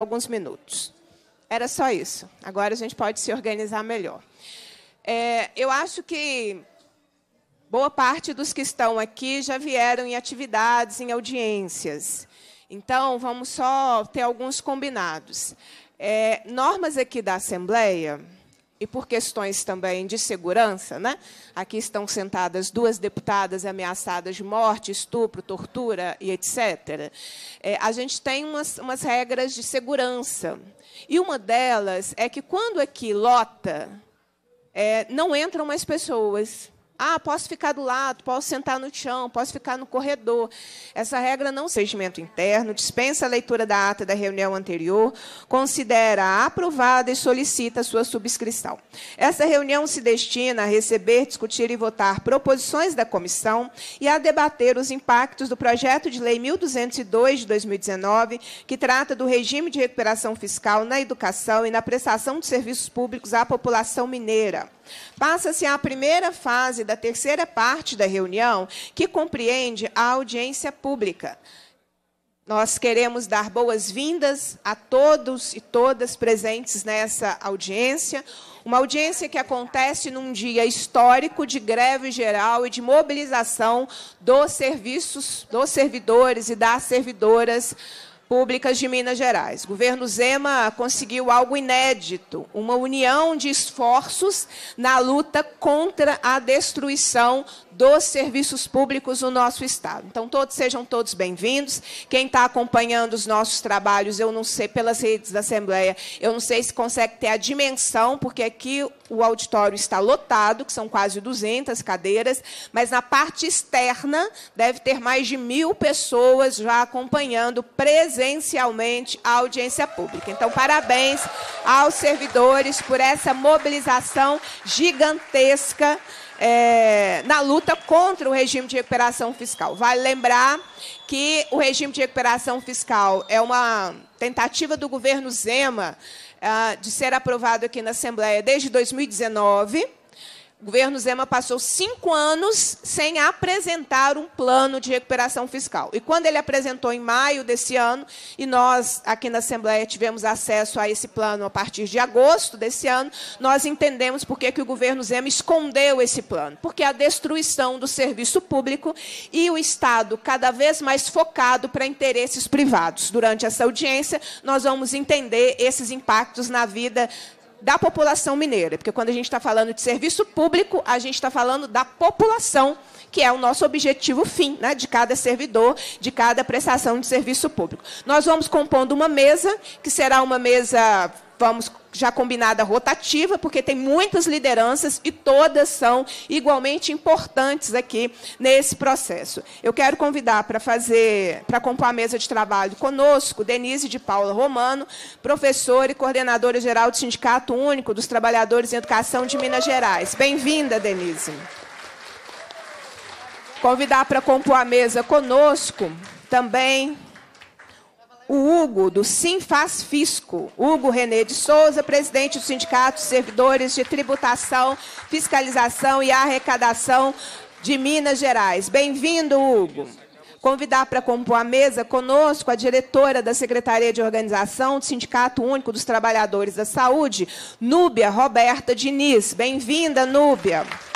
alguns minutos. Era só isso. Agora a gente pode se organizar melhor. É, eu acho que boa parte dos que estão aqui já vieram em atividades, em audiências. Então, vamos só ter alguns combinados. É, normas aqui da Assembleia e por questões também de segurança, né? aqui estão sentadas duas deputadas ameaçadas de morte, estupro, tortura e etc., é, a gente tem umas, umas regras de segurança. E uma delas é que, quando aqui lota, é, não entram mais pessoas. Ah, posso ficar do lado, posso sentar no chão, posso ficar no corredor. Essa regra não é segmento interno, dispensa a leitura da ata da reunião anterior, considera aprovada e solicita sua subscrição. Essa reunião se destina a receber, discutir e votar proposições da comissão e a debater os impactos do projeto de lei 1202 de 2019, que trata do regime de recuperação fiscal na educação e na prestação de serviços públicos à população mineira. Passa-se à primeira fase da terceira parte da reunião, que compreende a audiência pública. Nós queremos dar boas-vindas a todos e todas presentes nessa audiência, uma audiência que acontece num dia histórico de greve geral e de mobilização dos serviços, dos servidores e das servidoras Públicas de Minas Gerais. O governo Zema conseguiu algo inédito, uma união de esforços na luta contra a destruição dos serviços públicos no nosso Estado. Então, todos sejam todos bem-vindos. Quem está acompanhando os nossos trabalhos, eu não sei, pelas redes da Assembleia, eu não sei se consegue ter a dimensão, porque aqui o auditório está lotado, que são quase 200 cadeiras, mas na parte externa deve ter mais de mil pessoas já acompanhando presencialmente a audiência pública. Então, parabéns aos servidores por essa mobilização gigantesca é, na luta contra o regime de recuperação fiscal. Vale lembrar que o regime de recuperação fiscal é uma tentativa do governo Zema ah, de ser aprovado aqui na Assembleia desde 2019 o governo Zema passou cinco anos sem apresentar um plano de recuperação fiscal. E quando ele apresentou em maio desse ano, e nós aqui na Assembleia tivemos acesso a esse plano a partir de agosto desse ano, nós entendemos por que, que o governo Zema escondeu esse plano. Porque a destruição do serviço público e o Estado cada vez mais focado para interesses privados. Durante essa audiência, nós vamos entender esses impactos na vida da população mineira, porque quando a gente está falando de serviço público, a gente está falando da população, que é o nosso objetivo fim, né, de cada servidor, de cada prestação de serviço público. Nós vamos compondo uma mesa, que será uma mesa, vamos já combinada rotativa, porque tem muitas lideranças e todas são igualmente importantes aqui nesse processo. Eu quero convidar para fazer, para compor a mesa de trabalho conosco, Denise de Paula Romano, professora e coordenadora geral do Sindicato Único dos Trabalhadores em Educação de Minas Gerais. Bem-vinda, Denise. Convidar para compor a mesa conosco também o Hugo, do Sim Faz Fisco. Hugo René de Souza, presidente do Sindicato Servidores de Tributação, Fiscalização e Arrecadação de Minas Gerais. Bem-vindo, Hugo. Convidar para compor a mesa conosco a diretora da Secretaria de Organização do Sindicato Único dos Trabalhadores da Saúde, Núbia Roberta Diniz. Bem-vinda, Núbia. Núbia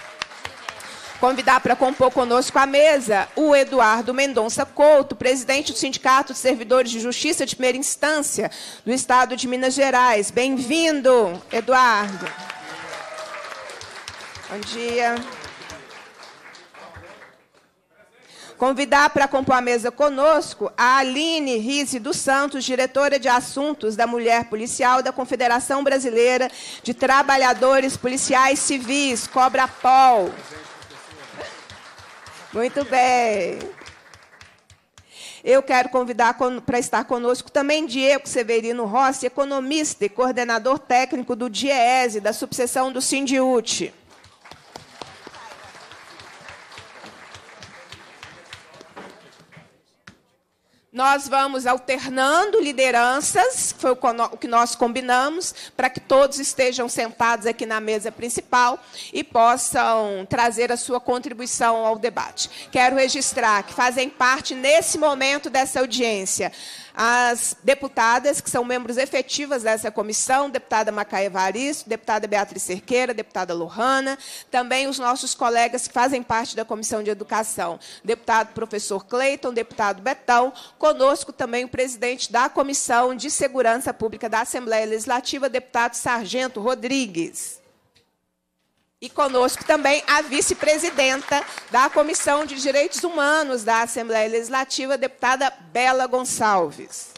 convidar para compor conosco a mesa o Eduardo Mendonça Couto, presidente do Sindicato de Servidores de Justiça de Primeira Instância do Estado de Minas Gerais. Bem-vindo, Eduardo. Bom dia. Convidar para compor a mesa conosco a Aline Rise dos Santos, diretora de Assuntos da Mulher Policial da Confederação Brasileira de Trabalhadores Policiais Civis, Cobra Pol. Muito bem. Eu quero convidar para estar conosco também Diego Severino Rossi, economista e coordenador técnico do DIEESE, da subseção do Sindiúte. nós vamos alternando lideranças, foi o que nós combinamos, para que todos estejam sentados aqui na mesa principal e possam trazer a sua contribuição ao debate. Quero registrar que fazem parte, nesse momento dessa audiência, as deputadas, que são membros efetivas dessa comissão, deputada Macaia Varisto, deputada Beatriz Cerqueira, deputada Lohana, também os nossos colegas que fazem parte da Comissão de Educação, deputado professor Cleiton, deputado Betão, conosco também o presidente da Comissão de Segurança Pública da Assembleia Legislativa, deputado Sargento Rodrigues. E conosco também a vice-presidenta da Comissão de Direitos Humanos da Assembleia Legislativa, deputada Bela Gonçalves.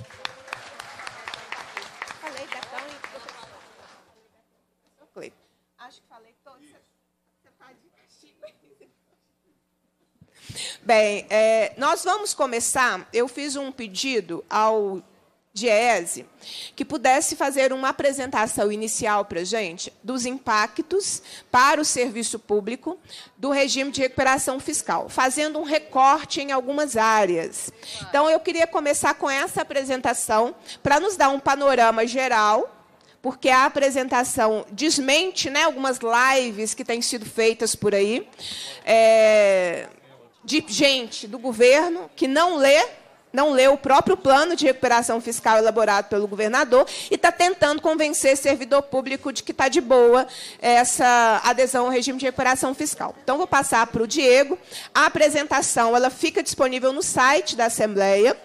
Bem, é, nós vamos começar. Eu fiz um pedido ao Diese, que pudesse fazer uma apresentação inicial para a gente dos impactos para o serviço público do regime de recuperação fiscal, fazendo um recorte em algumas áreas. Então, eu queria começar com essa apresentação para nos dar um panorama geral porque a apresentação desmente né, algumas lives que têm sido feitas por aí, é, de gente do governo que não lê não leu o próprio plano de recuperação fiscal elaborado pelo governador e está tentando convencer servidor público de que está de boa eh, essa adesão ao regime de recuperação fiscal. Então, vou passar para o Diego. A apresentação ela fica disponível no site da Assembleia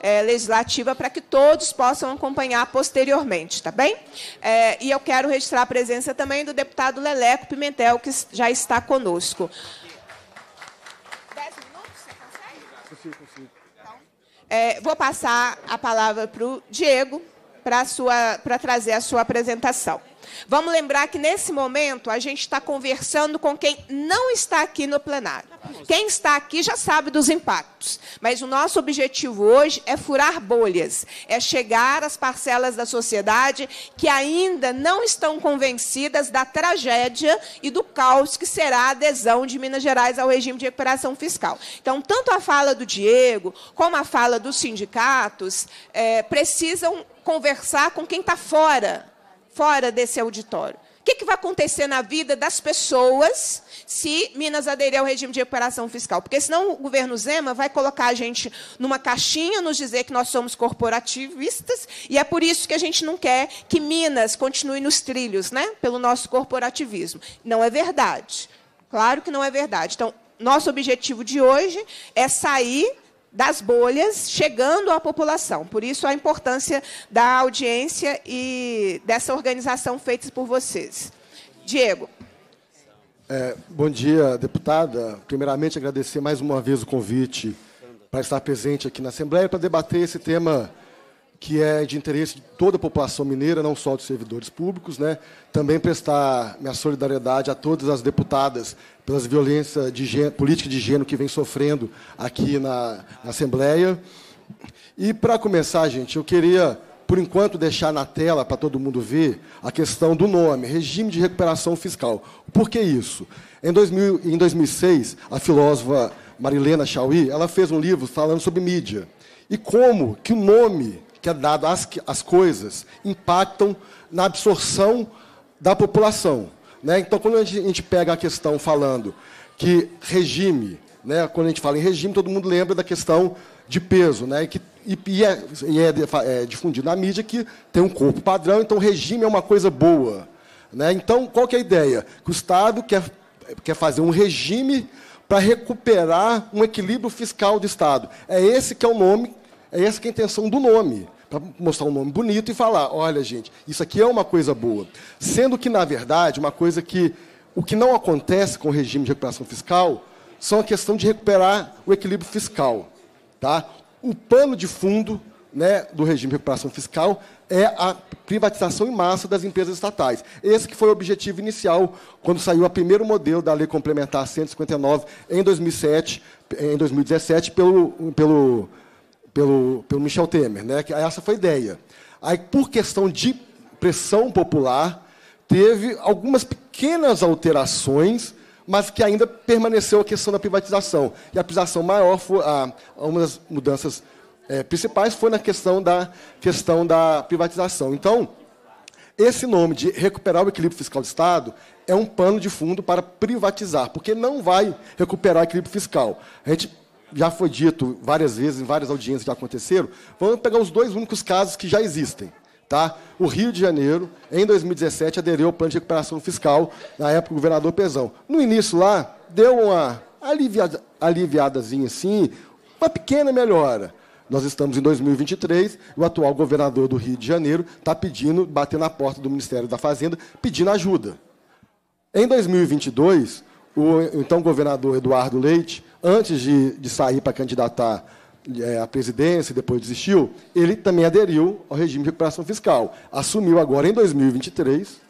é, Legislativa para que todos possam acompanhar posteriormente, tá bem? É, e eu quero registrar a presença também do deputado Leleco Pimentel, que já está conosco. É, vou passar a palavra para o Diego para trazer a sua apresentação. Vamos lembrar que nesse momento a gente está conversando com quem não está aqui no plenário. Quem está aqui já sabe dos impactos, mas o nosso objetivo hoje é furar bolhas, é chegar às parcelas da sociedade que ainda não estão convencidas da tragédia e do caos que será a adesão de Minas Gerais ao regime de recuperação fiscal. Então, tanto a fala do Diego como a fala dos sindicatos é, precisam conversar com quem está fora fora desse auditório? O que, que, vai acontecer na vida das pessoas se Minas aderir ao regime de recuperação fiscal? Porque senão o governo Zema vai colocar a gente numa caixinha, nos dizer que nós somos corporativistas, e é por isso que a gente não quer que Minas continue nos trilhos, né? pelo nosso corporativismo. Não é verdade. Claro que não é verdade. Então, nosso objetivo de hoje é sair das bolhas chegando à população. Por isso, a importância da audiência e dessa organização feitas por vocês. Diego. É, bom dia, deputada. Primeiramente, agradecer mais uma vez o convite para estar presente aqui na Assembleia para debater esse tema que é de interesse de toda a população mineira, não só dos servidores públicos, né? Também prestar minha solidariedade a todas as deputadas pelas violências de gênero, política de gênero que vem sofrendo aqui na, na Assembleia. E para começar, gente, eu queria por enquanto deixar na tela para todo mundo ver a questão do nome, regime de recuperação fiscal. Por que isso? Em, 2000, em 2006, a filósofa Marilena Chauí, ela fez um livro falando sobre mídia. E como que o nome que é dado às, às coisas impactam na absorção da população. Né? Então, quando a gente, a gente pega a questão falando que regime, né? quando a gente fala em regime, todo mundo lembra da questão de peso, né? que, e, e, é, e é, é, difundido na mídia que tem um corpo padrão, então regime é uma coisa boa. Né? Então, qual que é a ideia? Que o Estado quer, quer fazer um regime para recuperar um equilíbrio fiscal do Estado. É esse que é o nome, é essa que é a intenção do nome para mostrar um nome bonito e falar: olha, gente, isso aqui é uma coisa boa. Sendo que, na verdade, uma coisa que o que não acontece com o regime de recuperação fiscal são a questão de recuperar o equilíbrio fiscal. Tá? O pano de fundo né, do regime de recuperação fiscal é a privatização em massa das empresas estatais. Esse que foi o objetivo inicial quando saiu o primeiro modelo da Lei Complementar 159 em 2007, em 2017 pelo, pelo pelo, pelo Michel Temer. Né? Essa foi a ideia. Aí, por questão de pressão popular, teve algumas pequenas alterações, mas que ainda permaneceu a questão da privatização. E a privatização maior, foi, a, uma das mudanças é, principais foi na questão da, questão da privatização. Então, esse nome de recuperar o equilíbrio fiscal do Estado é um pano de fundo para privatizar, porque não vai recuperar o equilíbrio fiscal. A gente já foi dito várias vezes, em várias audiências que já aconteceram, vamos pegar os dois únicos casos que já existem. Tá? O Rio de Janeiro, em 2017, aderiu ao plano de recuperação fiscal, na época, o governador Pezão. No início lá, deu uma aliviada, aliviadazinha assim, uma pequena melhora. Nós estamos em 2023, o atual governador do Rio de Janeiro está pedindo, batendo na porta do Ministério da Fazenda, pedindo ajuda. Em 2022, o então governador Eduardo Leite antes de, de sair para candidatar à é, presidência e depois desistiu, ele também aderiu ao regime de recuperação fiscal. Assumiu agora, em 2023,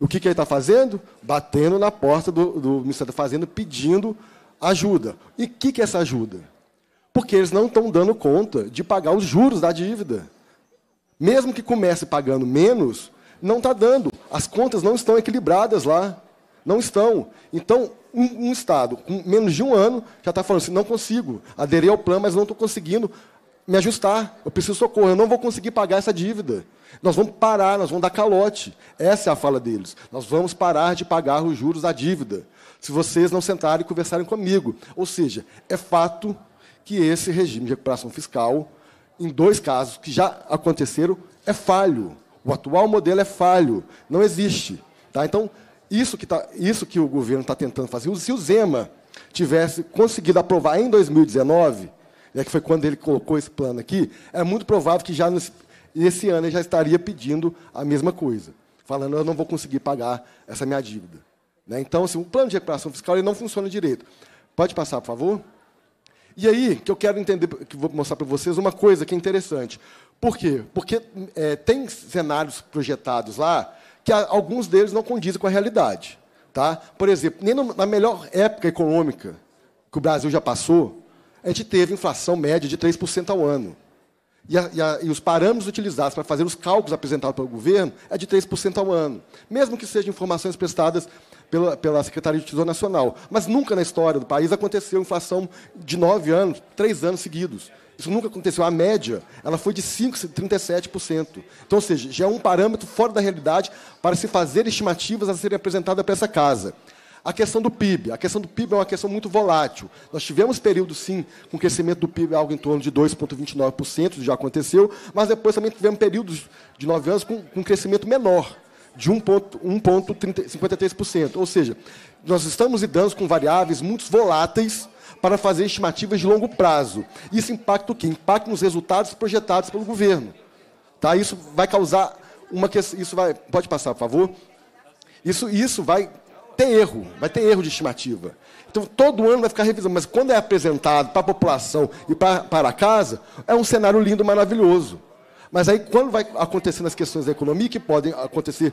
o que, que ele está fazendo? Batendo na porta do, do Ministério da Fazenda, pedindo ajuda. E o que, que é essa ajuda? Porque eles não estão dando conta de pagar os juros da dívida. Mesmo que comece pagando menos, não está dando. As contas não estão equilibradas lá. Não estão. Então, um, um Estado, com menos de um ano, já está falando assim: não consigo, aderir ao plano, mas não estou conseguindo me ajustar. Eu preciso socorro, eu não vou conseguir pagar essa dívida. Nós vamos parar, nós vamos dar calote. Essa é a fala deles. Nós vamos parar de pagar os juros da dívida, se vocês não sentarem e conversarem comigo. Ou seja, é fato que esse regime de recuperação fiscal, em dois casos que já aconteceram, é falho. O atual modelo é falho, não existe. Tá? Então, isso que, tá, isso que o governo está tentando fazer. Se o Zema tivesse conseguido aprovar em 2019, é que foi quando ele colocou esse plano aqui, é muito provável que já nesse, nesse ano ele já estaria pedindo a mesma coisa, falando eu não vou conseguir pagar essa minha dívida. Né? Então, assim, o plano de recuperação fiscal ele não funciona direito. Pode passar, por favor? E aí, que eu quero entender, que vou mostrar para vocês uma coisa que é interessante. Por quê? Porque é, tem cenários projetados lá que alguns deles não condizem com a realidade. Tá? Por exemplo, nem na melhor época econômica que o Brasil já passou, a gente teve inflação média de 3% ao ano. E, a, e, a, e, os parâmetros utilizados para fazer os cálculos apresentados pelo governo é de 3% ao ano, mesmo que sejam informações prestadas pela, pela Secretaria de Tesouro Nacional. Mas nunca na história do país aconteceu inflação de nove anos, três anos seguidos. Isso nunca aconteceu. A média ela foi de 5,37%. Então, ou seja, já é um parâmetro fora da realidade para se fazer estimativas a serem apresentadas para essa casa. A questão do PIB. A questão do PIB é uma questão muito volátil. Nós tivemos período, sim, com crescimento do PIB algo em torno de 2,29%, já aconteceu, mas depois também tivemos períodos de nove anos com, com crescimento menor, de 1,53%. Ou seja, nós estamos lidando com variáveis muito voláteis para fazer estimativas de longo prazo. Isso impacta o quê? Impacta nos resultados projetados pelo governo. Tá? Isso vai causar uma questão. Isso vai. Pode passar, por favor? Isso, isso vai ter erro, vai ter erro de estimativa. Então, todo ano vai ficar revisando, mas quando é apresentado para a população e para para a casa, é um cenário lindo, maravilhoso. Mas aí, quando vai acontecendo as questões da economia, que podem acontecer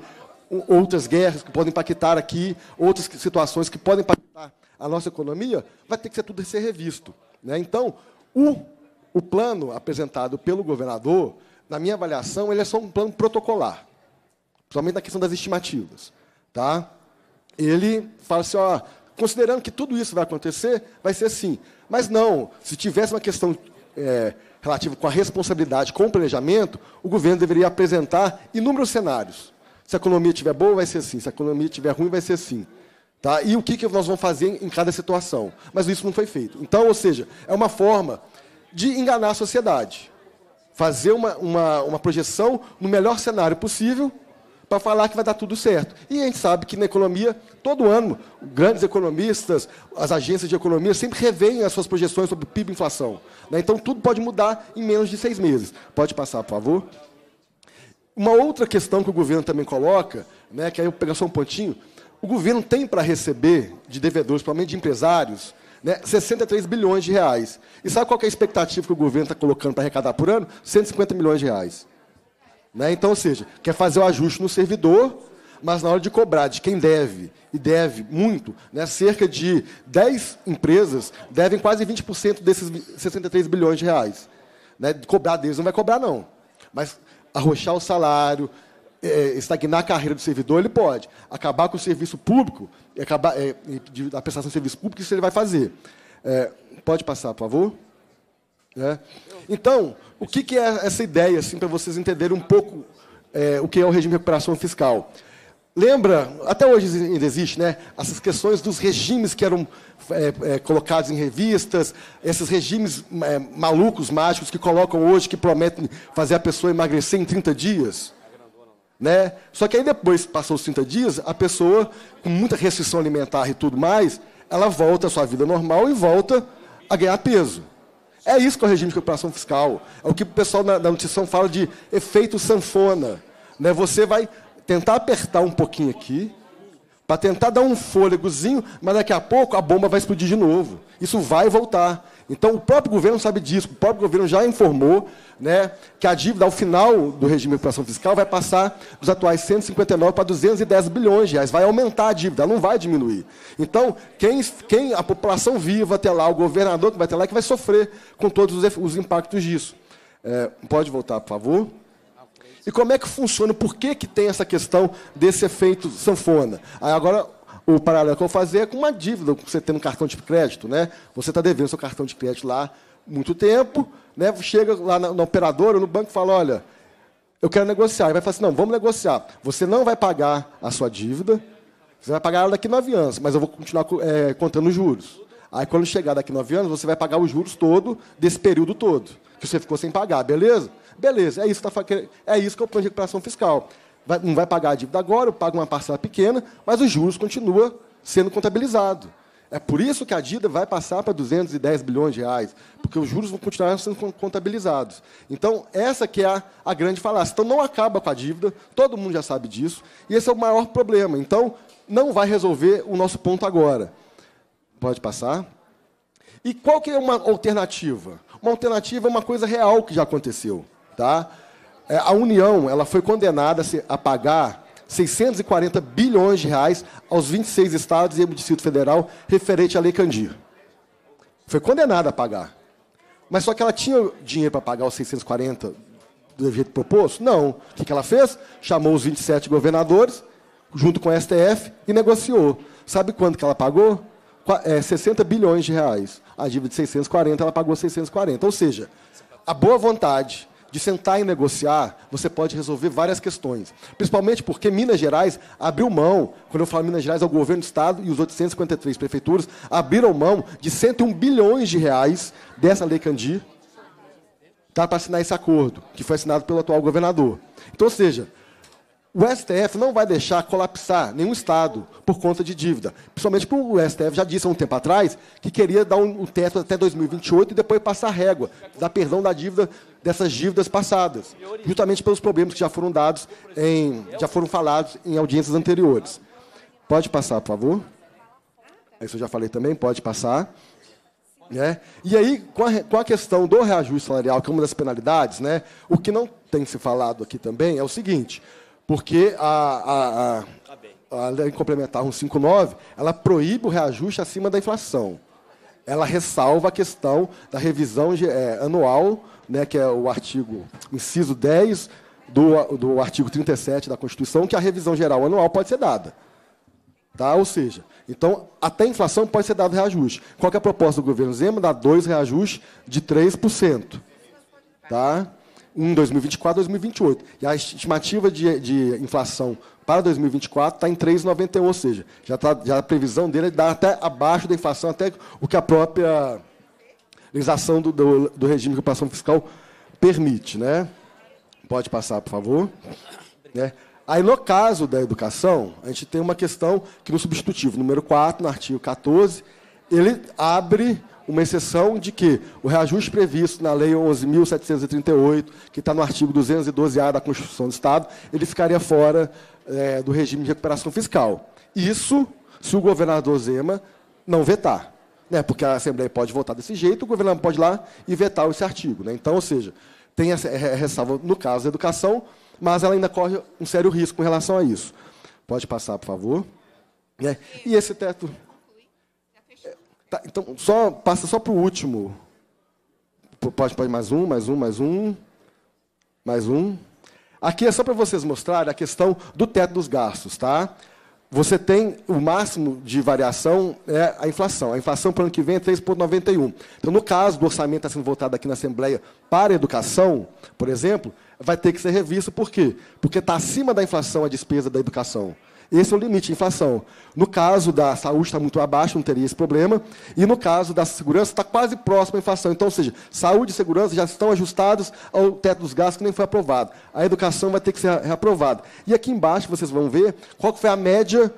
outras guerras que podem impactar aqui, outras situações que podem impactar a nossa economia, vai ter que ser tudo ser revisto. Né? Então, o, o plano apresentado pelo governador, na minha avaliação, ele é só um plano protocolar, principalmente na questão das estimativas. Tá? Ele fala assim, ó, considerando que tudo isso vai acontecer, vai ser assim. Mas não, se tivesse uma questão é, relativa com a responsabilidade, com o planejamento, o governo deveria apresentar inúmeros cenários. Se a economia estiver boa, vai ser assim. Se a economia estiver ruim, vai ser assim. Tá? E o que, que nós vamos fazer em cada situação. Mas isso não foi feito. Então, ou seja, é uma forma de enganar a sociedade. Fazer uma, uma, uma projeção no melhor cenário possível para falar que vai dar tudo certo. E a gente sabe que na economia, todo ano, grandes economistas, as agências de economia sempre revêem as suas projeções sobre PIB e inflação. Né? Então, tudo pode mudar em menos de seis meses. Pode passar, por favor. Uma outra questão que o governo também coloca, né, que aí eu pego só um pontinho, o governo tem para receber de devedores, principalmente de empresários, né, 63 bilhões de reais. E sabe qual é a expectativa que o governo está colocando para arrecadar por ano? 150 milhões de reais. Né? Então, ou seja, quer fazer o ajuste no servidor, mas na hora de cobrar de quem deve, e deve muito, né, cerca de 10 empresas devem quase 20% desses 63 bilhões de reais. Né, cobrar deles não vai cobrar, não. Mas arrochar o salário, é, estagnar a carreira do servidor, ele pode. Acabar com o serviço público, acabar, é, a prestação de serviço público, isso ele vai fazer. É, pode passar, por favor? É. Então, o que, que, é essa ideia, assim, para vocês entenderem um pouco é, o que é o regime de recuperação fiscal? Lembra, até hoje ainda existe, né? Essas questões dos regimes que eram é, é, colocados em revistas, esses regimes é, malucos, mágicos, que colocam hoje, que prometem fazer a pessoa emagrecer em 30 dias. Né? Só que aí depois, passou os 30 dias, a pessoa, com muita restrição alimentar e tudo mais, ela volta à sua vida normal e volta a ganhar peso. É isso que é o regime de recuperação fiscal. É o que o pessoal da, da nutrição fala de efeito sanfona. Né? Você vai tentar apertar um pouquinho aqui, para tentar dar um fôlegozinho, mas daqui a pouco a bomba vai explodir de novo. Isso vai voltar. Então, o próprio governo sabe disso, o próprio governo já informou né, que a dívida, ao final do regime de operação fiscal, vai passar dos atuais 159 para 210 bilhões de reais, vai aumentar a dívida, não vai diminuir. Então, quem, quem a população viva até lá, o governador que vai até lá, é que vai sofrer com todos os, os impactos disso. É, pode voltar, por favor? E como é que funciona? Por que, que tem essa questão desse efeito sanfona? Aí agora o paralelo que eu fazer é com uma dívida com você tendo um cartão de crédito. Né? Você está devendo seu cartão de crédito lá muito tempo, né? chega lá na, na operadora ou no banco e fala, olha, eu quero negociar. Ele vai falar assim, não, vamos negociar. Você não vai pagar a sua dívida, você vai pagar ela daqui nove anos, mas eu vou continuar é, contando os juros. Aí, quando chegar daqui nove anos, você vai pagar os juros todo, desse período todo, que você ficou sem pagar, beleza? Beleza, é isso que, tá, é isso que é o plano de recuperação fiscal vai, não vai pagar a dívida agora, eu pago uma parcela pequena, mas os juros continua sendo contabilizado. É por isso que a dívida vai passar para 210 bilhões de reais, porque os juros vão continuar sendo contabilizados. Então, essa que é a, a grande falácia. Então, não acaba com a dívida, todo mundo já sabe disso, e esse é o maior problema. Então, não vai resolver o nosso ponto agora. Pode passar. E qual que é uma alternativa? Uma alternativa é uma coisa real que já aconteceu. Tá? É, a União ela foi condenada a pagar 640 bilhões de reais aos 26 estados e ao Distrito Federal referente à Lei Candir. Foi condenada a pagar. Mas só que ela tinha dinheiro para pagar os 640 do jeito proposto? Não. O que ela fez? Chamou os 27 governadores, junto com o STF, e negociou. Sabe quanto que ela pagou? É, 60 bilhões de reais. A dívida de 640, ela pagou 640. Ou seja, a boa vontade de sentar e negociar, você pode resolver várias questões. Principalmente porque Minas Gerais abriu mão, quando eu falo Minas Gerais, é o governo do Estado e os 853 prefeituras abriram mão de 101 bilhões de reais dessa Lei Candir tá, para assinar esse acordo, que foi assinado pelo atual governador. Então, ou seja, o STF não vai deixar colapsar nenhum Estado por conta de dívida. Principalmente porque o STF já disse há um tempo atrás que queria dar um, um teto até 2028 e depois passar régua, dar perdão da dívida dessas dívidas passadas, justamente pelos problemas que já foram dados, em, já foram falados em audiências anteriores. Pode passar, por favor. Isso eu já falei também, pode passar. Né? E aí, com a, com a, questão do reajuste salarial, que é uma das penalidades, né, o que não tem se falado aqui também é o seguinte: porque a, a, a, a lei complementar 159 ela proíbe o reajuste acima da inflação. Ela ressalva a questão da revisão é, anual, né, que é o artigo, inciso 10 do, do artigo 37 da Constituição, que a revisão geral anual pode ser dada. Tá? Ou seja, então, até a inflação pode ser dado reajuste. Qual é a proposta do governo Zema? Dar dois reajustes de 3%. Tá? 1 2024 2028. E a estimativa de, de inflação para 2024 está em 3,91, ou seja, já, tá, já a previsão dele é dar até abaixo da inflação, até o que a própria legislação do, do, do regime de ocupação fiscal permite. Né? Pode passar, por favor. Né? Aí, no caso da educação, a gente tem uma questão que no substitutivo número 4, no artigo 14, ele abre uma exceção de que o reajuste previsto na Lei 11.738, que está no artigo 212-A da Constituição do Estado, ele ficaria fora é, do regime de recuperação fiscal. Isso se o governador Zema não vetar. Né? Porque a Assembleia pode votar desse jeito, o governador pode ir lá e vetar esse artigo. Né? Então, ou seja, tem essa é, é, ressalva no caso da educação, mas ela ainda corre um sério risco com relação a isso. Pode passar, por favor. Né? E esse teto Tá, então, só, passa só para o último. Pode, pode mais um, mais um, mais um. Mais um. Aqui é só para vocês mostrar a questão do teto dos gastos, tá? Você tem o máximo de variação é a inflação. A inflação para o ano que vem é 3,91. Então, no caso do orçamento que está sendo votado aqui na Assembleia para a educação, por exemplo, vai ter que ser revisto. Por quê? Porque está acima da inflação a despesa da educação. Esse é o limite, inflação. No caso da saúde está muito abaixo, não teria esse problema. E no caso da segurança está quase próximo à inflação. Então, ou seja, saúde e segurança já estão ajustados ao teto dos gastos que nem foi aprovado. A educação vai ter que ser reaprovada. E aqui embaixo vocês vão ver qual foi a média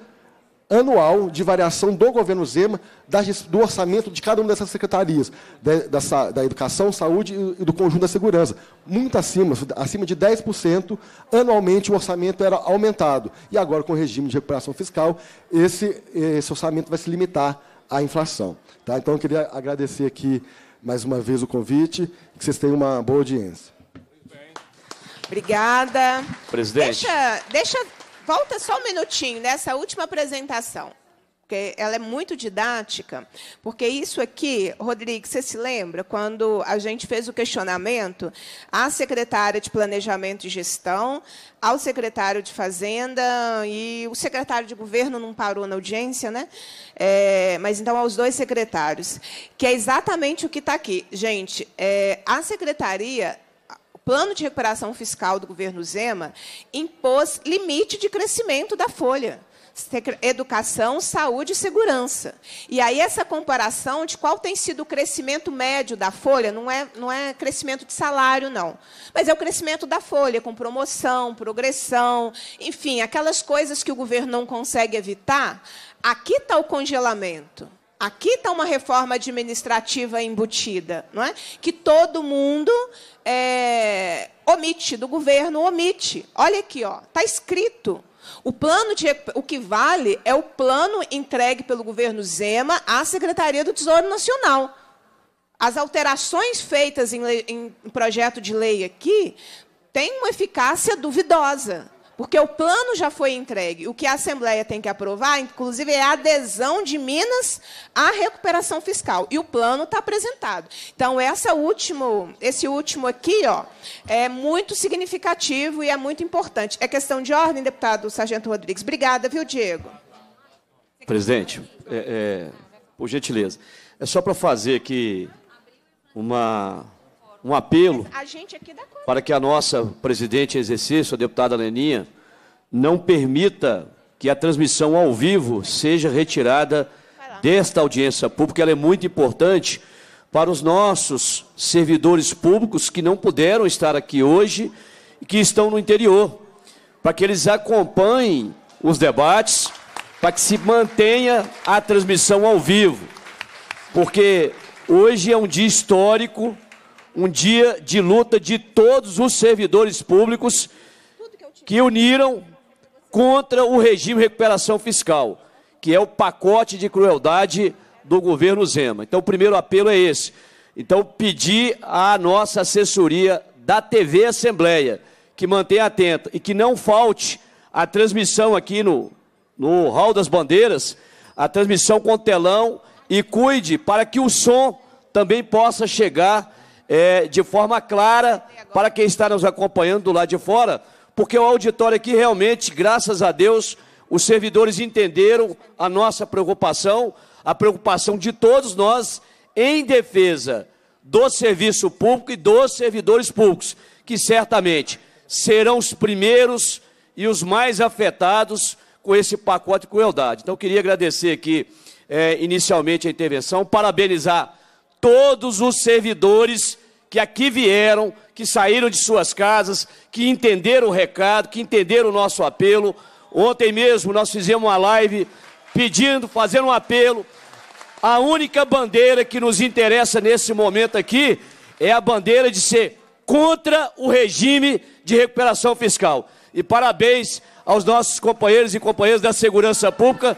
anual de variação do governo Zema, das, do orçamento de cada uma dessas secretarias, da, da, educação, saúde e do conjunto da segurança. Muito acima, acima de 10%, anualmente o orçamento era aumentado. E agora, com o regime de recuperação fiscal, esse, esse orçamento vai se limitar à inflação. Tá? Então, eu queria agradecer aqui mais uma vez o convite que vocês tenham uma boa audiência. Obrigada. Presidente. Deixa, deixa volta só um minutinho nessa última apresentação, porque ela é muito didática. Porque isso aqui, Rodrigo, você se lembra quando a gente fez o questionamento à secretária de Planejamento e Gestão, ao secretário de Fazenda e o secretário de Governo não parou na audiência, né? É, mas então aos dois secretários, que é exatamente o que está aqui. Gente, é, a secretaria plano de recuperação fiscal do governo Zema impôs limite de crescimento da folha educação, saúde e segurança. E aí essa comparação de qual tem sido o crescimento médio da folha, não é, não é crescimento de salário, não. Mas é o crescimento da folha, com promoção, progressão, enfim, aquelas coisas que o governo não consegue evitar. Aqui está o congelamento aqui está uma reforma administrativa embutida, não é? que todo mundo é, omite, do governo omite. Olha aqui, está escrito. O plano de o que vale é o plano entregue pelo governo Zema à Secretaria do Tesouro Nacional. As alterações feitas em, lei, em projeto de lei aqui têm uma eficácia duvidosa. Porque o plano já foi entregue. O que a Assembleia tem que aprovar, inclusive, é a adesão de Minas à recuperação fiscal. E o plano está apresentado. Então, último, esse último aqui ó, é muito significativo e é muito importante. É questão de ordem, deputado Sargento Rodrigues. Obrigada, viu, Diego? Presidente, é, é, por gentileza. É só para fazer aqui uma um apelo para que a nossa presidente em exercício, a deputada Leninha, não permita que a transmissão ao vivo seja retirada desta audiência pública. Ela é muito importante para os nossos servidores públicos que não puderam estar aqui hoje e que estão no interior, para que eles acompanhem os debates, para que se mantenha a transmissão ao vivo. Porque hoje é um dia histórico um dia de luta de todos os servidores públicos que uniram contra o regime de recuperação fiscal, que é o pacote de crueldade do governo Zema. Então, o primeiro apelo é esse. Então, pedir à nossa assessoria da TV Assembleia que mantenha atenta e que não falte a transmissão aqui no, no Hall das Bandeiras, a transmissão com telão e cuide para que o som também possa chegar é, de forma clara para quem está nos acompanhando do lado de fora, porque o é auditório aqui realmente, graças a Deus, os servidores entenderam a nossa preocupação, a preocupação de todos nós em defesa do serviço público e dos servidores públicos, que certamente serão os primeiros e os mais afetados com esse pacote de crueldade. Então, queria agradecer aqui é, inicialmente a intervenção, parabenizar todos os servidores que aqui vieram, que saíram de suas casas, que entenderam o recado, que entenderam o nosso apelo. Ontem mesmo nós fizemos uma live pedindo, fazendo um apelo. A única bandeira que nos interessa nesse momento aqui é a bandeira de ser contra o regime de recuperação fiscal. E parabéns aos nossos companheiros e companheiras da segurança pública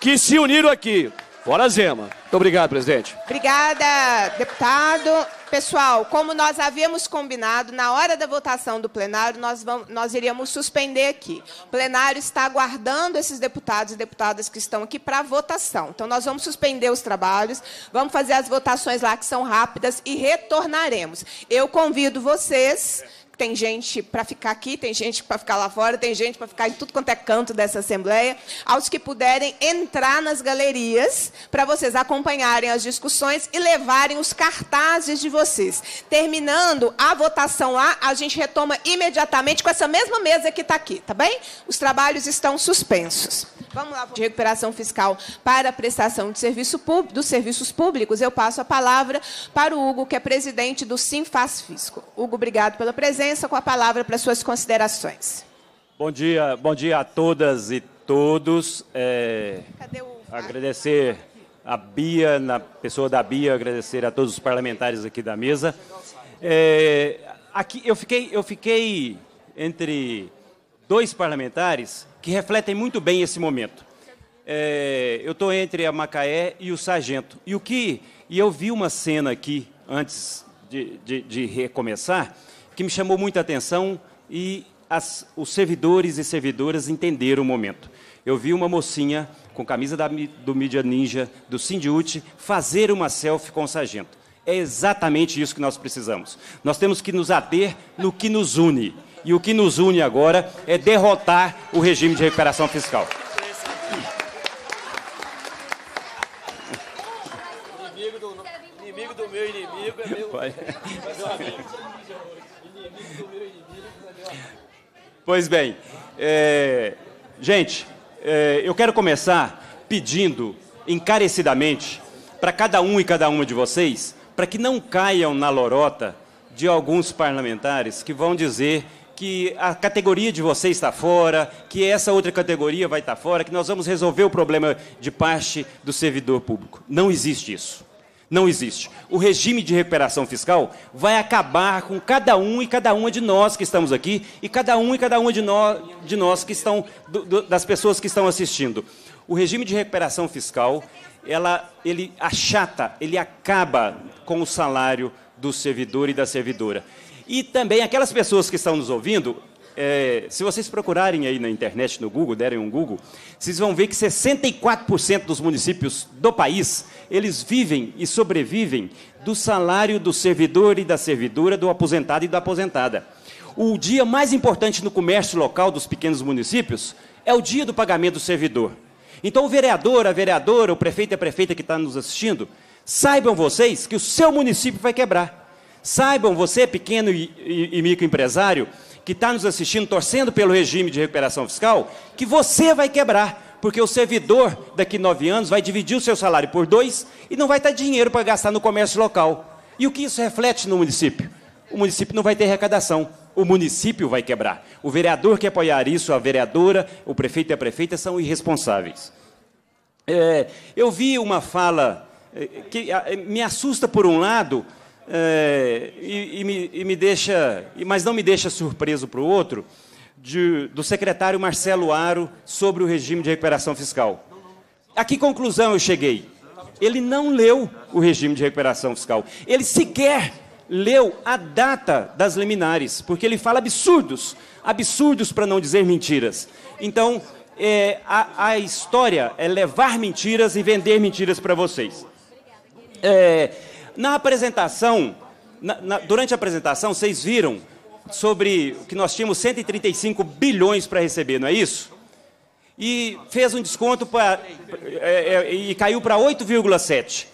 que se uniram aqui. Fora Zema. Muito obrigado, presidente. Obrigada, deputado. Pessoal, como nós havíamos combinado, na hora da votação do plenário, nós, vamos, nós iríamos suspender aqui. O plenário está aguardando esses deputados e deputadas que estão aqui para votação. Então, nós vamos suspender os trabalhos, vamos fazer as votações lá que são rápidas e retornaremos. Eu convido vocês tem gente para ficar aqui, tem gente para ficar lá fora, tem gente para ficar em tudo quanto é canto dessa Assembleia. Aos que puderem entrar nas galerias para vocês acompanharem as discussões e levarem os cartazes de vocês. Terminando a votação lá, a gente retoma imediatamente com essa mesma mesa que está aqui, tá bem? Os trabalhos estão suspensos. Vamos lá, de recuperação fiscal para a prestação de serviço dos serviços públicos, eu passo a palavra para o Hugo, que é presidente do Simfaz Fisco. Hugo, obrigado pela presença, com a palavra para suas considerações. Bom dia, bom dia a todas e todos. É, agradecer a Bia, na pessoa da Bia, agradecer a todos os parlamentares aqui da mesa. É, aqui eu fiquei, eu fiquei entre dois parlamentares que refletem muito bem esse momento. É, eu estou entre a Macaé e o Sargento. E o que. E eu vi uma cena aqui, antes de, de, de recomeçar, que me chamou muita atenção e as, os servidores e servidoras entenderam o momento. Eu vi uma mocinha com camisa da, do Mídia Ninja, do Sindiute, fazer uma selfie com o sargento. É exatamente isso que nós precisamos. Nós temos que nos ater no que nos une. E o que nos une agora é derrotar o regime de recuperação fiscal. Inimigo do, inimigo do meu inimigo é meu, Inimigo do meu inimigo é meu amigo. Pois bem, é, gente, é, eu quero começar pedindo encarecidamente para cada um e cada uma de vocês, para que não caiam na lorota de alguns parlamentares que vão dizer que a categoria de você está fora, que essa outra categoria vai estar fora, que nós vamos resolver o problema de parte do servidor público. Não existe isso. Não existe. O regime de recuperação fiscal vai acabar com cada um e cada uma de nós que estamos aqui e cada um e cada uma de, nós, de nós que estão do, do, das pessoas que estão assistindo. O regime de recuperação fiscal, ela, ele achata, ele acaba com o salário do servidor e da servidora. E também aquelas pessoas que estão nos ouvindo, é, se vocês procurarem aí na internet, no Google, derem um Google, vocês vão ver que 64% dos municípios do país, eles vivem e sobrevivem do salário do servidor e da servidora, do aposentado e da aposentada. O dia mais importante no comércio local dos pequenos municípios é o dia do pagamento do servidor. Então, o vereador, a vereadora, o prefeito e a prefeita que está nos assistindo, saibam vocês que o seu município vai quebrar Saibam, você, pequeno e, e, e microempresário, que está nos assistindo, torcendo pelo regime de recuperação fiscal, que você vai quebrar, porque o servidor, daqui nove anos, vai dividir o seu salário por dois e não vai ter dinheiro para gastar no comércio local. E o que isso reflete no município? O município não vai ter arrecadação. O município vai quebrar. O vereador que apoiar isso, a vereadora, o prefeito e a prefeita são irresponsáveis. É, eu vi uma fala é, que é, me assusta por um lado, é, e, e, me, e, me, deixa, mas não me deixa surpreso para o outro, de, do secretário Marcelo Aro sobre o regime de recuperação fiscal. A que conclusão eu cheguei? Ele não leu o regime de recuperação fiscal. Ele sequer leu a data das liminares, porque ele fala absurdos, absurdos para não dizer mentiras. Então, é, a, a, história é levar mentiras e vender mentiras para vocês. É, na apresentação, na, na, durante a apresentação, vocês viram sobre que nós tínhamos 135 bilhões para receber, não é isso? E fez um desconto pra, é, é, e caiu para 8,7,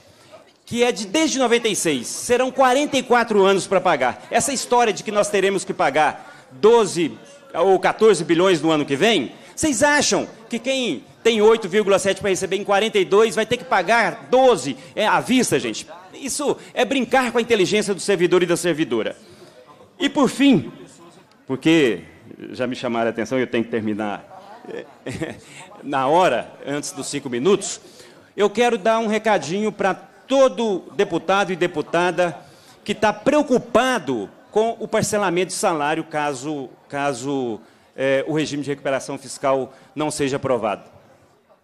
que é de desde 96. Serão 44 anos para pagar. Essa história de que nós teremos que pagar 12 ou 14 bilhões no ano que vem vocês acham que quem tem 8,7 para receber em 42 vai ter que pagar 12 é, à vista, gente? Isso é brincar com a inteligência do servidor e da servidora. E por fim, porque já me chamaram a atenção e eu tenho que terminar eh, na hora, antes dos cinco minutos, eu quero dar um recadinho para todo deputado e deputada que está preocupado com o parcelamento de salário caso, caso é, o regime de recuperação fiscal não seja aprovado.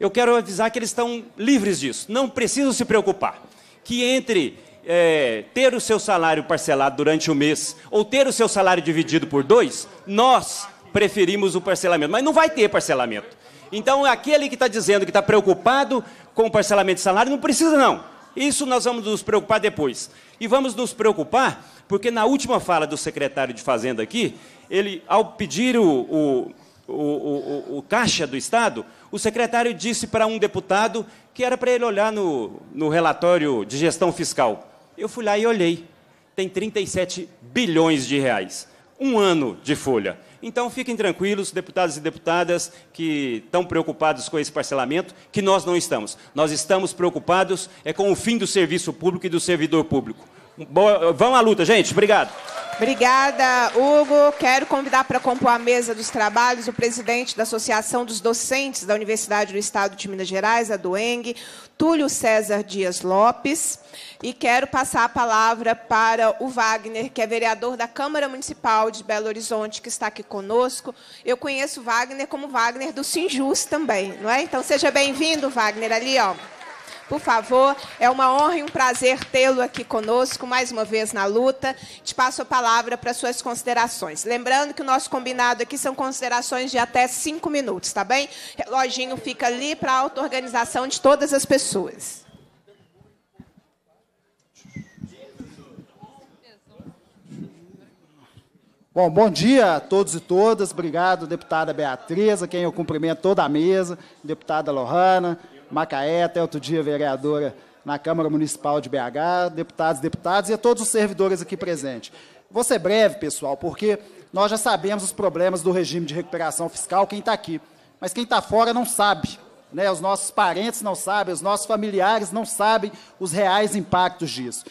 Eu quero avisar que eles estão livres disso, não precisam se preocupar. Que entre é, ter o seu salário parcelado durante o mês ou ter o seu salário dividido por dois, nós preferimos o parcelamento. Mas não vai ter parcelamento. Então, aquele que está dizendo que está preocupado com o parcelamento de salário, não precisa, não. Isso nós vamos nos preocupar depois. E vamos nos preocupar porque na última fala do secretário de Fazenda aqui, ele, ao pedir o, o, o, o caixa do Estado, o secretário disse para um deputado que era para ele olhar no, no relatório de gestão fiscal. Eu fui lá e olhei. Tem 37 bilhões de reais. Um ano de folha. Então, fiquem tranquilos, deputados e deputadas que estão preocupados com esse parcelamento, que nós não estamos. Nós estamos preocupados é com o fim do serviço público e do servidor público. Boa, vão à luta, gente. Obrigado. Obrigada, Hugo. Quero convidar para compor a mesa dos trabalhos o presidente da Associação dos Docentes da Universidade do Estado de Minas Gerais, a Dueng, Túlio César Dias Lopes. E quero passar a palavra para o Wagner, que é vereador da Câmara Municipal de Belo Horizonte, que está aqui conosco. Eu conheço o Wagner como Wagner do Sinjus também, não é? Então seja bem-vindo, Wagner, ali, ó por favor. É uma honra e um prazer tê-lo aqui conosco, mais uma vez na luta. Te passo a palavra para suas considerações. Lembrando que o nosso combinado aqui são considerações de até cinco minutos, tá bem? O reloginho fica ali para a auto-organização de todas as pessoas. Bom, bom dia a todos e todas. Obrigado, deputada Beatriz, a quem eu cumprimento toda a mesa, deputada Lohana, Macaé, até outro dia vereadora na Câmara Municipal de BH, deputados, deputadas e a todos os servidores aqui presentes. Vou ser breve, pessoal, porque nós já sabemos os problemas do regime de recuperação fiscal, quem está aqui. Mas quem está fora não sabe. Né? Os nossos parentes não sabem, os nossos familiares não sabem os reais impactos disso.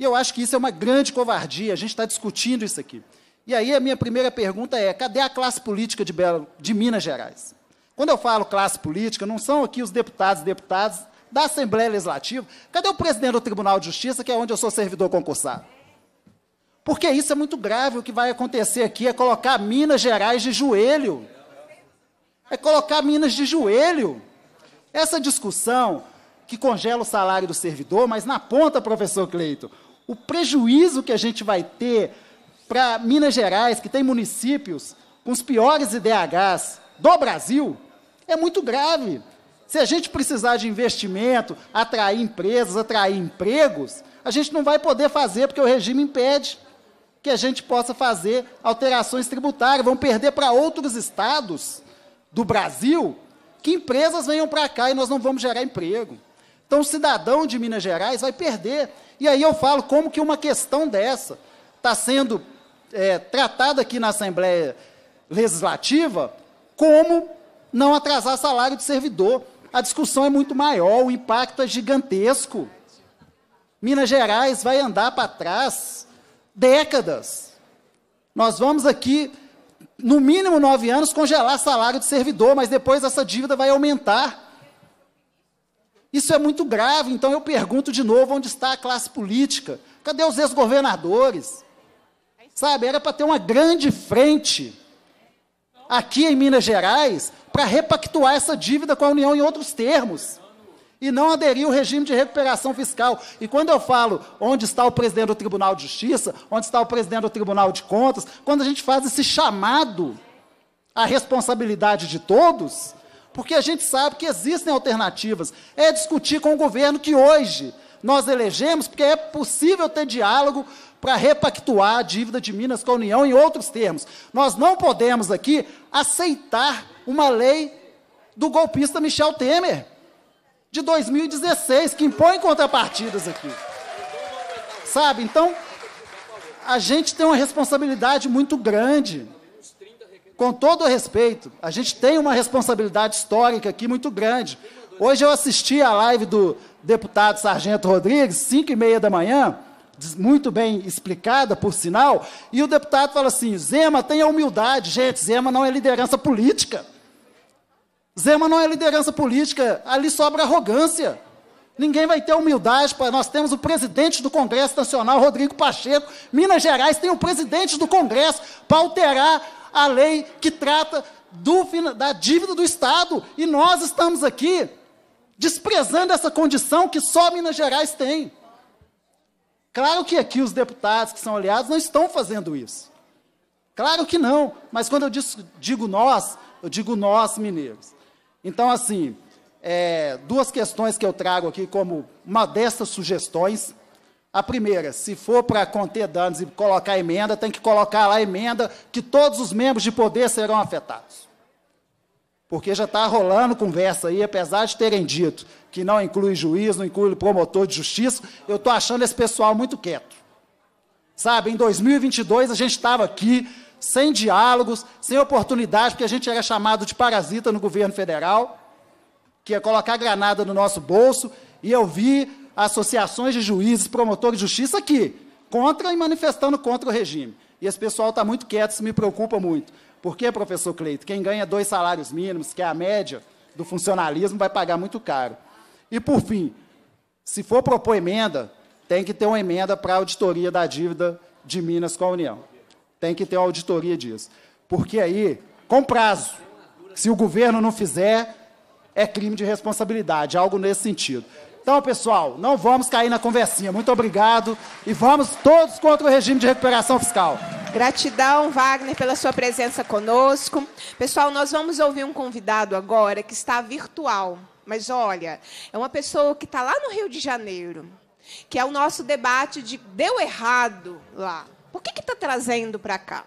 E eu acho que isso é uma grande covardia, a gente está discutindo isso aqui. E aí a minha primeira pergunta é: cadê a classe política de, Belo, de Minas Gerais? Quando eu falo classe política, não são aqui os deputados e deputadas da Assembleia Legislativa. Cadê o presidente do Tribunal de Justiça, que é onde eu sou servidor concursado? Porque isso é muito grave. O que vai acontecer aqui é colocar Minas Gerais de joelho. É colocar Minas de joelho. Essa discussão que congela o salário do servidor, mas na ponta, professor Cleito, o prejuízo que a gente vai ter para Minas Gerais, que tem municípios com os piores IDHs do Brasil, é muito grave. Se a gente precisar de investimento, atrair empresas, atrair empregos, a gente não vai poder fazer porque o regime impede que a gente possa fazer alterações tributárias. Vão perder para outros estados do Brasil que empresas venham para cá e nós não vamos gerar emprego. Então, o cidadão de Minas Gerais vai perder. E aí eu falo como que uma questão dessa está sendo é, tratada aqui na Assembleia Legislativa como não atrasar salário de servidor. A discussão é muito maior, o impacto é gigantesco. Minas Gerais vai andar para trás décadas. Nós vamos aqui, no mínimo nove anos, congelar salário de servidor, mas depois essa dívida vai aumentar. Isso é muito grave, então eu pergunto de novo: onde está a classe política? Cadê os ex-governadores? Sabe, era para ter uma grande frente aqui em Minas Gerais para repactuar essa dívida com a União em outros termos. E não aderir ao regime de recuperação fiscal. E quando eu falo onde está o presidente do Tribunal de Justiça, onde está o presidente do Tribunal de Contas, quando a gente faz esse chamado à responsabilidade de todos, porque a gente sabe que existem alternativas, é discutir com o governo que hoje nós elegemos, porque é possível ter diálogo para repactuar a dívida de Minas com a União em outros termos. Nós não podemos aqui aceitar uma lei do golpista Michel Temer, de 2016, que impõe contrapartidas aqui. Sabe? Então, a gente tem uma responsabilidade muito grande. Com todo respeito, a gente tem uma responsabilidade histórica aqui muito grande. Hoje eu assisti a live do deputado Sargento Rodrigues, 5 e meia da manhã, muito bem explicada, por sinal, e o deputado fala assim: Zema tem a humildade. Gente, Zema não é liderança política. Zema não é liderança política, ali sobra arrogância. Ninguém vai ter humildade. para Nós temos o presidente do Congresso Nacional, Rodrigo Pacheco. Minas Gerais tem o presidente do Congresso para alterar a lei que trata do, da dívida do Estado. E nós estamos aqui desprezando essa condição que só Minas Gerais tem. Claro que aqui os deputados que são aliados não estão fazendo isso. Claro que não, mas quando eu digo nós, eu digo nós mineiros. Então, assim, é, duas questões que eu trago aqui como uma sugestões. A primeira, se for para conter danos e colocar emenda, tem que colocar lá emenda que todos os membros de poder serão afetados porque já está rolando conversa aí, apesar de terem dito que não inclui juiz, não inclui promotor de justiça, eu estou achando esse pessoal muito quieto. Sabe, em 2022 a gente estava aqui sem diálogos, sem oportunidade, porque a gente era chamado de parasita no governo federal, que ia colocar granada no nosso bolso, e eu vi associações de juízes, promotores de justiça aqui, contra e manifestando contra o regime. E esse pessoal está muito quieto, isso me preocupa muito. Por que, professor Cleito? Quem ganha dois salários mínimos, que é a média do funcionalismo, vai pagar muito caro. E, por fim, se for propor emenda, tem que ter uma emenda para a auditoria da dívida de Minas com a União. Tem que ter uma auditoria disso. Porque aí, com prazo, se o governo não fizer, é crime de responsabilidade, algo nesse sentido. Então, pessoal, não vamos cair na conversinha. Muito obrigado e vamos todos contra o regime de recuperação fiscal. Gratidão, Wagner, pela sua presença conosco. Pessoal, nós vamos ouvir um convidado agora que está virtual. Mas olha, é uma pessoa que está lá no Rio de Janeiro, que é o nosso debate de deu errado lá. Por que está trazendo para cá?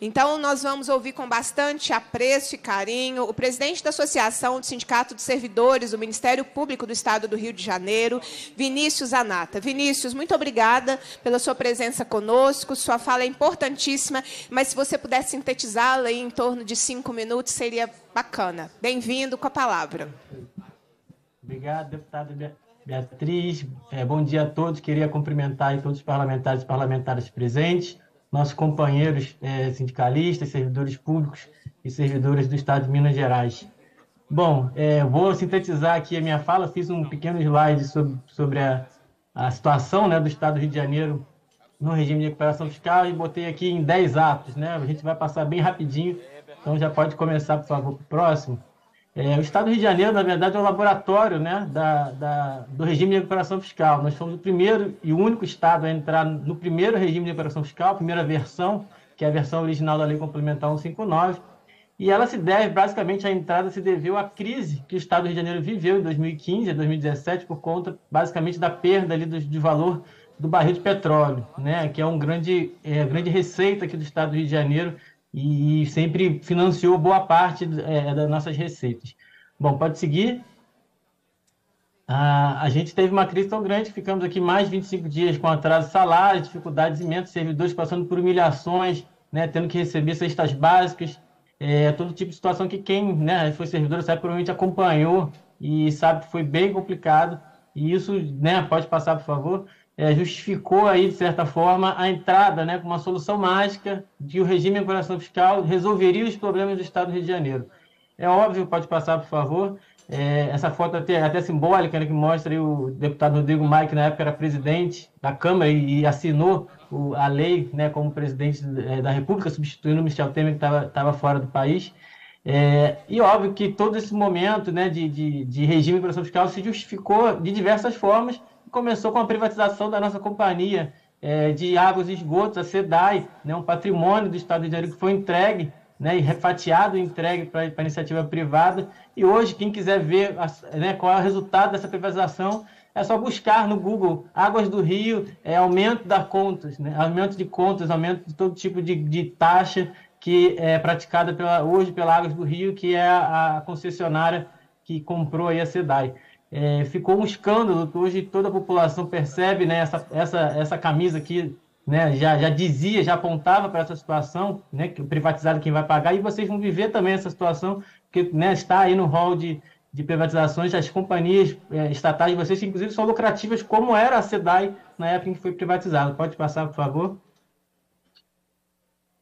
Então, nós vamos ouvir com bastante apreço e carinho o presidente da Associação do Sindicato de Servidores do Ministério Público do Estado do Rio de Janeiro, Vinícius Anata. Vinícius, muito obrigada pela sua presença conosco. Sua fala é importantíssima, mas se você pudesse sintetizá-la em torno de cinco minutos, seria bacana. Bem-vindo com a palavra. Obrigado, deputada Beatriz. É, bom dia a todos. Queria cumprimentar todos os parlamentares e parlamentares presentes nossos companheiros é, sindicalistas, servidores públicos e servidoras do Estado de Minas Gerais. Bom, é, vou sintetizar aqui a minha fala. Fiz um pequeno slide sobre, sobre a, a situação né, do Estado do Rio de Janeiro no regime de recuperação fiscal e botei aqui em 10 atos. Né? A gente vai passar bem rapidinho, então já pode começar, por favor, para o próximo. É, o Estado do Rio de Janeiro, na verdade, é o laboratório né, da, da, do regime de recuperação fiscal. Nós fomos o primeiro e o único Estado a entrar no primeiro regime de recuperação fiscal, a primeira versão, que é a versão original da Lei Complementar 159, e ela se deve, basicamente, à entrada se deveu à crise que o Estado do Rio de Janeiro viveu em 2015 e 2017 por conta, basicamente, da perda ali do, de valor do barril de petróleo, né, que é um grande, é, grande receita aqui do Estado do Rio de Janeiro e sempre financiou boa parte é, das nossas receitas. Bom, pode seguir. Ah, a gente teve uma crise tão grande ficamos aqui mais de 25 dias com atraso salário, dificuldades imensas, servidores passando por humilhações, né, tendo que receber cestas básicas, é, todo tipo de situação que quem né, foi servidor sabe, provavelmente acompanhou e sabe que foi bem complicado. E isso, né, pode passar, por favor é, justificou aí, de certa forma, a entrada né, com uma solução mágica de o regime de coração fiscal resolveria os problemas do Estado do Rio de Janeiro. É óbvio, pode passar, por favor, é, essa foto é até, é até simbólica, né, que mostra o deputado Rodrigo Maia, que na época era presidente da Câmara e, e assinou o, a lei né, como presidente é, da República, substituindo o Michel Temer, que estava fora do país. É, e óbvio que todo esse momento né, de, de, de regime de coração fiscal se justificou de diversas formas, começou com a privatização da nossa companhia é, de águas e esgotos, a SEDAI, né, um patrimônio do Estado de Janeiro que foi entregue né, e refatiado, entregue para a iniciativa privada. E hoje, quem quiser ver a, né, qual é o resultado dessa privatização, é só buscar no Google Águas do Rio, é, aumento da contas, né, aumento de contas, aumento de todo tipo de, de taxa que é praticada pela, hoje pela Águas do Rio, que é a, a concessionária que comprou a SEDAI é, ficou um escândalo que hoje toda a população percebe, né? Essa, essa, essa camisa aqui, né? Já, já dizia, já apontava para essa situação, né? Que privatizado quem vai pagar e vocês vão viver também essa situação que né, está aí no hall de, de privatizações das companhias é, estatais de vocês, que inclusive são lucrativas, como era a SEDAI na época em que foi privatizada. Pode passar, por favor.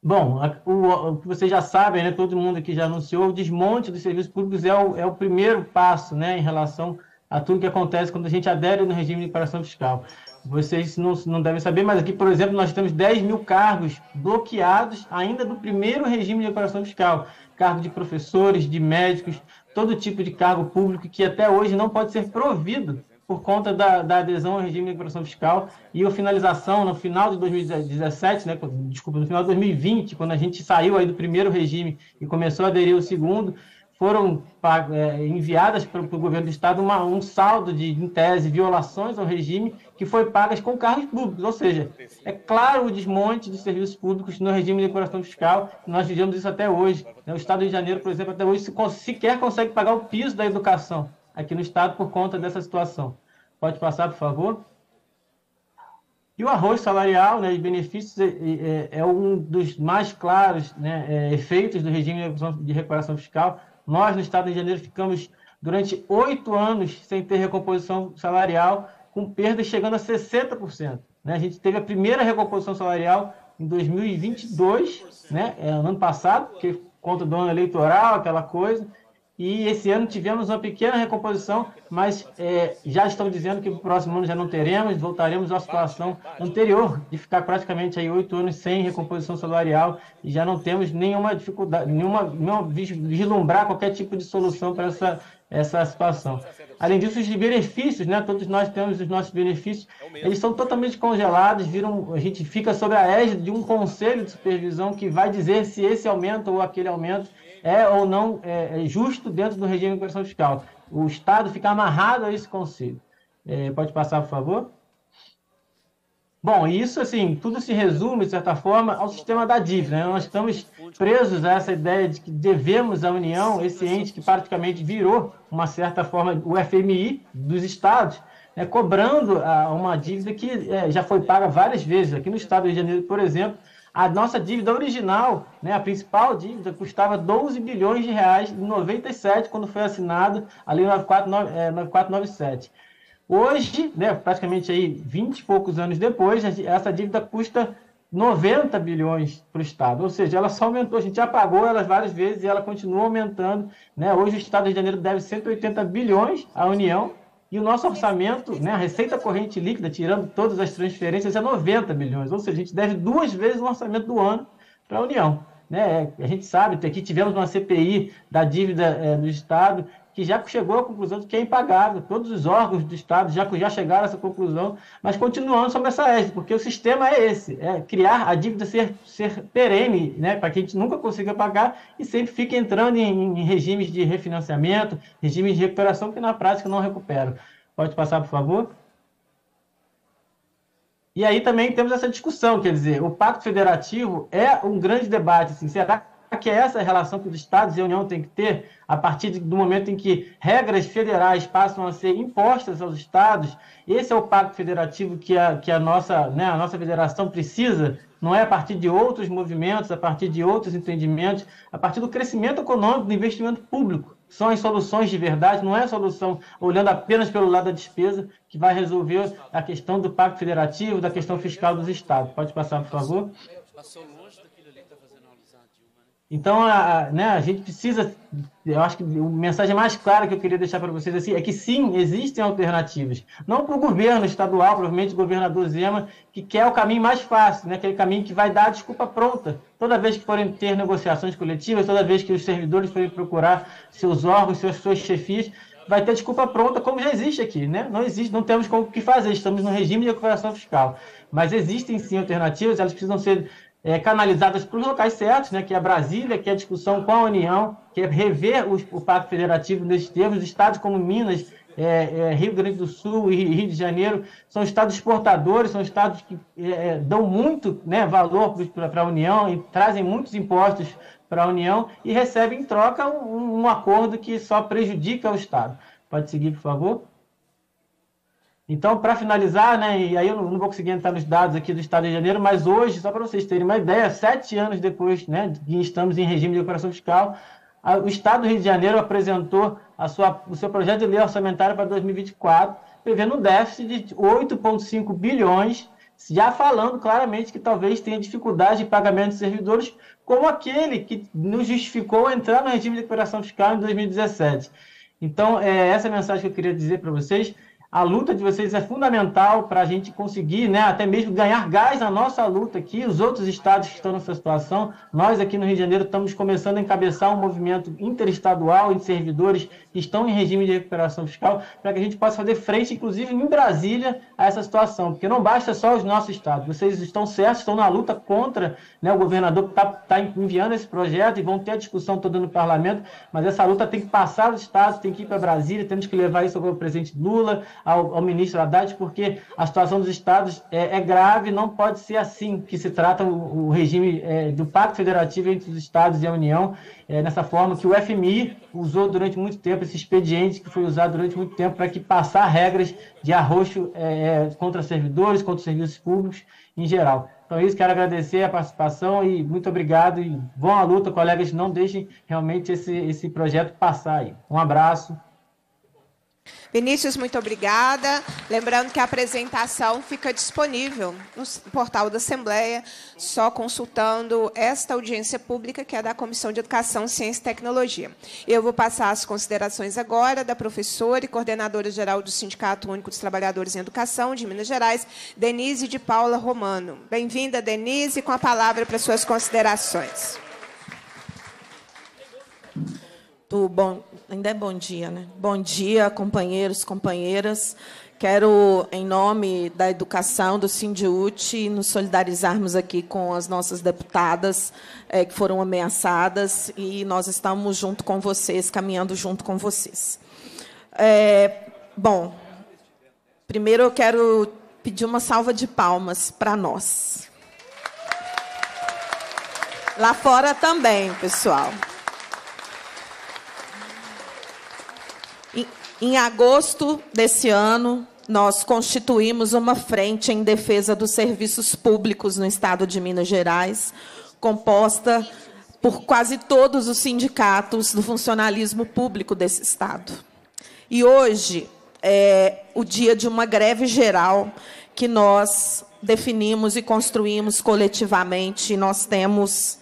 Bom, o, que vocês já sabem, né, todo mundo aqui já anunciou, o desmonte dos serviços públicos é o, é o primeiro passo né, em relação a tudo que acontece quando a gente adere no regime de cooperação fiscal. Vocês não, não devem saber, mas aqui, por exemplo, nós temos 10 mil cargos bloqueados ainda do primeiro regime de cooperação fiscal. Cargo de professores, de médicos, todo tipo de cargo público que até hoje não pode ser provido por conta da, da, adesão ao regime de recuperação fiscal e a finalização no final de 2017, né, desculpa, no final de 2020, quando a gente saiu aí do primeiro regime e começou a aderir ao segundo, foram é, enviadas para o governo do Estado uma, um saldo de, em tese, violações ao regime que foi pagas com cargos públicos. Ou seja, é claro o desmonte dos serviços públicos no regime de decoração fiscal. Nós vivemos isso até hoje. Né? O Estado de Janeiro, por exemplo, até hoje sequer consegue pagar o piso da educação aqui no Estado por conta dessa situação. Pode passar, por favor. E o arroz salarial, né, benefícios, é, é, é um dos mais claros né, é, efeitos do regime de recuperação fiscal, nós, no Estado de Janeiro, ficamos durante oito anos sem ter recomposição salarial, com perdas chegando a 60%. Né? A gente teve a primeira recomposição salarial em 2022, né? é, ano passado, que conta do ano eleitoral, aquela coisa, e esse ano tivemos uma pequena recomposição, mas é, já estão dizendo que o próximo ano já não teremos, voltaremos à situação anterior, de ficar praticamente aí oito anos sem recomposição salarial, e já não temos nenhuma dificuldade, nenhuma, nenhuma vislumbrar qualquer tipo de solução para essa, essa situação. Além disso, os benefícios, né? Todos nós temos os nossos benefícios, é eles são totalmente congelados, viram, a gente fica sob a égide de um conselho de supervisão que vai dizer se esse aumento ou aquele aumento é ou não é, é, justo dentro do regime de correção fiscal. O Estado fica amarrado a esse conselho. É, pode passar, por favor? Bom, isso assim, tudo se resume, de certa forma, ao sistema da dívida. Né? Nós estamos presos a essa ideia de que devemos à União, esse ente que praticamente virou, uma certa forma, o FMI dos Estados, né? cobrando a, ah, uma dívida que é, já foi paga várias vezes. Aqui no Estado Rio de Janeiro, por exemplo, a nossa dívida original, né, a principal dívida, custava 12 bilhões de reais em 97, quando foi assinado ali Lei 9497. Eh, Hoje, né, praticamente aí 20 e poucos anos depois, essa dívida custa 90 bilhões para o Estado. Ou seja, ela só aumentou, a gente já pagou ela várias vezes e ela continua aumentando. Né? Hoje o Estado de Janeiro deve 180 bilhões à União, e o nosso orçamento, né, a receita corrente líquida, tirando todas as transferências, é 90 bilhões. Ou seja, a gente deve duas vezes o orçamento do ano para a União. Né? É, a gente sabe que tivemos uma CPI da dívida é, do Estado que já chegou à conclusão de que é impagável. Todos os órgãos do Estado já, já chegaram a essa conclusão, mas continuando sobre essa égide, porque o sistema é esse, é criar a dívida ser, ser perene, né, para que a gente nunca consiga pagar e sempre fique entrando em, em regimes de refinanciamento, regimes de recuperação que na prática não recuperam. Pode passar, por favor? E aí também temos essa discussão, quer dizer, o Pacto Federativo é um grande debate, assim, será que é essa relação que os Estados e a União têm que ter a partir do momento em que regras federais passam a ser impostas aos Estados. Esse é o pacto federativo que a, que a, nossa, né, a nossa federação precisa, não é a partir de outros movimentos, a partir de outros entendimentos, a partir do crescimento econômico, do investimento público. São as soluções de verdade, não é a solução olhando apenas pelo lado da despesa que vai resolver a questão do pacto federativo, da questão fiscal dos Estados. Pode passar, por favor. Então, a, a, né, a gente precisa. Eu acho que a mensagem mais clara que eu queria deixar para vocês assim, é que sim, existem alternativas. Não para o governo estadual, provavelmente o governador Zema, que quer o caminho mais fácil, né, aquele caminho que vai dar a desculpa pronta. Toda vez que forem ter negociações coletivas, toda vez que os servidores forem procurar seus órgãos, suas, seus chefias, vai ter desculpa pronta, como já existe aqui, né? Não existe, não temos como que fazer, estamos no regime de recuperação fiscal. Mas existem sim alternativas, elas precisam ser é, canalizadas para os locais certos, né, que é Brasília, que é a discussão com a União, que é rever os, o Pacto Federativo nesses termos, estados como Minas, é, é, Rio Grande do Sul e Rio de Janeiro são estados exportadores, são estados que é, é dão muito né, valor para a União e trazem muitos impostos para a União e recebem em troca um, um acordo que só prejudica o Estado. Pode seguir, por favor. Então, para finalizar, né, e aí eu não, vou conseguir entrar nos dados aqui do Estado de Janeiro, mas hoje, só para vocês terem uma ideia, sete anos depois né, que estamos em regime de operação fiscal, a, o Estado do Rio de Janeiro apresentou a sua, o seu projeto de lei orçamentária para 2024, prevendo um déficit de 8,5 bilhões, já falando claramente que talvez tenha dificuldade de pagamento de servidores, como aquele que nos justificou entrar no regime de recuperação fiscal em 2017. Então, é essa é a mensagem que eu queria dizer para vocês a luta de vocês é fundamental para a gente conseguir, né, até mesmo ganhar gás na nossa luta aqui. Os outros estados que estão nessa situação, nós aqui no Rio de Janeiro estamos começando a encabeçar um movimento interestadual de servidores que estão em regime de recuperação fiscal, para que a gente possa fazer frente, inclusive em Brasília, a essa situação. Porque não basta só os nossos estados. Vocês estão certos, estão na luta contra né, o governador que está tá enviando esse projeto e vão ter a discussão toda no parlamento, mas essa luta tem que passar os estados, tem que ir para Brasília, temos que levar isso ao presidente Lula ao, ao ministro Haddad, porque a situação dos estados é, é, grave, não pode ser assim que se trata o, o regime é, do Pacto Federativo entre os estados e a União, é, nessa forma que o FMI usou durante muito tempo, esse expediente que foi usado durante muito tempo para que passar regras de arroxo é, é, contra servidores, contra serviços públicos em geral. Então é isso, quero agradecer a participação e muito obrigado e boa luta, colegas, não deixem realmente esse, esse projeto passar aí. Um abraço Vinícius, muito obrigada. Lembrando que a apresentação fica disponível no portal da Assembleia, só consultando esta audiência pública, que é da Comissão de Educação, Ciência e Tecnologia. Eu vou passar as considerações agora da professora e coordenadora geral do Sindicato Único dos Trabalhadores em Educação de Minas Gerais, Denise de Paula Romano. Bem-vinda, Denise, com a palavra para suas considerações. Muito bom, Ainda é bom dia, né? Bom dia, companheiros, companheiras. Quero, em nome da educação do Sindiut, nos solidarizarmos aqui com as nossas deputadas é, que foram ameaçadas e nós estamos junto com vocês, caminhando junto com vocês. É, bom, primeiro eu quero pedir uma salva de palmas para nós. Lá fora também, pessoal. Em agosto desse ano, nós constituímos uma frente em defesa dos serviços públicos no estado de Minas Gerais, composta por quase todos os sindicatos do funcionalismo público desse estado. E hoje é o dia de uma greve geral que nós definimos e construímos coletivamente. Nós temos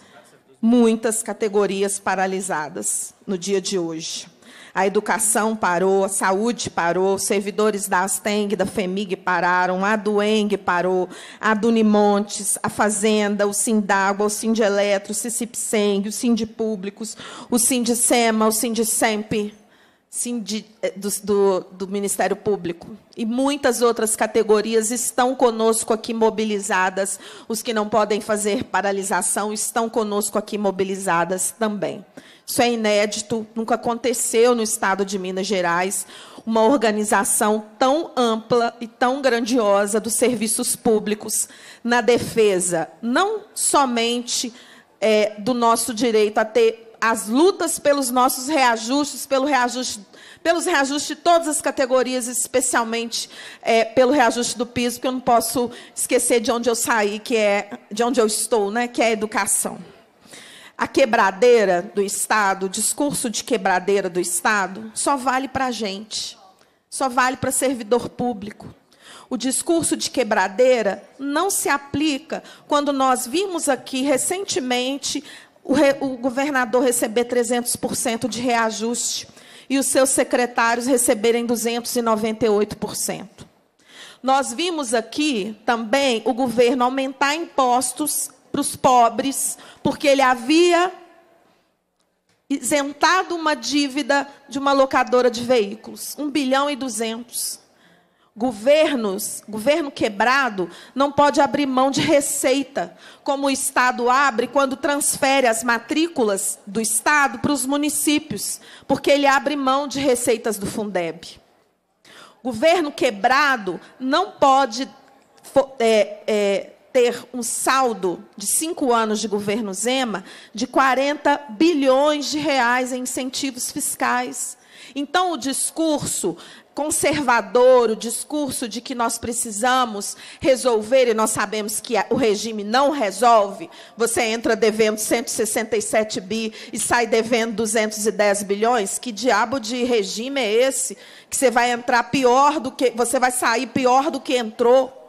muitas categorias paralisadas no dia de hoje a educação parou, a saúde parou, os servidores da Asteng, da FEMIG pararam, a Dueng parou, a Dunimontes, a Fazenda, o Sindágua, o Sindeletro, o Cicipseng, o Sindipúblicos, o Sindicema, o Sindicemp, Sindi, eh, do, do, do Ministério Público. E muitas outras categorias estão conosco aqui mobilizadas. Os que não podem fazer paralisação estão conosco aqui mobilizadas também. Isso é inédito, nunca aconteceu no estado de Minas Gerais uma organização tão ampla e tão grandiosa dos serviços públicos na defesa não somente é, do nosso direito a ter as lutas pelos nossos reajustes, pelo reajuste, pelos reajustes de todas as categorias, especialmente é, pelo reajuste do piso, porque eu não posso esquecer de onde eu saí, que é de onde eu estou, né, que é a educação a quebradeira do Estado, o discurso de quebradeira do Estado, só vale para a gente, só vale para servidor público. O discurso de quebradeira não se aplica quando nós vimos aqui recentemente o, re, o governador receber 300% de reajuste e os seus secretários receberem 298%. Nós vimos aqui também o governo aumentar impostos para os pobres, porque ele havia isentado uma dívida de uma locadora de veículos, um bilhão e duzentos. Governos, governo quebrado não pode abrir mão de receita, como o estado abre quando transfere as matrículas do estado para os municípios, porque ele abre mão de receitas do Fundeb. Governo quebrado não pode é, é, ter um saldo de cinco anos de governo Zema de 40 bilhões de reais em incentivos fiscais. Então, o discurso conservador, o discurso de que nós precisamos resolver e nós sabemos que o regime não resolve, você entra devendo 167 bi e sai devendo 210 bilhões, que diabo de regime é esse que você vai entrar pior do que você vai sair pior do que entrou?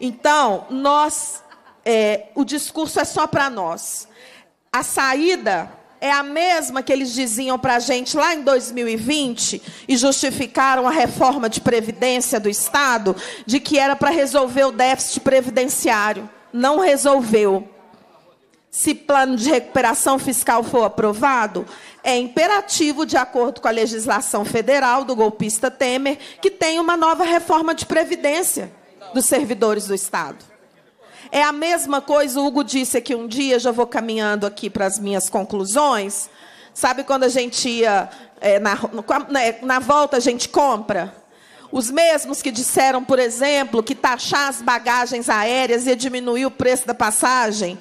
Então, nós, é, o discurso é só para nós. A saída é a mesma que eles diziam para a gente lá em 2020 e justificaram a reforma de previdência do Estado, de que era para resolver o déficit previdenciário. Não resolveu. Se plano de recuperação fiscal for aprovado, é imperativo, de acordo com a legislação federal do golpista Temer, que tenha uma nova reforma de previdência dos servidores do Estado. É a mesma coisa, o Hugo disse aqui um dia, já vou caminhando aqui para as minhas conclusões. Sabe quando a gente ia é, na, né, na volta a gente compra? Os mesmos que disseram, por exemplo, que taxar as bagagens aéreas ia diminuir o preço da passagem,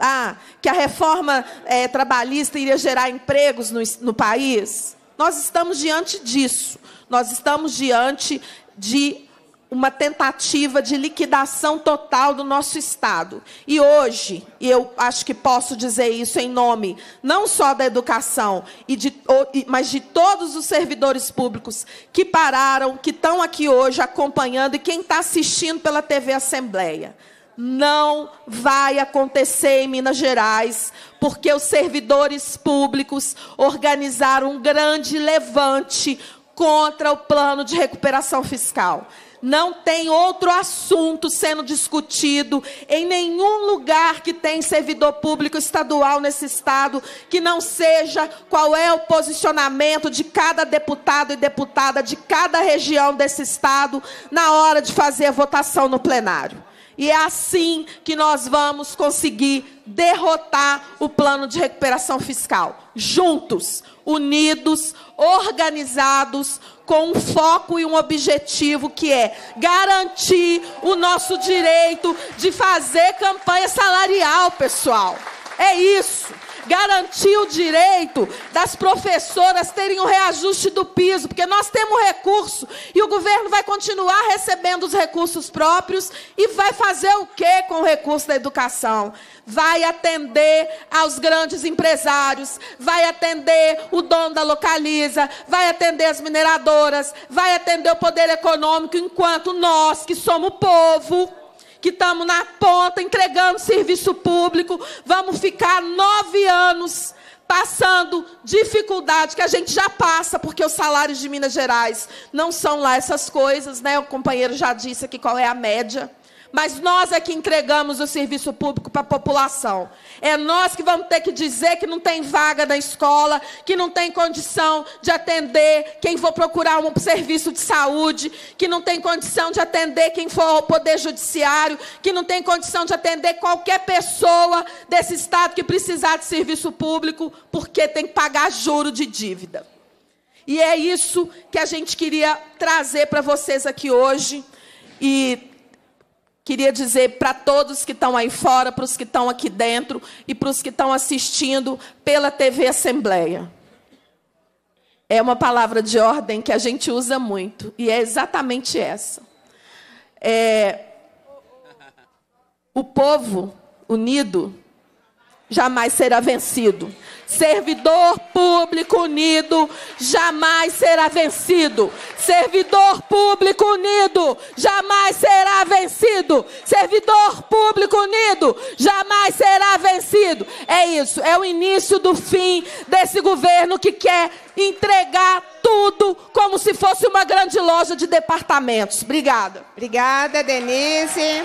ah, que a reforma é, trabalhista iria gerar empregos no, no país. Nós estamos diante disso. Nós estamos diante de uma tentativa de liquidação total do nosso Estado. E hoje, e eu acho que posso dizer isso em nome não só da educação, mas de todos os servidores públicos que pararam, que estão aqui hoje acompanhando e quem está assistindo pela TV Assembleia. Não vai acontecer em Minas Gerais, porque os servidores públicos organizaram um grande levante contra o plano de recuperação fiscal. Não tem outro assunto sendo discutido em nenhum lugar que tem servidor público estadual nesse estado que não seja qual é o posicionamento de cada deputado e deputada de cada região desse estado na hora de fazer a votação no plenário. E é assim que nós vamos conseguir derrotar o plano de recuperação fiscal. Juntos, unidos, organizados, com um foco e um objetivo que é garantir o nosso direito de fazer campanha salarial, pessoal. É isso garantir o direito das professoras terem o um reajuste do piso, porque nós temos recurso e o governo vai continuar recebendo os recursos próprios e vai fazer o que com o recurso da educação? Vai atender aos grandes empresários, vai atender o dono da localiza, vai atender as mineradoras, vai atender o poder econômico, enquanto nós, que somos povo, que estamos na ponta entregando serviço público, vamos ficar nove anos passando dificuldade que a gente já passa, porque os salários de Minas Gerais não são lá essas coisas, né? O companheiro já disse aqui qual é a média. Mas nós é que entregamos o serviço público para a população. É nós que vamos ter que dizer que não tem vaga na escola, que não tem condição de atender quem for procurar um serviço de saúde, que não tem condição de atender quem for ao poder judiciário, que não tem condição de atender qualquer pessoa desse estado que precisar de serviço público, porque tem que pagar juro de dívida. E é isso que a gente queria trazer para vocês aqui hoje. E Queria dizer para todos que estão aí fora, para os que estão aqui dentro e para os que estão assistindo pela TV Assembleia. É uma palavra de ordem que a gente usa muito e é exatamente essa. É, o povo unido jamais será vencido. Servidor público unido jamais será vencido. Servidor público unido jamais será vencido. Servidor público unido jamais será vencido. É isso, é o início do fim desse governo que quer entregar tudo como se fosse uma grande loja de departamentos. Obrigada. Obrigada, Denise.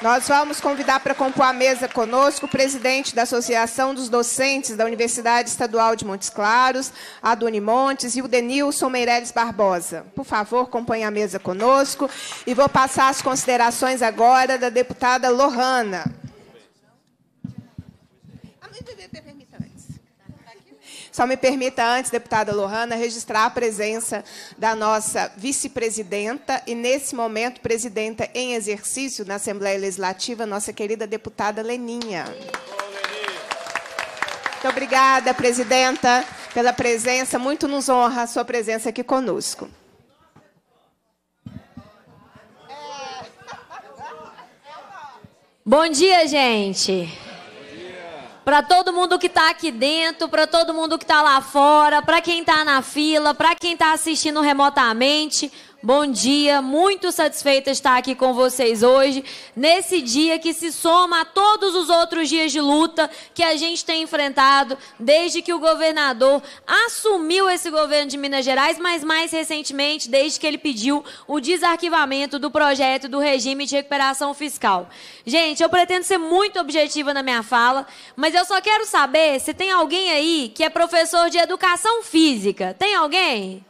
Nós vamos convidar para compor a mesa conosco o presidente da Associação dos Docentes da Universidade Estadual de Montes Claros, a Montes, e o Denilson Meireles Barbosa. Por favor, acompanhe a mesa conosco. E vou passar as considerações agora da deputada Lohana. Só me permita, antes, deputada Lohana, registrar a presença da nossa vice-presidenta e, nesse momento, presidenta em exercício na Assembleia Legislativa, nossa querida deputada Leninha. Muito obrigada, presidenta, pela presença. Muito nos honra a sua presença aqui conosco. Bom dia, gente para todo mundo que está aqui dentro, para todo mundo que está lá fora, para quem está na fila, para quem está assistindo remotamente. Bom dia, muito satisfeita estar aqui com vocês hoje, nesse dia que se soma a todos os outros dias de luta que a gente tem enfrentado desde que o governador assumiu esse governo de Minas Gerais, mas mais recentemente, desde que ele pediu o desarquivamento do projeto do regime de recuperação fiscal. Gente, eu pretendo ser muito objetiva na minha fala, mas eu só quero saber se tem alguém aí que é professor de educação física. Tem alguém?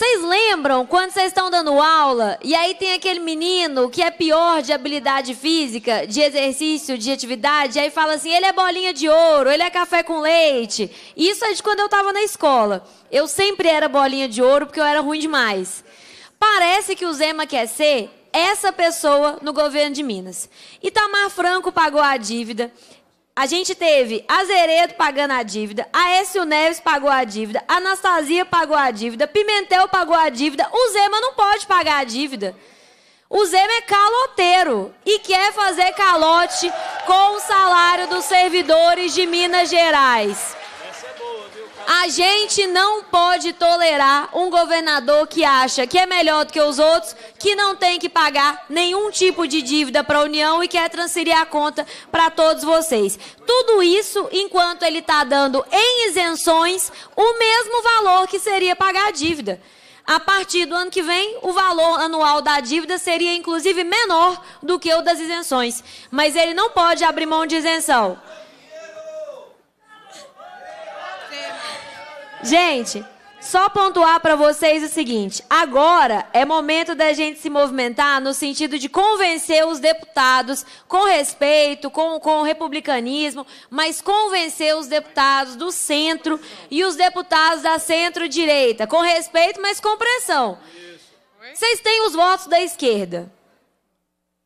Vocês lembram quando vocês estão dando aula e aí tem aquele menino que é pior de habilidade física, de exercício, de atividade, aí fala assim: ele é bolinha de ouro, ele é café com leite. Isso é de quando eu estava na escola. Eu sempre era bolinha de ouro porque eu era ruim demais. Parece que o Zema quer ser essa pessoa no governo de Minas. Itamar Franco pagou a dívida, a gente teve Azeredo pagando a dívida, Aécio Neves pagou a dívida, Anastasia pagou a dívida, Pimentel pagou a dívida, o Zema não pode pagar a dívida. O Zema é caloteiro e quer fazer calote com o salário dos servidores de Minas Gerais. A gente não pode tolerar um governador que acha que é melhor do que os outros, que não tem que pagar nenhum tipo de dívida para a União e quer transferir a conta para todos vocês. Tudo isso enquanto ele está dando em isenções o mesmo valor que seria pagar a dívida. A partir do ano que vem, o valor anual da dívida seria inclusive menor do que o das isenções. Mas ele não pode abrir mão de isenção. Gente, só pontuar para vocês o seguinte: agora é momento da gente se movimentar no sentido de convencer os deputados, com respeito, com, com o republicanismo, mas convencer os deputados do centro e os deputados da centro-direita. Com respeito, mas com pressão. Vocês têm os votos da esquerda.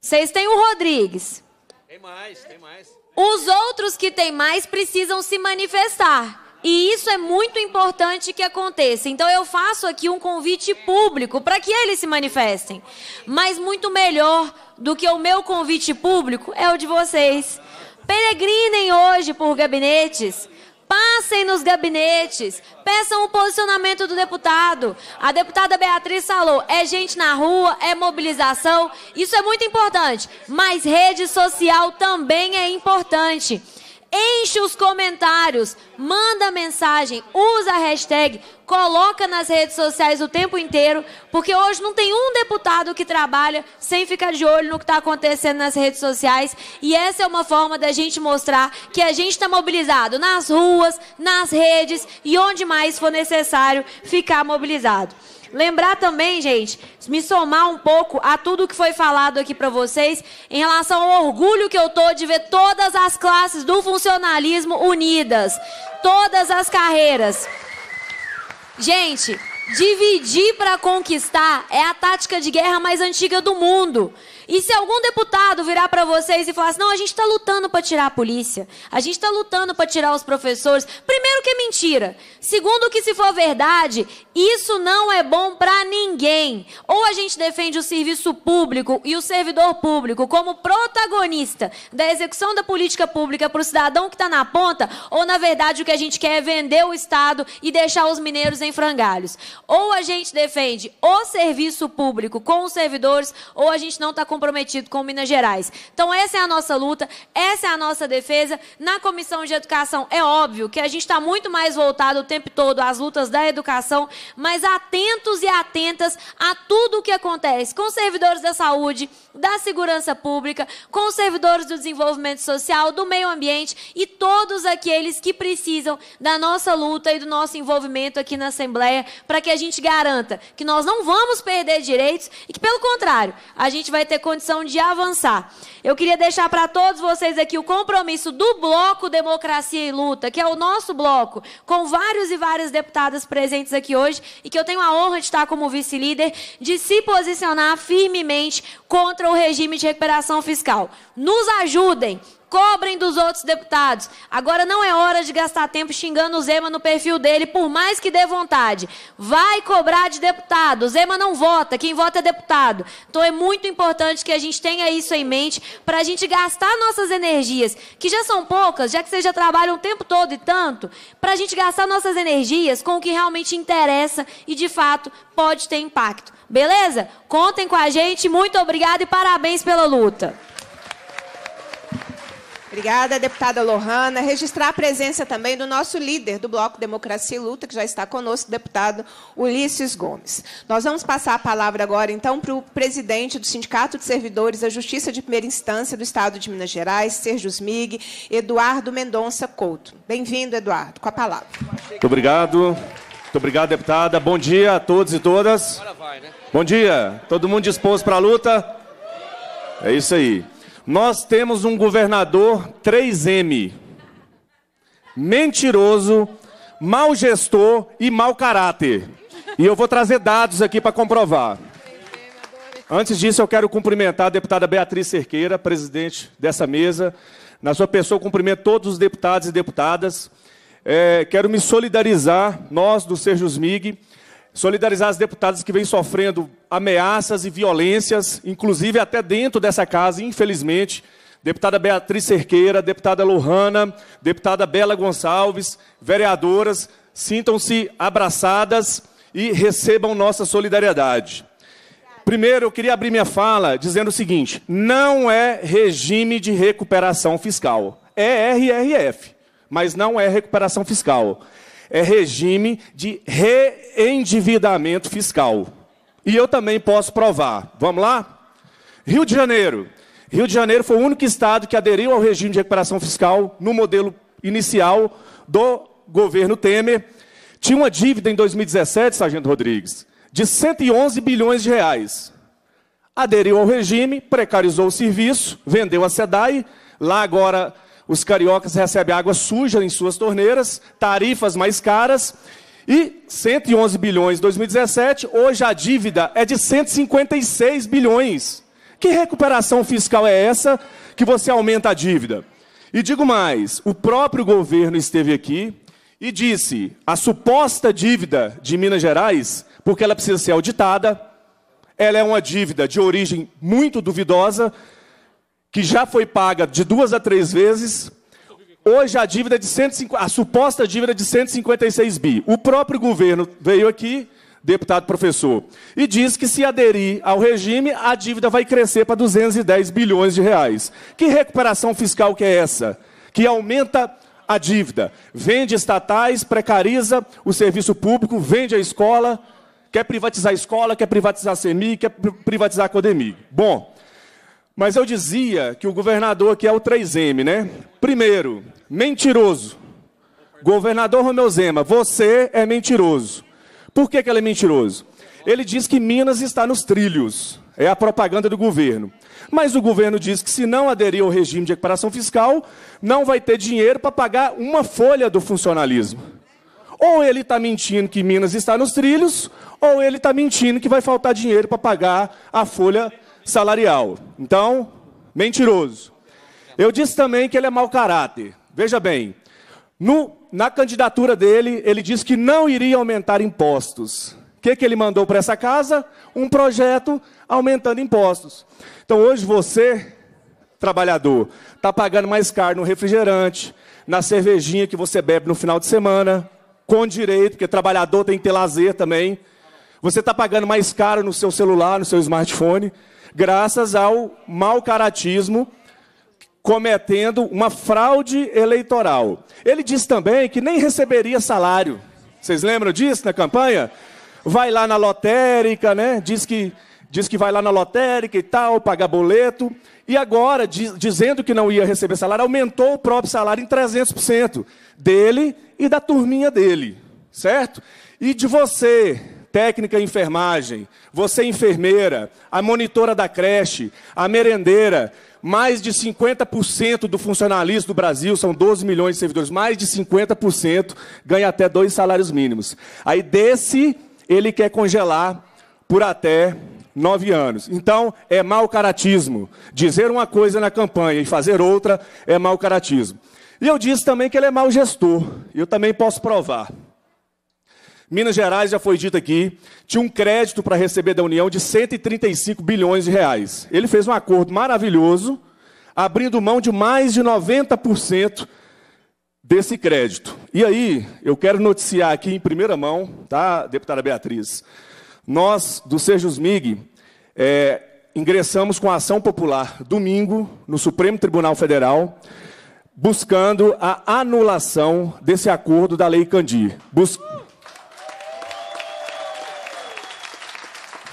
Vocês têm o Rodrigues. Tem mais, tem mais. Os outros que têm mais precisam se manifestar. E isso é muito importante que aconteça. Então eu faço aqui um convite público para que eles se manifestem. Mas muito melhor do que o meu convite público é o de vocês. Peregrinem hoje por gabinetes. Passem nos gabinetes, peçam o posicionamento do deputado. A deputada Beatriz falou: é gente na rua, é mobilização. Isso é muito importante, mas rede social também é importante. Enche os comentários, manda mensagem, usa a hashtag, coloca nas redes sociais o tempo inteiro, porque hoje não tem um deputado que trabalha sem ficar de olho no que está acontecendo nas redes sociais. E essa é uma forma da gente mostrar que a gente está mobilizado nas ruas, nas redes e onde mais for necessário ficar mobilizado. Lembrar também, gente, me somar um pouco a tudo que foi falado aqui para vocês em relação ao orgulho que eu tô de ver todas as classes do funcionalismo unidas, todas as carreiras. Gente, dividir para conquistar é a tática de guerra mais antiga do mundo. E se algum deputado virar para vocês e falar assim, não, a gente está lutando para tirar a polícia, a gente está lutando para tirar os professores, primeiro que é mentira, segundo que se for verdade, isso não é bom para ninguém. Ou a gente defende o serviço público e o servidor público como protagonista da execução da política pública para o cidadão que está na ponta, ou na verdade o que a gente quer é vender o Estado e deixar os mineiros em frangalhos. Ou a gente defende o serviço público com os servidores, ou a gente não está comprometido com Minas Gerais. Então, essa é a nossa luta, essa é a nossa defesa. Na Comissão de Educação, é óbvio que a gente está muito mais voltado o tempo todo às lutas da educação, mas atentos e atentas a tudo o que acontece com servidores da saúde, da segurança pública, com servidores do desenvolvimento social, do meio ambiente e todos aqueles que precisam da nossa luta e do nosso envolvimento aqui na Assembleia para que a gente garanta que nós não vamos perder direitos e que, pelo contrário, a gente vai ter condição de avançar. Eu queria deixar para todos vocês aqui o compromisso do bloco Democracia e Luta, que é o nosso bloco, com vários e várias deputadas presentes aqui hoje, e que eu tenho a honra de estar como vice-líder, de se posicionar firmemente contra o regime de recuperação fiscal. Nos ajudem, cobrem dos outros deputados. Agora não é hora de gastar tempo xingando o Zema no perfil dele, por mais que dê vontade. Vai cobrar de deputado. O Zema não vota, quem vota é deputado. Então é muito importante que a gente tenha isso em mente para a gente gastar nossas energias, que já são poucas, já que vocês já trabalham o tempo todo e tanto, para a gente gastar nossas energias com o que realmente interessa e de fato pode ter impacto. Beleza? Contem com a gente, muito obrigada e parabéns pela luta. Obrigada, deputada Lohana. Registrar a presença também do nosso líder do Bloco Democracia e Luta, que já está conosco, deputado Ulisses Gomes. Nós vamos passar a palavra agora, então, para o presidente do Sindicato de Servidores da Justiça de Primeira Instância do Estado de Minas Gerais, Sérgio Smig, Eduardo Mendonça Couto. Bem-vindo, Eduardo, com a palavra. Muito obrigado. Muito obrigado, deputada. Bom dia a todos e todas. Agora vai, né? Bom dia. Todo mundo disposto para a luta? É isso aí. Nós temos um governador 3M. Mentiroso, mau gestor e mau caráter. E eu vou trazer dados aqui para comprovar. Antes disso, eu quero cumprimentar a deputada Beatriz Cerqueira, presidente dessa mesa. Na sua pessoa, cumprimento todos os deputados e deputadas. É, quero me solidarizar, nós do Sejus MIG, Solidarizar as deputadas que vêm sofrendo ameaças e violências, inclusive até dentro dessa casa, infelizmente. Deputada Beatriz Cerqueira, deputada Lohana, deputada Bela Gonçalves, vereadoras, sintam-se abraçadas e recebam nossa solidariedade. Primeiro, eu queria abrir minha fala dizendo o seguinte: não é regime de recuperação fiscal. É RRF, mas não é recuperação fiscal é regime de reendividamento fiscal. E eu também posso provar. Vamos lá? Rio de Janeiro. Rio de Janeiro foi o único estado que aderiu ao regime de recuperação fiscal no modelo inicial do governo Temer. Tinha uma dívida em 2017, Sargento Rodrigues, de 111 bilhões de reais. Aderiu ao regime, precarizou o serviço, vendeu a SEDAI. Lá agora os cariocas recebem água suja em suas torneiras, tarifas mais caras. E 111 bilhões em 2017, hoje a dívida é de 156 bilhões. Que recuperação fiscal é essa que você aumenta a dívida? E digo mais: o próprio governo esteve aqui e disse a suposta dívida de Minas Gerais, porque ela precisa ser auditada, ela é uma dívida de origem muito duvidosa, que já foi paga de duas a três vezes, hoje a dívida é de 150, a suposta dívida é de 156 bi. O próprio governo veio aqui, deputado professor, e diz que se aderir ao regime, a dívida vai crescer para 210 bilhões de reais. Que recuperação fiscal que é essa? Que aumenta a dívida, vende estatais, precariza o serviço público, vende a escola, quer privatizar a escola, quer privatizar a CEMI, quer privatizar a CODEMI. Bom, mas eu dizia que o governador aqui é o 3M, né? Primeiro, mentiroso. Governador Romeu Zema, você é mentiroso. Por que, que ele é mentiroso? Ele diz que Minas está nos trilhos. É a propaganda do governo. Mas o governo diz que se não aderir ao regime de equiparação fiscal, não vai ter dinheiro para pagar uma folha do funcionalismo. Ou ele está mentindo que Minas está nos trilhos, ou ele está mentindo que vai faltar dinheiro para pagar a folha salarial. Então, mentiroso. Eu disse também que ele é mau caráter. Veja bem, no, na candidatura dele, ele disse que não iria aumentar impostos. O que, que ele mandou para essa casa? Um projeto aumentando impostos. Então, hoje você, trabalhador, está pagando mais caro no refrigerante, na cervejinha que você bebe no final de semana, com direito, porque trabalhador tem que ter lazer também. Você está pagando mais caro no seu celular, no seu smartphone graças ao mau caratismo cometendo uma fraude eleitoral. Ele diz também que nem receberia salário. Vocês lembram disso na campanha? Vai lá na lotérica, né? Diz que diz que vai lá na lotérica e tal, pagar boleto. E agora, diz, dizendo que não ia receber salário, aumentou o próprio salário em 300% dele e da turminha dele, certo? E de você técnica enfermagem, você é enfermeira, a monitora da creche, a merendeira, mais de 50% do funcionalismo do Brasil, são 12 milhões de servidores, mais de 50% ganha até dois salários mínimos. Aí desse, ele quer congelar por até nove anos. Então, é mau caratismo. Dizer uma coisa na campanha e fazer outra é mau caratismo. E eu disse também que ele é mau gestor. Eu também posso provar. Minas Gerais, já foi dito aqui, tinha um crédito para receber da União de 135 bilhões de reais. Ele fez um acordo maravilhoso, abrindo mão de mais de 90% desse crédito. E aí, eu quero noticiar aqui em primeira mão, tá, deputada Beatriz? Nós, do Sejus MIG, é, ingressamos com a ação popular domingo no Supremo Tribunal Federal, buscando a anulação desse acordo da Lei Candir. Bus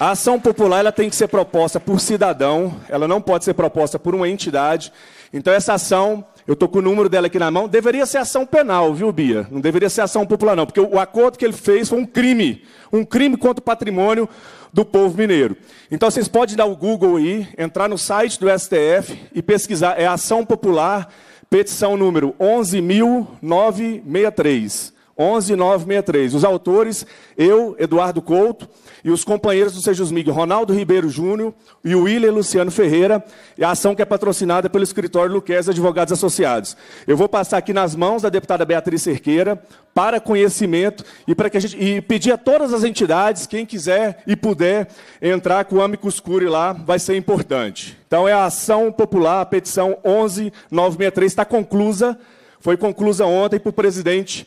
A ação popular ela tem que ser proposta por cidadão, ela não pode ser proposta por uma entidade. Então, essa ação, eu estou com o número dela aqui na mão, deveria ser ação penal, viu, Bia? Não deveria ser ação popular, não, porque o acordo que ele fez foi um crime um crime contra o patrimônio do povo mineiro. Então, vocês podem dar o Google aí, entrar no site do STF e pesquisar. É ação popular, petição número 11.963. 11.963. Os autores, eu, Eduardo Couto e os companheiros do Sejus MIG, Ronaldo Ribeiro Júnior e o William Luciano Ferreira, e é a ação que é patrocinada pelo escritório Luquez Advogados Associados. Eu vou passar aqui nas mãos da deputada Beatriz Cerqueira, para conhecimento e para que a gente e pedir a todas as entidades, quem quiser e puder entrar com o Amicus Curi lá, vai ser importante. Então é a ação popular, a petição 11963 está conclusa, foi conclusa ontem para o presidente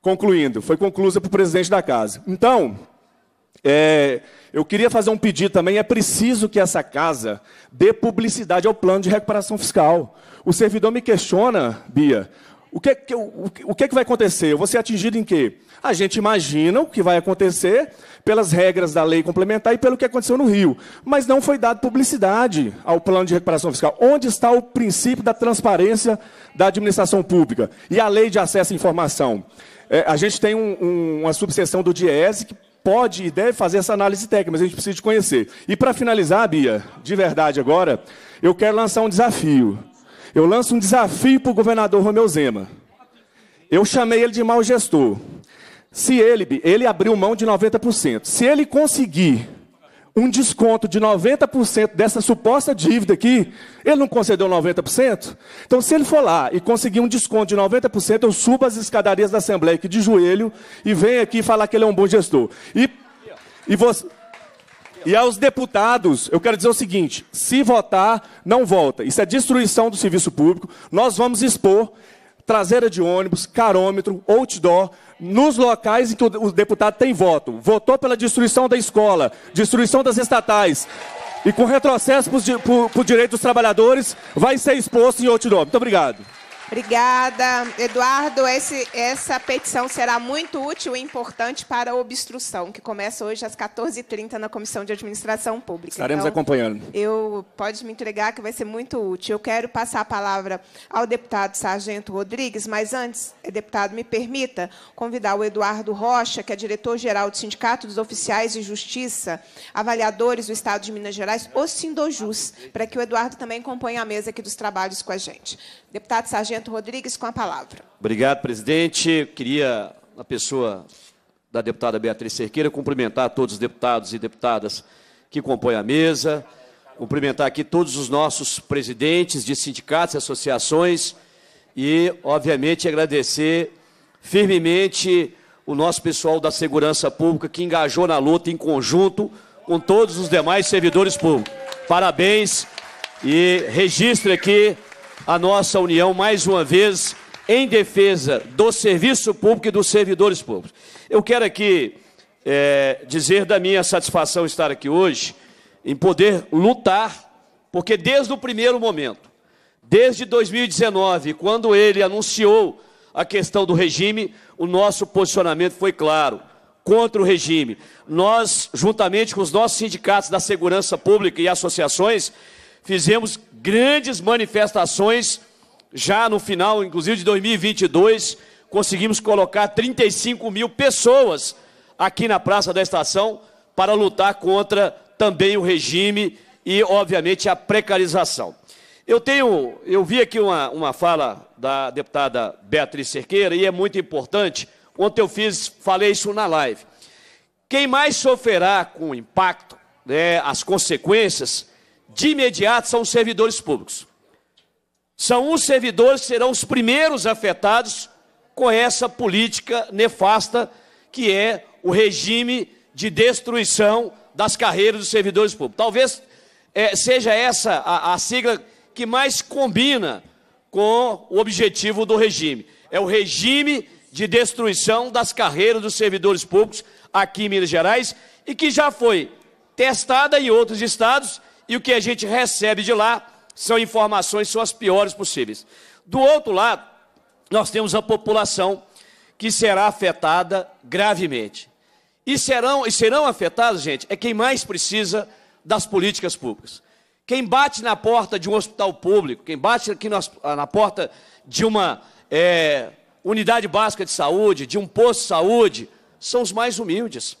concluindo, foi conclusa para o presidente da casa. Então, é, eu queria fazer um pedido também. É preciso que essa casa dê publicidade ao plano de recuperação fiscal. O servidor me questiona, Bia, o que, o, o que, é que vai acontecer? Eu vou ser atingido em quê? A gente imagina o que vai acontecer pelas regras da lei complementar e pelo que aconteceu no Rio. Mas não foi dado publicidade ao plano de recuperação fiscal. Onde está o princípio da transparência da administração pública? E a lei de acesso à informação? É, a gente tem um, um, uma subseção do DIESE que pode e deve fazer essa análise técnica, mas a gente precisa de conhecer. E para finalizar, Bia, de verdade agora, eu quero lançar um desafio. Eu lanço um desafio para o governador Romeu Zema. Eu chamei ele de mau gestor. Se ele, ele abriu mão de 90%. Se ele conseguir um desconto de 90% dessa suposta dívida aqui, ele não concedeu 90%? Então, se ele for lá e conseguir um desconto de 90%, eu subo as escadarias da Assembleia aqui de joelho e venho aqui falar que ele é um bom gestor. E, e você. E aos deputados, eu quero dizer o seguinte: se votar, não volta. Isso é destruição do serviço público. Nós vamos expor traseira de ônibus, carômetro, outdoor, nos locais em que o deputado tem voto. Votou pela destruição da escola, destruição das estatais. E com retrocesso para o direito dos trabalhadores, vai ser exposto em outdoor. Muito obrigado. Obrigada, Eduardo. Esse, essa petição será muito útil e importante para a obstrução, que começa hoje às 14h30 na Comissão de Administração Pública. Estaremos então, acompanhando. Eu Pode me entregar que vai ser muito útil. Eu quero passar a palavra ao deputado Sargento Rodrigues, mas antes, deputado, me permita convidar o Eduardo Rocha, que é diretor-geral do Sindicato dos Oficiais de Justiça, avaliadores do Estado de Minas Gerais, o Sindojus, para que o Eduardo também acompanhe a mesa aqui dos trabalhos com a gente. Deputado Sargento Bento Rodrigues com a palavra. Obrigado, presidente. Queria, a pessoa da deputada Beatriz Cerqueira, cumprimentar todos os deputados e deputadas que compõem a mesa, cumprimentar aqui todos os nossos presidentes de sindicatos e associações e, obviamente, agradecer firmemente o nosso pessoal da segurança pública que engajou na luta em conjunto com todos os demais servidores públicos. Parabéns e registre aqui a nossa união mais uma vez em defesa do serviço público e dos servidores públicos. Eu quero aqui é, dizer da minha satisfação estar aqui hoje, em poder lutar, porque desde o primeiro momento, desde 2019, quando ele anunciou a questão do regime, o nosso posicionamento foi claro contra o regime. Nós, juntamente com os nossos sindicatos da segurança pública e associações, fizemos grandes manifestações já no final, inclusive de 2022, conseguimos colocar 35 mil pessoas aqui na Praça da Estação para lutar contra também o regime e, obviamente, a precarização. Eu tenho, eu vi aqui uma, uma fala da deputada Beatriz Cerqueira e é muito importante. Ontem eu fiz, falei isso na live. Quem mais sofrerá com o impacto, né, as consequências, de imediato são os servidores públicos. São os servidores que serão os primeiros afetados com essa política nefasta que é o regime de destruição das carreiras dos servidores públicos. Talvez é, seja essa a, a sigla que mais combina com o objetivo do regime. É o regime de destruição das carreiras dos servidores públicos aqui em Minas Gerais e que já foi testada em outros estados e o que a gente recebe de lá são informações são as piores possíveis. Do outro lado, nós temos a população que será afetada gravemente. E serão, e serão afetados, gente, é quem mais precisa das políticas públicas. Quem bate na porta de um hospital público, quem bate aqui na, na porta de uma é, unidade básica de saúde, de um posto de saúde, são os mais humildes.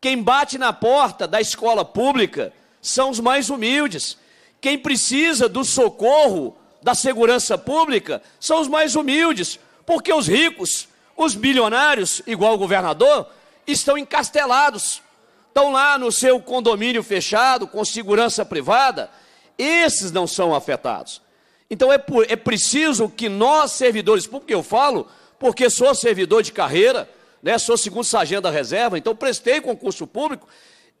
Quem bate na porta da escola pública são os mais humildes. Quem precisa do socorro da segurança pública são os mais humildes, porque os ricos, os bilionários, igual o governador, estão encastelados, estão lá no seu condomínio fechado, com segurança privada, esses não são afetados. Então é, por, é preciso que nós, servidores públicos, eu falo, porque sou servidor de carreira, né, sou segundo sargento da reserva, então prestei concurso público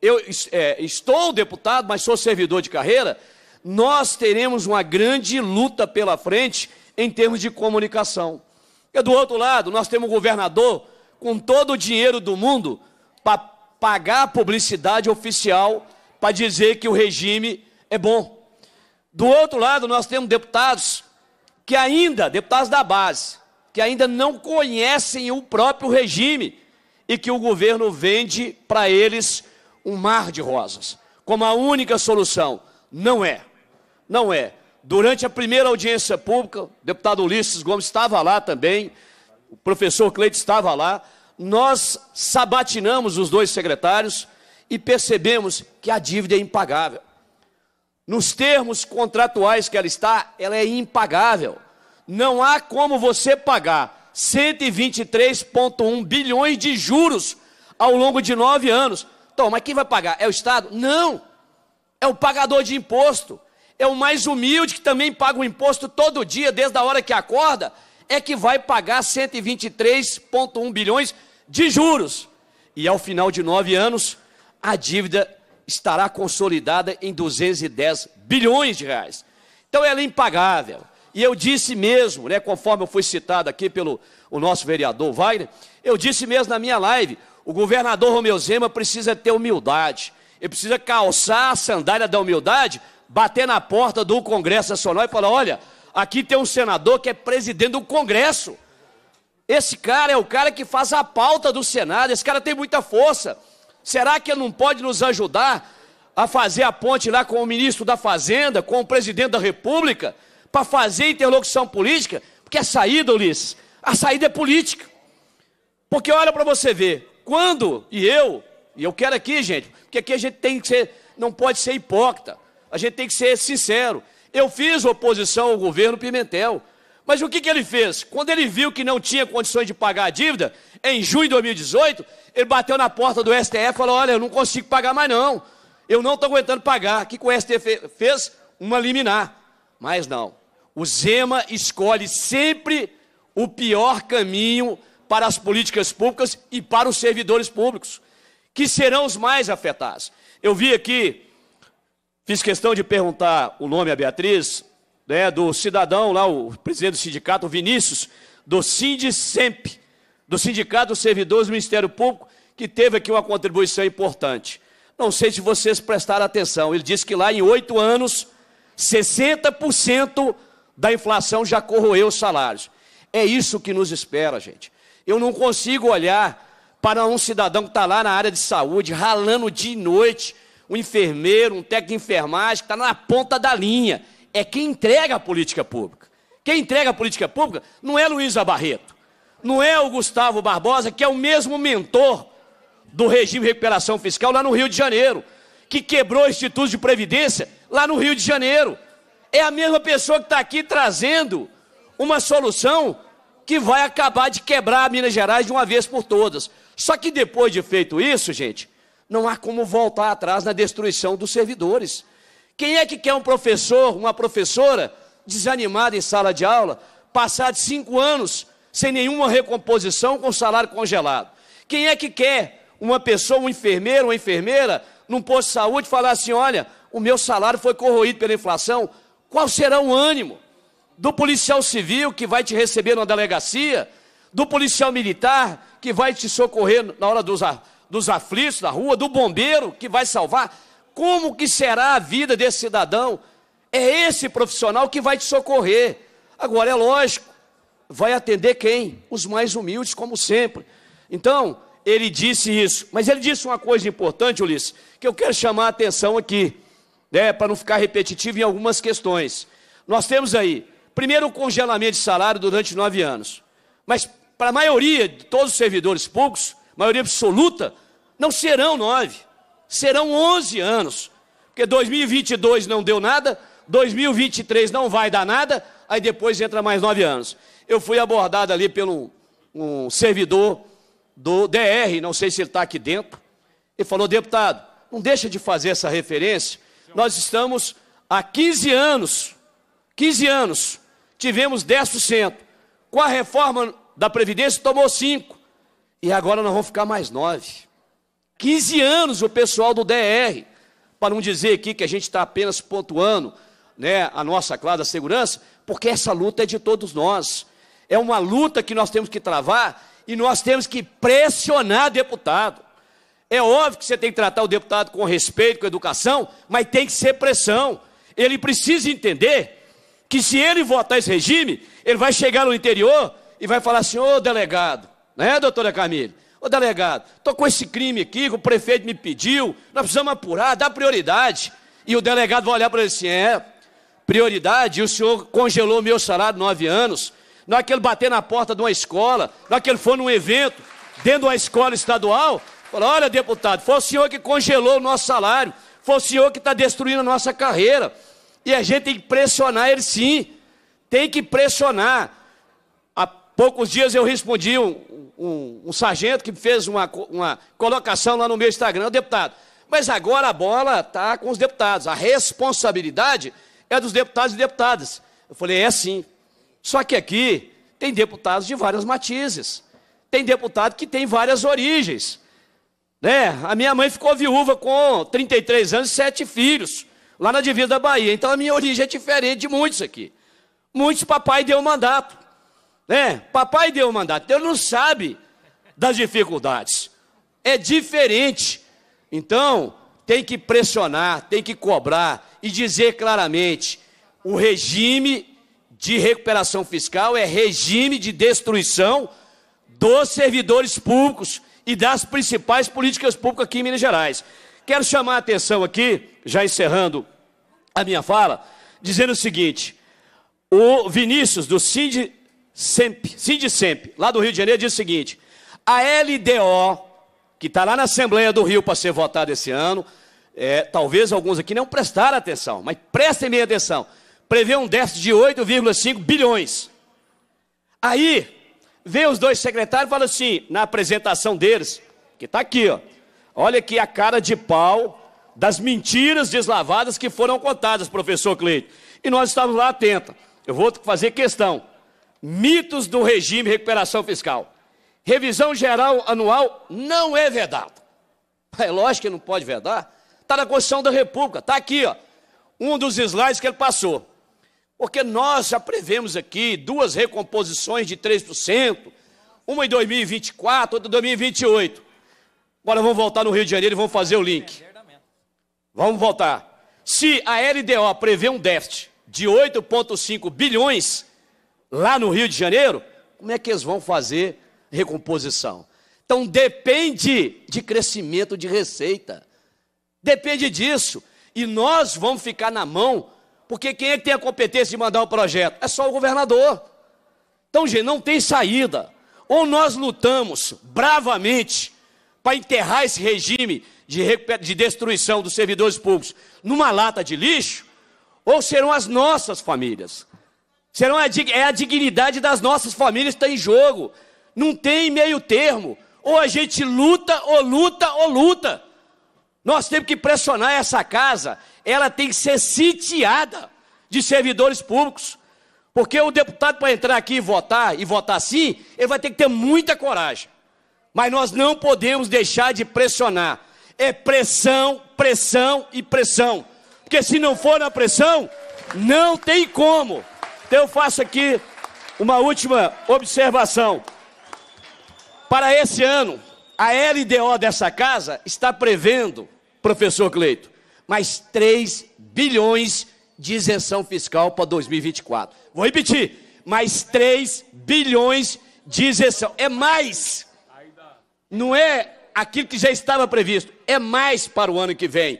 eu é, estou deputado, mas sou servidor de carreira, nós teremos uma grande luta pela frente em termos de comunicação. E do outro lado, nós temos um governador com todo o dinheiro do mundo para pagar a publicidade oficial para dizer que o regime é bom. Do outro lado, nós temos deputados que ainda, deputados da base, que ainda não conhecem o próprio regime e que o governo vende para eles um mar de rosas, como a única solução. Não é. Não é. Durante a primeira audiência pública, o deputado Ulisses Gomes estava lá também, o professor Cleide estava lá, nós sabatinamos os dois secretários e percebemos que a dívida é impagável. Nos termos contratuais que ela está, ela é impagável. Não há como você pagar 123,1 bilhões de juros ao longo de nove anos. Então, mas quem vai pagar? É o Estado? Não! É o pagador de imposto. É o mais humilde que também paga o imposto todo dia, desde a hora que acorda, é que vai pagar 123,1 bilhões de juros. E ao final de nove anos, a dívida estará consolidada em 210 bilhões de reais. Então ela é impagável. E eu disse mesmo, né, conforme eu fui citado aqui pelo o nosso vereador Wagner, eu disse mesmo na minha live, o governador Romeu Zema precisa ter humildade. Ele precisa calçar a sandália da humildade, bater na porta do Congresso Nacional e falar: olha, aqui tem um senador que é presidente do Congresso. Esse cara é o cara que faz a pauta do Senado, esse cara tem muita força. Será que ele não pode nos ajudar a fazer a ponte lá com o ministro da Fazenda, com o presidente da República, para fazer interlocução política? Porque a saída, Ulisses, a saída é política. Porque olha para você ver, quando, e eu, e eu quero aqui, gente, porque aqui a gente tem que ser, não pode ser hipócrita, a gente tem que ser sincero. Eu fiz oposição ao governo Pimentel, mas o que, que ele fez? Quando ele viu que não tinha condições de pagar a dívida, em junho de 2018, ele bateu na porta do STF e falou: Olha, eu não consigo pagar mais não, eu não estou aguentando pagar. O que, que o STF fez? Uma liminar. Mas não, o Zema escolhe sempre o pior caminho para as políticas públicas e para os servidores públicos, que serão os mais afetados. Eu vi aqui, fiz questão de perguntar o nome à Beatriz, né, do cidadão lá, o presidente do sindicato, o Vinícius, do SINDICEMP, do Sindicato dos Servidores do Ministério Público, que teve aqui uma contribuição importante. Não sei se vocês prestaram atenção, ele disse que lá em oito anos, 60% da inflação já corroeu os salários. É isso que nos espera, gente. Eu não consigo olhar para um cidadão que está lá na área de saúde, ralando dia e noite, um enfermeiro, um técnico de enfermagem, que está na ponta da linha. É quem entrega a política pública. Quem entrega a política pública não é Luísa Barreto, não é o Gustavo Barbosa, que é o mesmo mentor do regime de recuperação fiscal lá no Rio de Janeiro, que quebrou o Instituto de Previdência lá no Rio de Janeiro. É a mesma pessoa que está aqui trazendo uma solução que vai acabar de quebrar Minas Gerais de uma vez por todas. Só que depois de feito isso, gente, não há como voltar atrás na destruição dos servidores. Quem é que quer um professor, uma professora desanimada em sala de aula, passar de cinco anos sem nenhuma recomposição com salário congelado? Quem é que quer uma pessoa, um enfermeiro, uma enfermeira, num posto de saúde, falar assim: olha, o meu salário foi corroído pela inflação? Qual será o ânimo? do policial civil que vai te receber na delegacia, do policial militar que vai te socorrer na hora dos, dos aflitos na rua, do bombeiro que vai salvar. Como que será a vida desse cidadão? É esse profissional que vai te socorrer. Agora é lógico, vai atender quem? Os mais humildes, como sempre. Então, ele disse isso. Mas ele disse uma coisa importante, Ulisses, que eu quero chamar a atenção aqui, né, para não ficar repetitivo em algumas questões. Nós temos aí Primeiro, o congelamento de salário durante nove anos. Mas para a maioria de todos os servidores públicos, maioria absoluta, não serão nove, serão onze anos. Porque 2022 não deu nada, 2023 não vai dar nada, aí depois entra mais nove anos. Eu fui abordado ali pelo um servidor do DR, não sei se ele está aqui dentro, e falou: deputado, não deixa de fazer essa referência, nós estamos há 15 anos, 15 anos, tivemos 10%. Com a reforma da Previdência, tomou 5%. E agora nós vamos ficar mais 9%. 15 anos o pessoal do DR, para não dizer aqui que a gente está apenas pontuando né, a nossa clara da segurança, porque essa luta é de todos nós. É uma luta que nós temos que travar e nós temos que pressionar deputado. É óbvio que você tem que tratar o deputado com respeito, com educação, mas tem que ser pressão. Ele precisa entender que se ele votar esse regime, ele vai chegar no interior e vai falar assim, ô delegado, né, doutora Camille? Ô delegado, estou com esse crime aqui que o prefeito me pediu, nós precisamos apurar, dá prioridade. E o delegado vai olhar para ele assim, é, prioridade, e o senhor congelou meu salário nove anos, na hora é que ele bater na porta de uma escola, na hora é que ele for num evento, dentro de uma escola estadual, fala, olha deputado, foi o senhor que congelou o nosso salário, foi o senhor que está destruindo a nossa carreira, e a gente tem que pressionar ele sim. Tem que pressionar. Há poucos dias eu respondi um, um, um sargento que fez uma, uma colocação lá no meu Instagram, deputado. Mas agora a bola está com os deputados. A responsabilidade é dos deputados e deputadas. Eu falei, é sim. Só que aqui tem deputados de vários matizes. Tem deputado que tem várias origens. Né? A minha mãe ficou viúva com 33 anos e sete filhos lá na divisa da Bahia. Então a minha origem é diferente de muitos aqui. Muitos papai deu mandato. Né? Papai deu mandato. Deus não sabe das dificuldades. É diferente. Então, tem que pressionar, tem que cobrar e dizer claramente: o regime de recuperação fiscal é regime de destruição dos servidores públicos e das principais políticas públicas aqui em Minas Gerais. Quero chamar a atenção aqui, já encerrando a minha fala, dizendo o seguinte: o Vinícius do Cindy Semp, Cindy Semp, lá do Rio de Janeiro, diz o seguinte: a LDO, que está lá na Assembleia do Rio para ser votada esse ano, é, talvez alguns aqui não prestaram atenção, mas prestem bem atenção. Prevê um déficit de 8,5 bilhões. Aí, vem os dois secretários e fala assim, na apresentação deles, que está aqui, ó. Olha aqui a cara de pau das mentiras deslavadas que foram contadas, professor Cleide. E nós estamos lá atentos. Eu vou fazer questão. Mitos do regime de recuperação fiscal. Revisão geral anual não é vedado. É lógico que não pode vedar. Está na Constituição da República. Está aqui, ó, um dos slides que ele passou. Porque nós já prevemos aqui duas recomposições de 3%, uma em 2024, outra em 2028. Agora vamos voltar no Rio de Janeiro e vamos fazer o link. Vamos voltar. Se a LDO prevê um déficit de 8,5 bilhões lá no Rio de Janeiro, como é que eles vão fazer recomposição? Então depende de crescimento de receita. Depende disso. E nós vamos ficar na mão, porque quem é que tem a competência de mandar o projeto? É só o governador. Então, gente, não tem saída. Ou nós lutamos bravamente para enterrar esse regime de, de destruição dos servidores públicos numa lata de lixo, ou serão as nossas famílias. Serão a, é a dignidade das nossas famílias que está em jogo. Não tem meio termo. Ou a gente luta, ou luta, ou luta. Nós temos que pressionar essa casa. Ela tem que ser sitiada de servidores públicos. Porque o deputado, para entrar aqui e votar, e votar sim, ele vai ter que ter muita coragem. Mas nós não podemos deixar de pressionar. É pressão, pressão e pressão. Porque se não for na pressão, não tem como. Então eu faço aqui uma última observação. Para esse ano, a LDO dessa casa está prevendo, professor Cleito, mais 3 bilhões de isenção fiscal para 2024. Vou repetir, mais 3 bilhões de isenção. É mais não é aquilo que já estava previsto, é mais para o ano que vem.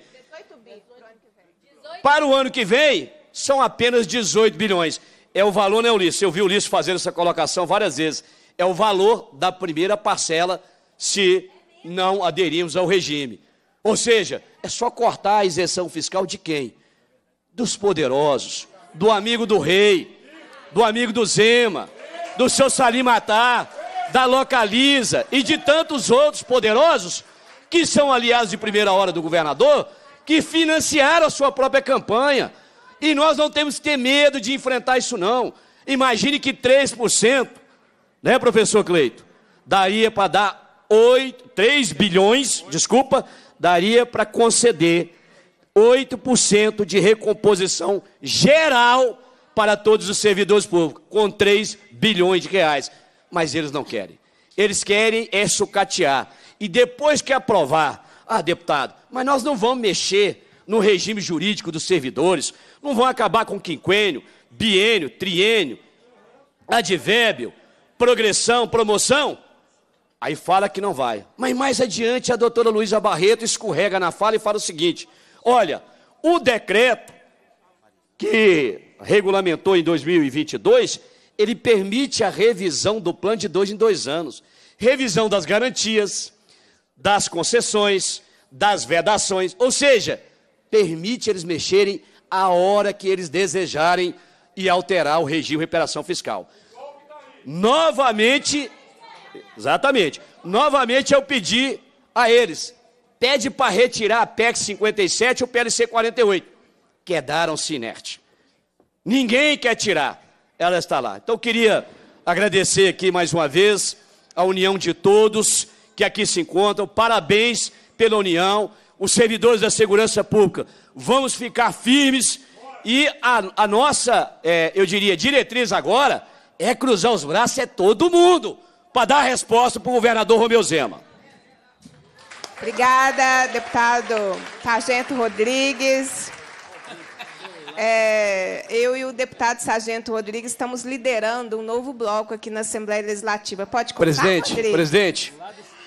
Para o ano que vem, são apenas 18 bilhões. É o valor, né, Ulisses? Eu vi o Ulisses fazendo essa colocação várias vezes. É o valor da primeira parcela se não aderirmos ao regime. Ou seja, é só cortar a isenção fiscal de quem? Dos poderosos, do amigo do rei, do amigo do Zema, do seu Salim Matar da Localiza e de tantos outros poderosos, que são aliados de primeira hora do governador, que financiaram a sua própria campanha. E nós não temos que ter medo de enfrentar isso, não. Imagine que 3%, né, professor Cleito? Daria para dar 8, 3 bilhões, desculpa, daria para conceder 8% de recomposição geral para todos os servidores públicos, com 3 bilhões de reais mas eles não querem. Eles querem é sucatear. E depois que aprovar, ah, deputado, mas nós não vamos mexer no regime jurídico dos servidores, não vão acabar com quinquênio, biênio, triênio, advérbio, progressão, promoção. Aí fala que não vai. Mas mais adiante a doutora Luísa Barreto escorrega na fala e fala o seguinte: olha, o decreto que regulamentou em 2022 ele permite a revisão do plano de dois em dois anos revisão das garantias, das concessões, das vedações, ou seja, permite eles mexerem a hora que eles desejarem e alterar o regime de recuperação fiscal. Novamente, exatamente, novamente eu pedi a eles, pede para retirar a PEC 57 ou PLC 48. Quedaram-se inerte. Ninguém quer tirar ela está lá. Então, eu queria agradecer aqui mais uma vez a união de todos que aqui se encontram. Parabéns pela união. Os servidores da segurança pública, vamos ficar firmes. E a, a nossa, é, eu diria, diretriz agora é cruzar os braços, é todo mundo, para dar a resposta para o governador Romeu Zema. Obrigada, deputado Sargento Rodrigues. É, eu e o deputado Sargento Rodrigues estamos liderando um novo bloco aqui na Assembleia Legislativa. Pode contar, Presidente, presidente,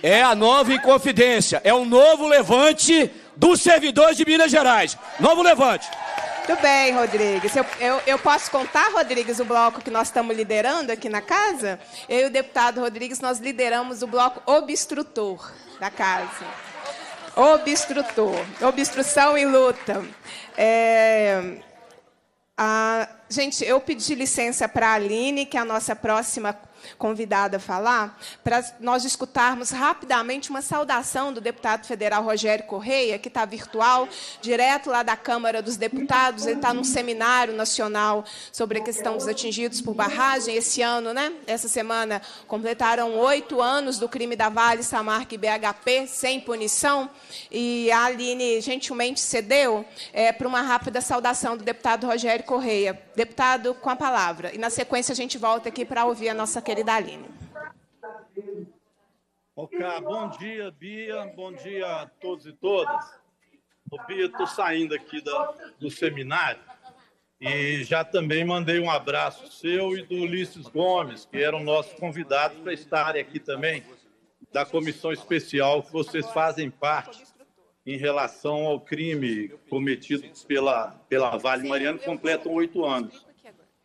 é a nova Inconfidência, é um novo levante dos servidores de Minas Gerais. Novo levante. Tudo bem, Rodrigues. Eu, eu, eu, posso contar, Rodrigues, o bloco que nós estamos liderando aqui na casa? Eu e o deputado Rodrigues, nós lideramos o bloco obstrutor da casa. Obstrutor. Obstrução e luta. É... Ah, gente, eu pedi licença para a Aline, que é a nossa próxima convidada a falar, para nós escutarmos rapidamente uma saudação do deputado federal Rogério Correia, que está virtual, direto lá da Câmara dos Deputados. Ele está num seminário nacional sobre a questão dos atingidos por barragem. Esse ano, né? Essa semana, completaram oito anos do crime da Vale, Samarc e BHP, sem punição. E a Aline gentilmente cedeu é, para uma rápida saudação do deputado Rogério Correia. Deputado, com a palavra. E, na sequência, a gente volta aqui para ouvir a nossa querida querida Aline. bom dia, Bia. Bom dia a todos e todas. O Bia, estou saindo aqui da, do seminário e já também mandei um abraço seu e do Ulisses Gomes, que eram nossos convidados para estarem aqui também, da comissão especial que vocês fazem parte em relação ao crime cometido pela, pela Vale Mariano, completam oito anos.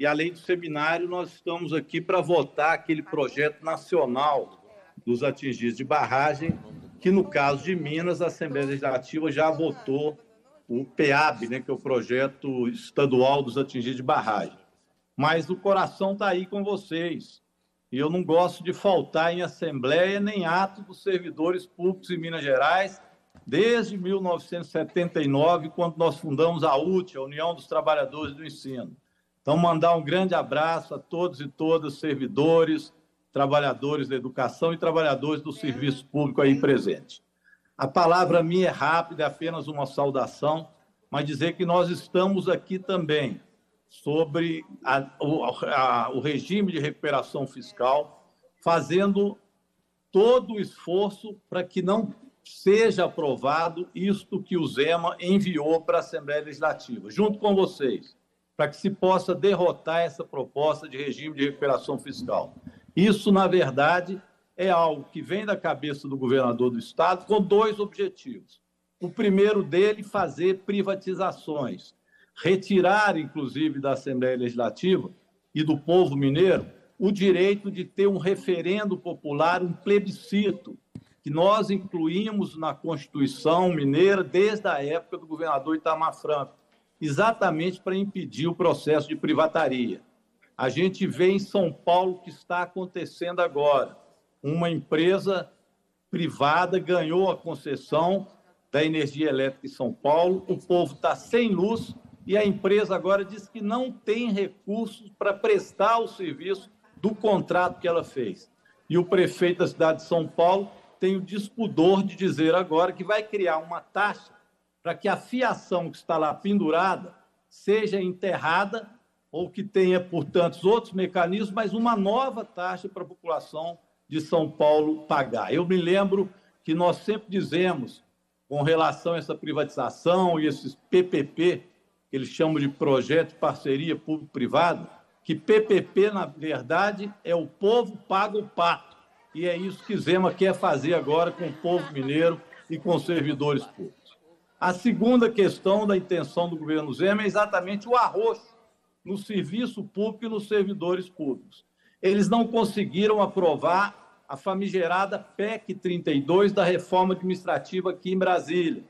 E além do seminário, nós estamos aqui para votar aquele projeto nacional dos atingidos de barragem, que no caso de Minas, a Assembleia Legislativa já votou o PEAB, né, que é o projeto estadual dos atingidos de barragem. Mas o coração está aí com vocês. E eu não gosto de faltar em assembleia nem ato dos servidores públicos em Minas Gerais desde 1979, quando nós fundamos a UT, a União dos Trabalhadores do Ensino. Então, mandar um grande abraço a todos e todas, servidores, trabalhadores da educação e trabalhadores do serviço público aí presentes. A palavra minha é rápida, é apenas uma saudação, mas dizer que nós estamos aqui também sobre a, o, a, o regime de recuperação fiscal, fazendo todo o esforço para que não seja aprovado isto que o Zema enviou para a Assembleia Legislativa, junto com vocês para que se possa derrotar essa proposta de regime de recuperação fiscal. Isso, na verdade, é algo que vem da cabeça do governador do Estado com dois objetivos. O primeiro dele, fazer privatizações, retirar, inclusive, da Assembleia Legislativa e do povo mineiro o direito de ter um referendo popular, um plebiscito, que nós incluímos na Constituição mineira desde a época do governador Itamar Franco exatamente para impedir o processo de privataria. A gente vê em São Paulo o que está acontecendo agora. Uma empresa privada ganhou a concessão da energia elétrica em São Paulo, o povo está sem luz e a empresa agora diz que não tem recursos para prestar o serviço do contrato que ela fez. E o prefeito da cidade de São Paulo tem o despudor de dizer agora que vai criar uma taxa para que a fiação que está lá pendurada seja enterrada ou que tenha, portanto, outros mecanismos, mas uma nova taxa para a população de São Paulo pagar. Eu me lembro que nós sempre dizemos, com relação a essa privatização e esses PPP, que eles chamam de projeto de parceria público-privado, que PPP, na verdade, é o povo paga o pato. E é isso que Zema quer fazer agora com o povo mineiro e com os servidores públicos. A segunda questão da intenção do governo Zema é exatamente o arroxo no serviço público e nos servidores públicos. Eles não conseguiram aprovar a famigerada PEC 32 da reforma administrativa aqui em Brasília.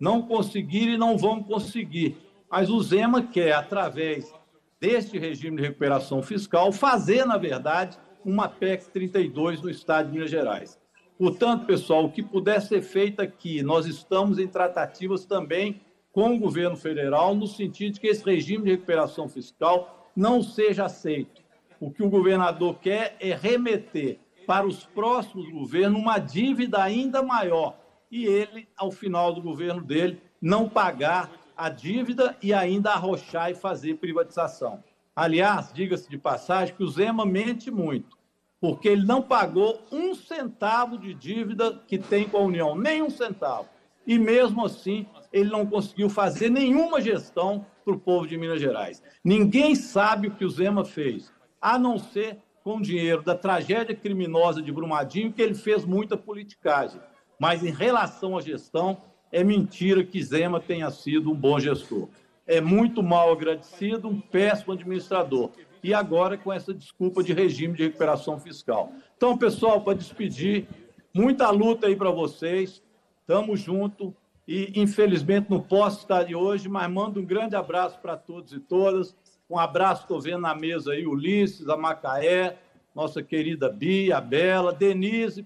Não conseguiram e não vão conseguir. Mas o Zema quer, através deste regime de recuperação fiscal, fazer, na verdade, uma PEC 32 no Estado de Minas Gerais. Portanto, pessoal, o que puder ser feito aqui, nós estamos em tratativas também com o governo federal, no sentido de que esse regime de recuperação fiscal não seja aceito. O que o governador quer é remeter para os próximos governos uma dívida ainda maior e ele, ao final do governo dele, não pagar a dívida e ainda arrochar e fazer privatização. Aliás, diga-se de passagem que o Zema mente muito porque ele não pagou um centavo de dívida que tem com a União, nem um centavo. E mesmo assim, ele não conseguiu fazer nenhuma gestão para o povo de Minas Gerais. Ninguém sabe o que o Zema fez, a não ser com o dinheiro da tragédia criminosa de Brumadinho, que ele fez muita politicagem. Mas em relação à gestão, é mentira que Zema tenha sido um bom gestor. É muito mal agradecido, um péssimo administrador e agora com essa desculpa de regime de recuperação fiscal. Então, pessoal, para despedir, muita luta aí para vocês. Tamo junto e infelizmente não posso estar de hoje, mas mando um grande abraço para todos e todas. Um abraço, estou vendo na mesa aí Ulisses, a Macaé, nossa querida Bia, a Bela, Denise,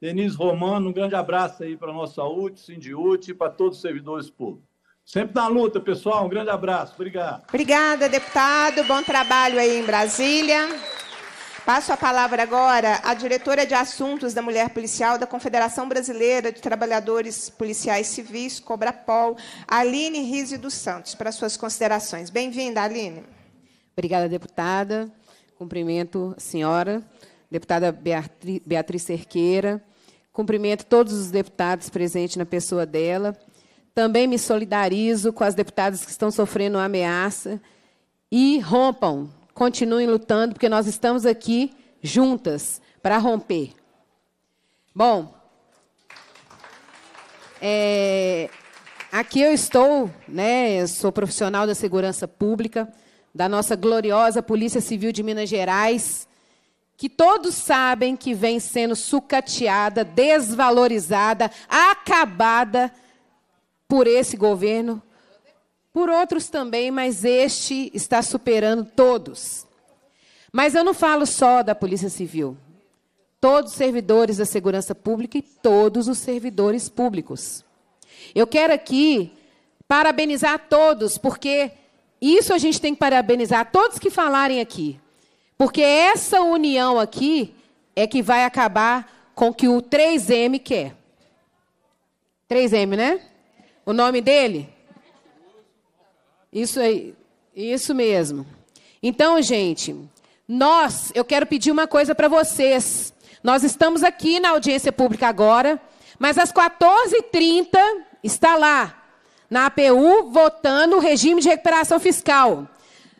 Denise Romano, um grande abraço aí para a nossa UT, Sindiúte e para todos os servidores públicos. Sempre na luta, pessoal. Um grande abraço. Obrigado. Obrigada, deputado. Bom trabalho aí em Brasília. Passo a palavra agora à diretora de Assuntos da Mulher Policial da Confederação Brasileira de Trabalhadores Policiais Civis, Cobrapol, Aline Rizzi dos Santos, para suas considerações. Bem-vinda, Aline. Obrigada, deputada. Cumprimento a senhora, deputada Beatriz Cerqueira. Cumprimento todos os deputados presentes na pessoa dela também me solidarizo com as deputadas que estão sofrendo ameaça. E rompam, continuem lutando, porque nós estamos aqui juntas para romper. Bom, é, aqui eu estou, né, eu sou profissional da segurança pública, da nossa gloriosa Polícia Civil de Minas Gerais, que todos sabem que vem sendo sucateada, desvalorizada, acabada por esse governo, por outros também, mas este está superando todos. Mas eu não falo só da Polícia Civil. Todos os servidores da segurança pública e todos os servidores públicos. Eu quero aqui parabenizar todos, porque isso a gente tem que parabenizar todos que falarem aqui. Porque essa união aqui é que vai acabar com o que o 3M quer. 3M, né? O nome dele? Isso aí, isso mesmo. Então, gente, nós, eu quero pedir uma coisa para vocês. Nós estamos aqui na audiência pública agora, mas às 14h30 está lá, na APU, votando o regime de recuperação fiscal.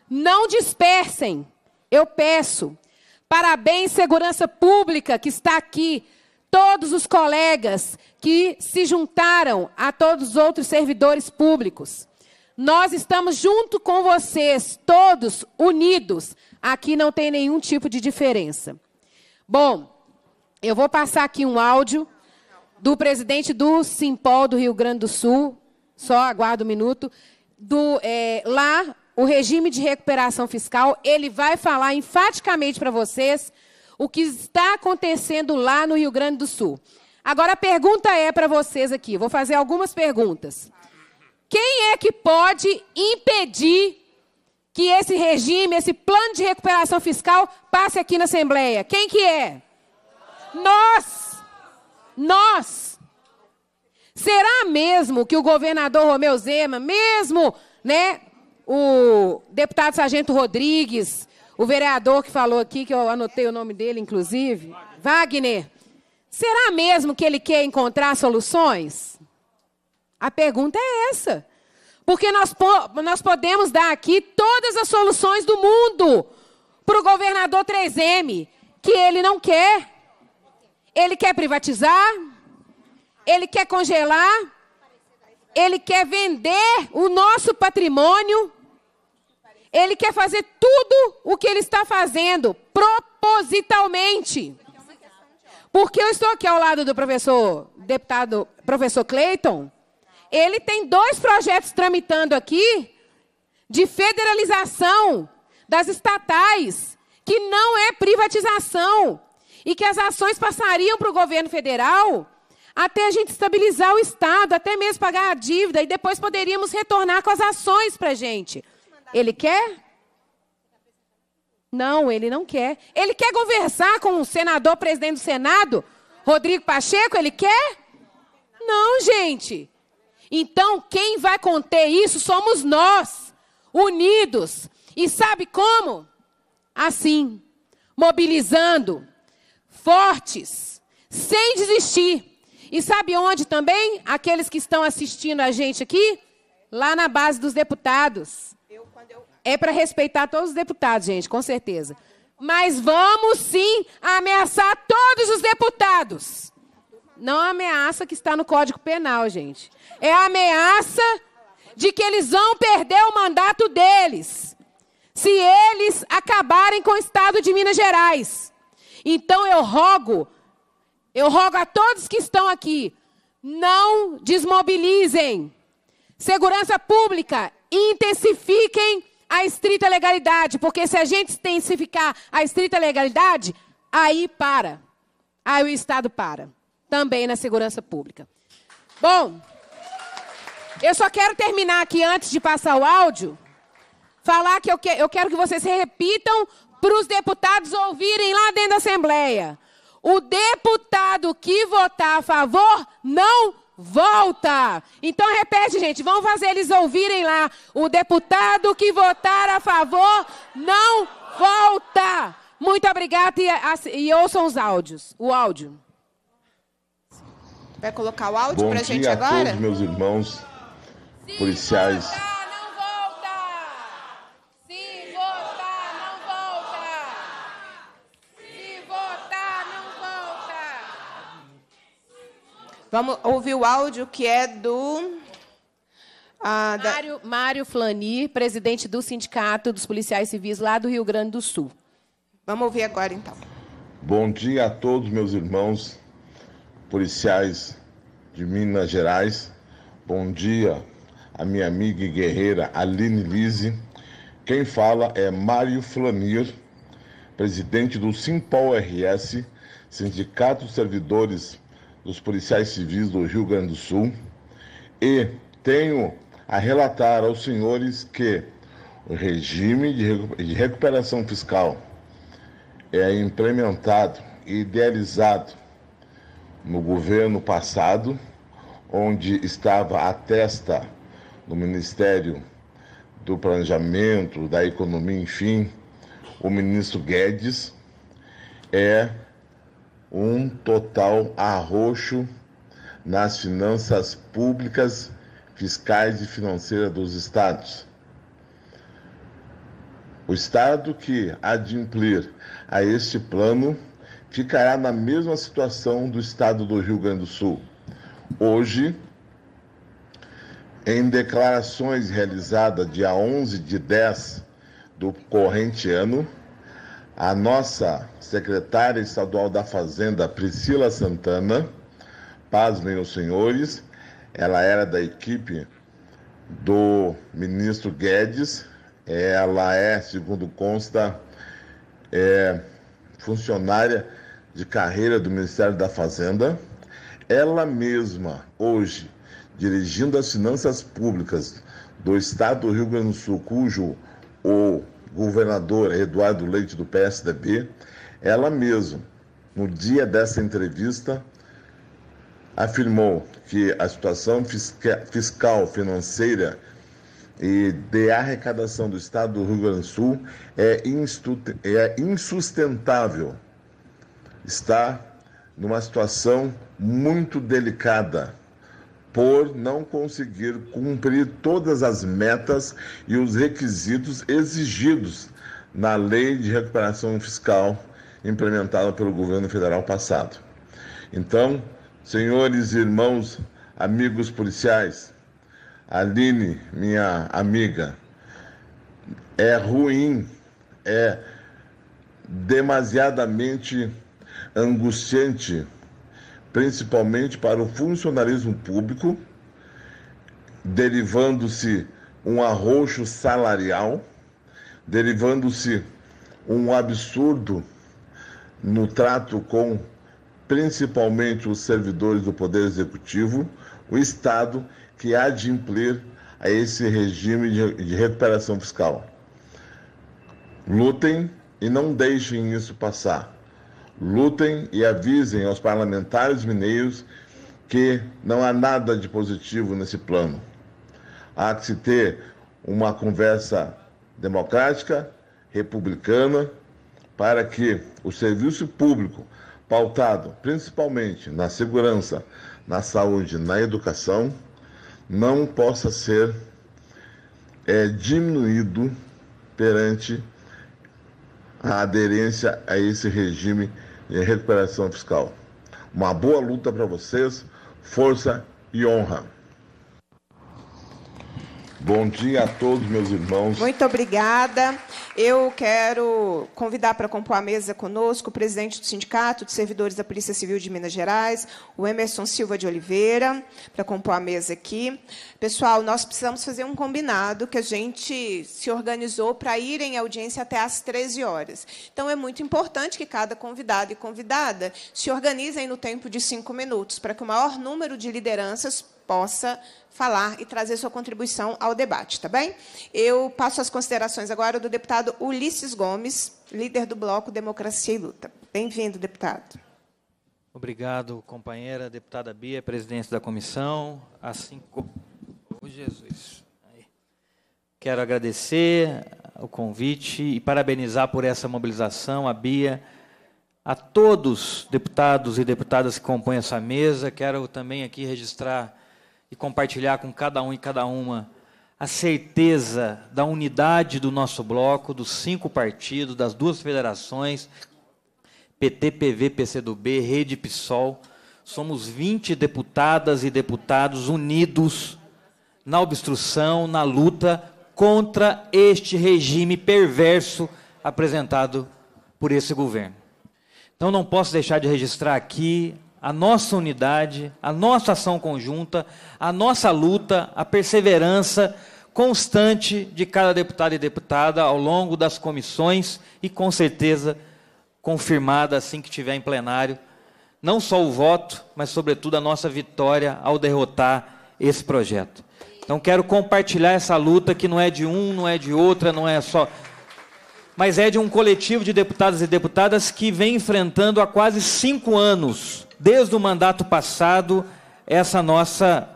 Não dispersem, eu peço. Parabéns, segurança pública, que está aqui todos os colegas que se juntaram a todos os outros servidores públicos. Nós estamos junto com vocês, todos unidos. Aqui não tem nenhum tipo de diferença. Bom, eu vou passar aqui um áudio do presidente do Simpol do Rio Grande do Sul, só aguardo um minuto. Do, é, lá, o regime de recuperação fiscal, ele vai falar enfaticamente para vocês o que está acontecendo lá no Rio Grande do Sul. Agora a pergunta é para vocês aqui, vou fazer algumas perguntas. Quem é que pode impedir que esse regime, esse plano de recuperação fiscal passe aqui na Assembleia? Quem que é? Nós! Nós! Será mesmo que o governador Romeu Zema, mesmo, né, o deputado Sargento Rodrigues, o vereador que falou aqui, que eu anotei o nome dele, inclusive, Wagner. Será mesmo que ele quer encontrar soluções? A pergunta é essa. Porque nós, po nós podemos dar aqui todas as soluções do mundo para o governador 3M, que ele não quer. Ele quer privatizar, ele quer congelar, ele quer vender o nosso patrimônio. Ele quer fazer tudo o que ele está fazendo, propositalmente. Porque eu estou aqui ao lado do professor, deputado professor Clayton. Ele tem dois projetos tramitando aqui de federalização das estatais, que não é privatização, e que as ações passariam para o governo federal até a gente estabilizar o Estado, até mesmo pagar a dívida, e depois poderíamos retornar com as ações para a gente. Ele quer? Não, ele não quer. Ele quer conversar com o senador, presidente do Senado, Rodrigo Pacheco, ele quer? Não, gente. Então, quem vai conter isso somos nós, unidos. E sabe como? Assim, mobilizando, fortes, sem desistir. E sabe onde também? Aqueles que estão assistindo a gente aqui? Lá na base dos deputados. É para respeitar todos os deputados, gente, com certeza. Mas vamos sim ameaçar todos os deputados. Não a ameaça que está no Código Penal, gente. É a ameaça de que eles vão perder o mandato deles. Se eles acabarem com o Estado de Minas Gerais. Então eu rogo, eu rogo a todos que estão aqui, não desmobilizem. Segurança pública, intensifiquem a estrita legalidade, porque se a gente intensificar a estrita legalidade, aí para. Aí o Estado para. Também na segurança pública. Bom, eu só quero terminar aqui, antes de passar o áudio, falar que eu, que, eu quero que vocês repitam para os deputados ouvirem lá dentro da Assembleia. O deputado que votar a favor não volta. Então repete, gente, vão fazer eles ouvirem lá. O deputado que votar a favor não volta. Muito obrigada e, e ouçam os áudios, o áudio. Vai colocar o áudio para a gente agora? Bom dia a todos meus irmãos policiais Vamos ouvir o áudio que é do. Ah, da... Mário, Mário Flani, presidente do Sindicato dos Policiais Civis lá do Rio Grande do Sul. Vamos ouvir agora então. Bom dia a todos meus irmãos policiais de Minas Gerais. Bom dia a minha amiga e guerreira Aline Lise. Quem fala é Mário Flanir, presidente do Simpol RS, Sindicato dos Servidores dos policiais civis do Rio Grande do Sul e tenho a relatar aos senhores que o regime de recuperação fiscal é implementado e idealizado no governo passado, onde estava a testa do Ministério do Planejamento, da Economia, enfim, o ministro Guedes, é um total arroxo nas finanças públicas, fiscais e financeiras dos estados. O estado que adimplir a este plano ficará na mesma situação do estado do Rio Grande do Sul. Hoje, em declarações realizadas dia 11 de 10 do corrente ano, a nossa secretária estadual da Fazenda, Priscila Santana, pasmem os senhores, ela era da equipe do ministro Guedes, ela é, segundo consta, é funcionária de carreira do Ministério da Fazenda. Ela mesma, hoje, dirigindo as finanças públicas do estado do Rio Grande do Sul, cujo o Governadora Eduardo Leite do PSDB, ela mesma, no dia dessa entrevista, afirmou que a situação fiscal, financeira e de arrecadação do Estado do Rio Grande do Sul é, é insustentável. Está numa situação muito delicada por não conseguir cumprir todas as metas e os requisitos exigidos na Lei de Recuperação Fiscal implementada pelo governo federal passado. Então, senhores irmãos, amigos policiais, Aline, minha amiga, é ruim, é demasiadamente angustiante principalmente para o funcionalismo público, derivando-se um arroxo salarial, derivando-se um absurdo no trato com principalmente os servidores do Poder Executivo, o Estado que há de impor a esse regime de recuperação fiscal. Lutem e não deixem isso passar lutem e avisem aos parlamentares mineiros que não há nada de positivo nesse plano. Há que se ter uma conversa democrática, republicana, para que o serviço público, pautado principalmente na segurança, na saúde, na educação, não possa ser é, diminuído perante a aderência a esse regime e recuperação fiscal. Uma boa luta para vocês, força e honra. Bom dia a todos, meus irmãos. Muito obrigada. Eu quero convidar para compor a mesa conosco o presidente do Sindicato de Servidores da Polícia Civil de Minas Gerais, o Emerson Silva de Oliveira, para compor a mesa aqui. Pessoal, nós precisamos fazer um combinado que a gente se organizou para ir em audiência até às 13 horas. Então, é muito importante que cada convidado e convidada se organizem no tempo de cinco minutos, para que o maior número de lideranças possa falar e trazer sua contribuição ao debate, tá bem? Eu passo as considerações agora do deputado Ulisses Gomes, líder do bloco Democracia e Luta. Bem-vindo, deputado. Obrigado, companheira deputada Bia, presidente da comissão. Assim como. Oh, Jesus. Aí. Quero agradecer o convite e parabenizar por essa mobilização, a Bia, a todos deputados e deputadas que compõem essa mesa. Quero também aqui registrar e compartilhar com cada um e cada uma a certeza da unidade do nosso bloco, dos cinco partidos, das duas federações, PT, PV, PCdoB, Rede PSOL. Somos 20 deputadas e deputados unidos na obstrução, na luta contra este regime perverso apresentado por esse governo. Então não posso deixar de registrar aqui a nossa unidade, a nossa ação conjunta, a nossa luta, a perseverança constante de cada deputado e deputada ao longo das comissões e, com certeza, confirmada assim que tiver em plenário, não só o voto, mas, sobretudo, a nossa vitória ao derrotar esse projeto. Então, quero compartilhar essa luta que não é de um, não é de outra, não é só. Mas é de um coletivo de deputados e deputadas que vem enfrentando há quase cinco anos desde o mandato passado, essa nossa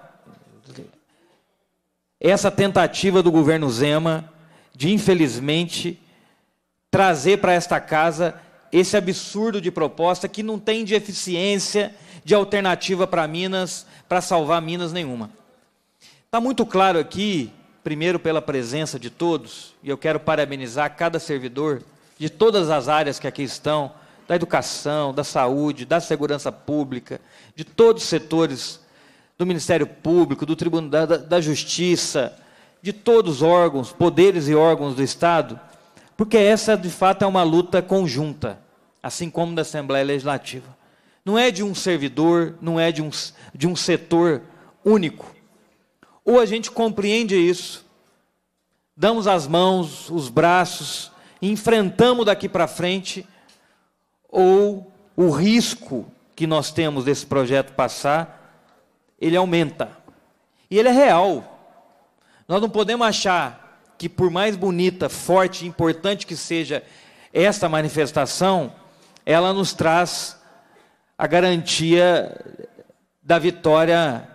essa tentativa do governo Zema de, infelizmente, trazer para esta casa esse absurdo de proposta que não tem de eficiência, de alternativa para Minas, para salvar Minas nenhuma. Está muito claro aqui, primeiro pela presença de todos, e eu quero parabenizar cada servidor de todas as áreas que aqui estão, da educação, da saúde, da segurança pública, de todos os setores do Ministério Público, do Tribunal da, da Justiça, de todos os órgãos, poderes e órgãos do Estado, porque essa de fato é uma luta conjunta, assim como da Assembleia Legislativa. Não é de um servidor, não é de um, de um setor único. Ou a gente compreende isso, damos as mãos, os braços, enfrentamos daqui para frente ou o risco que nós temos desse projeto passar, ele aumenta. E ele é real. Nós não podemos achar que, por mais bonita, forte e importante que seja esta manifestação, ela nos traz a garantia da vitória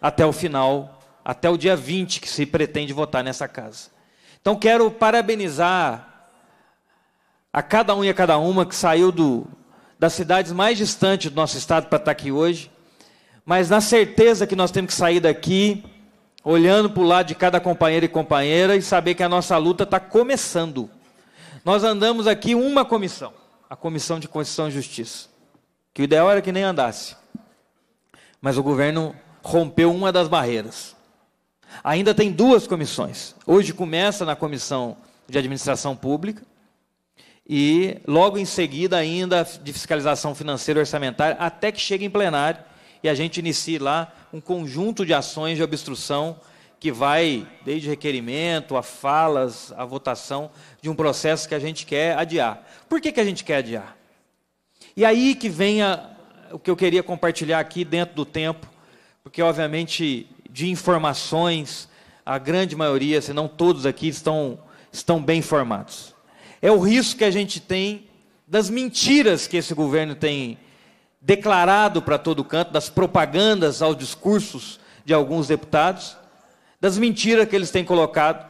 até o final, até o dia 20, que se pretende votar nessa casa. Então, quero parabenizar a cada um e a cada uma que saiu do, das cidades mais distantes do nosso estado para estar aqui hoje, mas na certeza que nós temos que sair daqui olhando para o lado de cada companheiro e companheira e saber que a nossa luta está começando. Nós andamos aqui uma comissão, a Comissão de Constituição e Justiça, que o ideal era que nem andasse, mas o governo rompeu uma das barreiras. Ainda tem duas comissões. Hoje começa na Comissão de Administração Pública, e logo em seguida ainda de fiscalização financeira e orçamentária, até que chegue em plenário e a gente inicie lá um conjunto de ações de obstrução que vai desde requerimento a falas, a votação de um processo que a gente quer adiar. Por que, que a gente quer adiar? E aí que vem a, o que eu queria compartilhar aqui dentro do tempo, porque obviamente de informações, a grande maioria, se não todos aqui, estão, estão bem informados é o risco que a gente tem das mentiras que esse governo tem declarado para todo canto, das propagandas aos discursos de alguns deputados, das mentiras que eles têm colocado,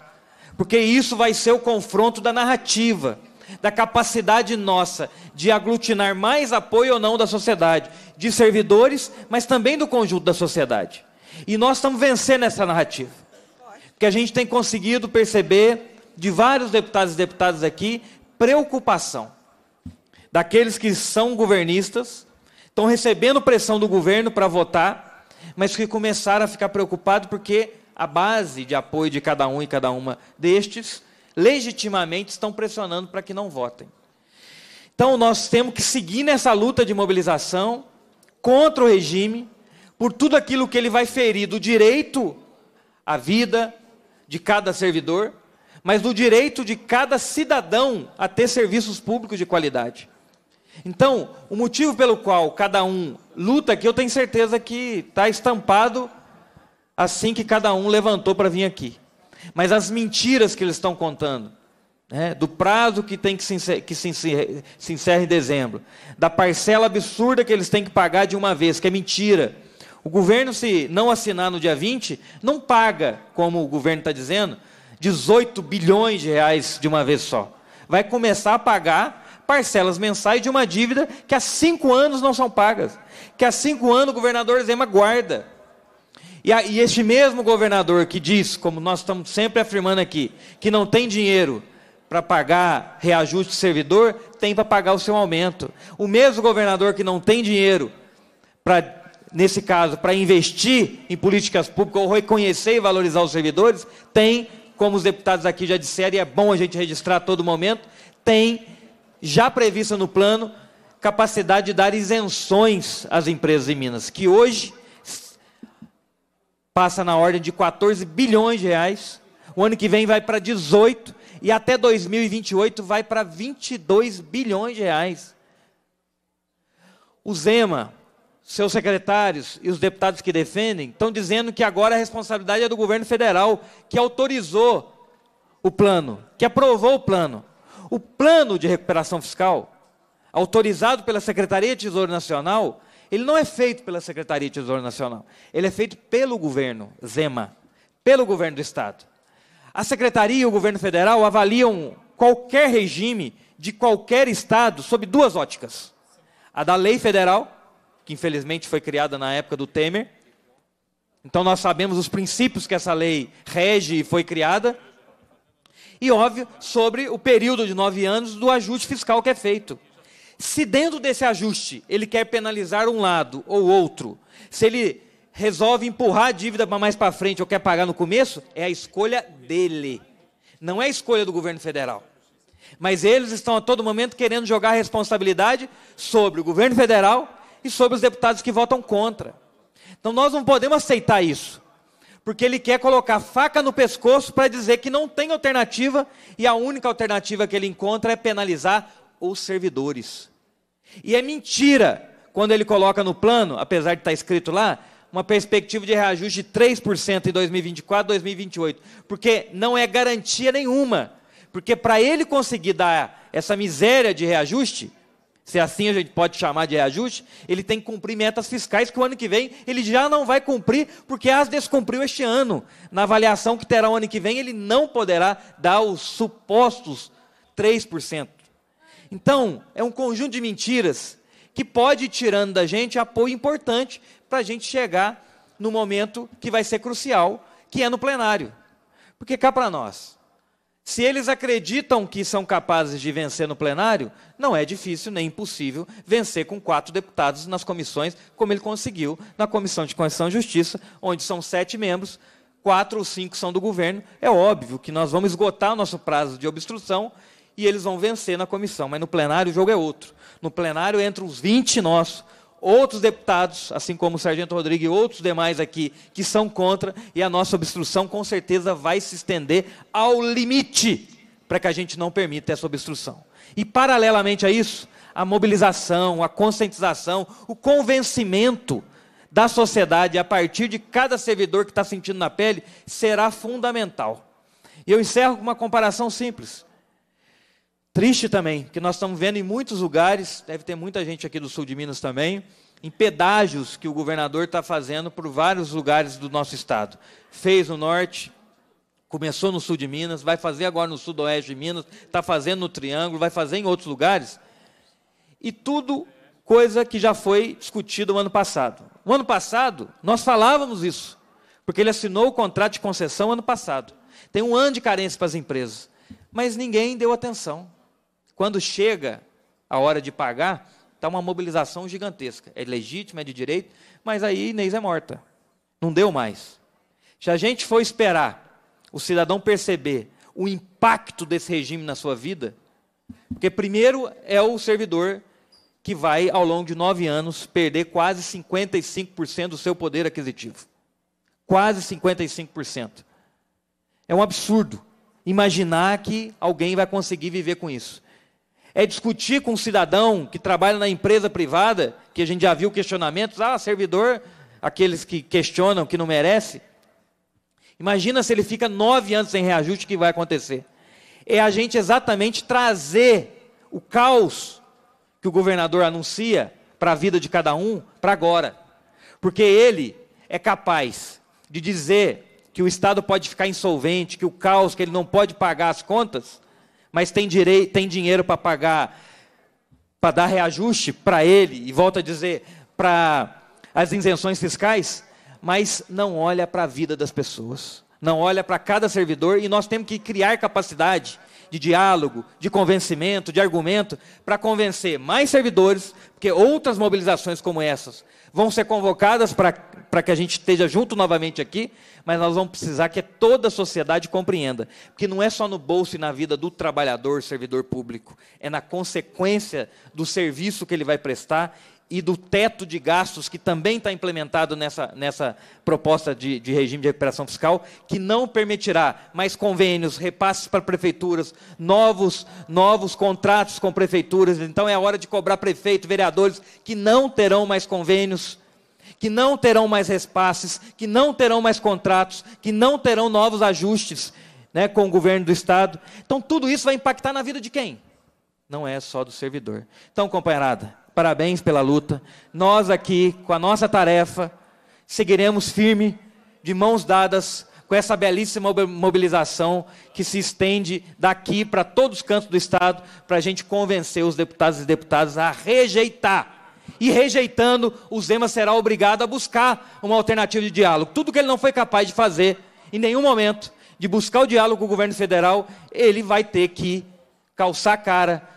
porque isso vai ser o confronto da narrativa, da capacidade nossa de aglutinar mais apoio ou não da sociedade, de servidores, mas também do conjunto da sociedade. E nós estamos vencendo essa narrativa, porque a gente tem conseguido perceber de vários deputados e deputadas aqui preocupação daqueles que são governistas, estão recebendo pressão do governo para votar, mas que começaram a ficar preocupados porque a base de apoio de cada um e cada uma destes legitimamente estão pressionando para que não votem. Então nós temos que seguir nessa luta de mobilização contra o regime por tudo aquilo que ele vai ferir do direito à vida de cada servidor mas do direito de cada cidadão a ter serviços públicos de qualidade. Então, o motivo pelo qual cada um luta aqui, eu tenho certeza que está estampado assim que cada um levantou para vir aqui. Mas as mentiras que eles estão contando, né, do prazo que tem que, se, encer, que se, se encerra em dezembro, da parcela absurda que eles têm que pagar de uma vez, que é mentira. O governo, se não assinar no dia 20, não paga, como o governo está dizendo, 18 bilhões de reais de uma vez só. Vai começar a pagar parcelas mensais de uma dívida que há cinco anos não são pagas. Que há cinco anos o governador Zema guarda. E, a, e este mesmo governador que diz, como nós estamos sempre afirmando aqui, que não tem dinheiro para pagar reajuste de servidor, tem para pagar o seu aumento. O mesmo governador que não tem dinheiro para nesse caso, para investir em políticas públicas ou reconhecer e valorizar os servidores, tem como os deputados aqui já disseram, e é bom a gente registrar a todo momento, tem já prevista no plano capacidade de dar isenções às empresas em Minas, que hoje passa na ordem de 14 bilhões de reais. O ano que vem vai para 18 e até 2028 vai para 22 bilhões de reais. O Zema seus secretários e os deputados que defendem estão dizendo que agora a responsabilidade é do governo federal, que autorizou o plano, que aprovou o plano. O plano de recuperação fiscal, autorizado pela Secretaria de Tesouro Nacional, ele não é feito pela Secretaria de Tesouro Nacional. Ele é feito pelo governo Zema, pelo governo do Estado. A Secretaria e o governo federal avaliam qualquer regime de qualquer Estado sob duas óticas: a da lei federal que infelizmente foi criada na época do Temer. Então nós sabemos os princípios que essa lei rege e foi criada. E óbvio, sobre o período de nove anos do ajuste fiscal que é feito. Se dentro desse ajuste ele quer penalizar um lado ou outro, se ele resolve empurrar a dívida para mais para frente ou quer pagar no começo, é a escolha dele. Não é a escolha do governo federal. Mas eles estão a todo momento querendo jogar a responsabilidade sobre o governo federal e sobre os deputados que votam contra. Então nós não podemos aceitar isso, porque ele quer colocar faca no pescoço para dizer que não tem alternativa e a única alternativa que ele encontra é penalizar os servidores. E é mentira quando ele coloca no plano, apesar de estar escrito lá, uma perspectiva de reajuste de 3% em 2024, 2028, porque não é garantia nenhuma, porque para ele conseguir dar essa miséria de reajuste, se assim a gente pode chamar de reajuste, ele tem que cumprir metas fiscais que o ano que vem ele já não vai cumprir, porque as descumpriu este ano. Na avaliação que terá o ano que vem, ele não poderá dar os supostos 3%. Então, é um conjunto de mentiras que pode ir tirando da gente apoio importante para a gente chegar no momento que vai ser crucial, que é no plenário. Porque cá para nós, se eles acreditam que são capazes de vencer no plenário, não é difícil nem impossível vencer com quatro deputados nas comissões, como ele conseguiu na Comissão de Constituição e Justiça, onde são sete membros, quatro ou cinco são do governo. É óbvio que nós vamos esgotar o nosso prazo de obstrução e eles vão vencer na comissão, mas no plenário o jogo é outro. No plenário, entre os 20 nossos, outros deputados, assim como o Sargento Rodrigues e outros demais aqui, que são contra, e a nossa obstrução com certeza vai se estender ao limite para que a gente não permita essa obstrução. E paralelamente a isso, a mobilização, a conscientização, o convencimento da sociedade a partir de cada servidor que está sentindo na pele será fundamental. E eu encerro com uma comparação simples. Triste também, que nós estamos vendo em muitos lugares, deve ter muita gente aqui do sul de Minas também, em pedágios que o governador está fazendo por vários lugares do nosso estado. Fez no norte, começou no sul de Minas, vai fazer agora no sudoeste de Minas, está fazendo no Triângulo, vai fazer em outros lugares. E tudo coisa que já foi discutida no ano passado. No ano passado, nós falávamos isso, porque ele assinou o contrato de concessão ano passado. Tem um ano de carência para as empresas, mas ninguém deu atenção. Quando chega a hora de pagar, está uma mobilização gigantesca. É legítima, é de direito, mas aí Inês é morta. Não deu mais. Se a gente for esperar o cidadão perceber o impacto desse regime na sua vida, porque primeiro é o servidor que vai, ao longo de nove anos, perder quase 55% do seu poder aquisitivo. Quase 55%. É um absurdo imaginar que alguém vai conseguir viver com isso é discutir com um cidadão que trabalha na empresa privada, que a gente já viu questionamentos, ah, servidor, aqueles que questionam que não merece. Imagina se ele fica nove anos sem reajuste, o que vai acontecer? É a gente exatamente trazer o caos que o governador anuncia para a vida de cada um para agora. Porque ele é capaz de dizer que o Estado pode ficar insolvente, que o caos, que ele não pode pagar as contas, mas tem, direi tem dinheiro para pagar, para dar reajuste para ele, e volta a dizer, para as isenções fiscais, mas não olha para a vida das pessoas, não olha para cada servidor, e nós temos que criar capacidade de diálogo, de convencimento, de argumento, para convencer mais servidores, porque outras mobilizações como essas vão ser convocadas para para que a gente esteja junto novamente aqui, mas nós vamos precisar que toda a sociedade compreenda, porque não é só no bolso e na vida do trabalhador, servidor público, é na consequência do serviço que ele vai prestar e do teto de gastos que também está implementado nessa, nessa proposta de, de, regime de recuperação fiscal, que não permitirá mais convênios, repasses para prefeituras, novos, novos contratos com prefeituras. Então é hora de cobrar prefeitos, vereadores que não terão mais convênios que não terão mais repasses, que não terão mais contratos, que não terão novos ajustes né, com o governo do Estado. Então, tudo isso vai impactar na vida de quem? Não é só do servidor. Então, companheirada, parabéns pela luta. Nós aqui, com a nossa tarefa, seguiremos firme, de mãos dadas, com essa belíssima mobilização que se estende daqui para todos os cantos do Estado, para a gente convencer os deputados e deputadas a rejeitar e rejeitando, o Zema será obrigado a buscar uma alternativa de diálogo. Tudo que ele não foi capaz de fazer, em nenhum momento, de buscar o diálogo com o governo federal, ele vai ter que calçar a cara,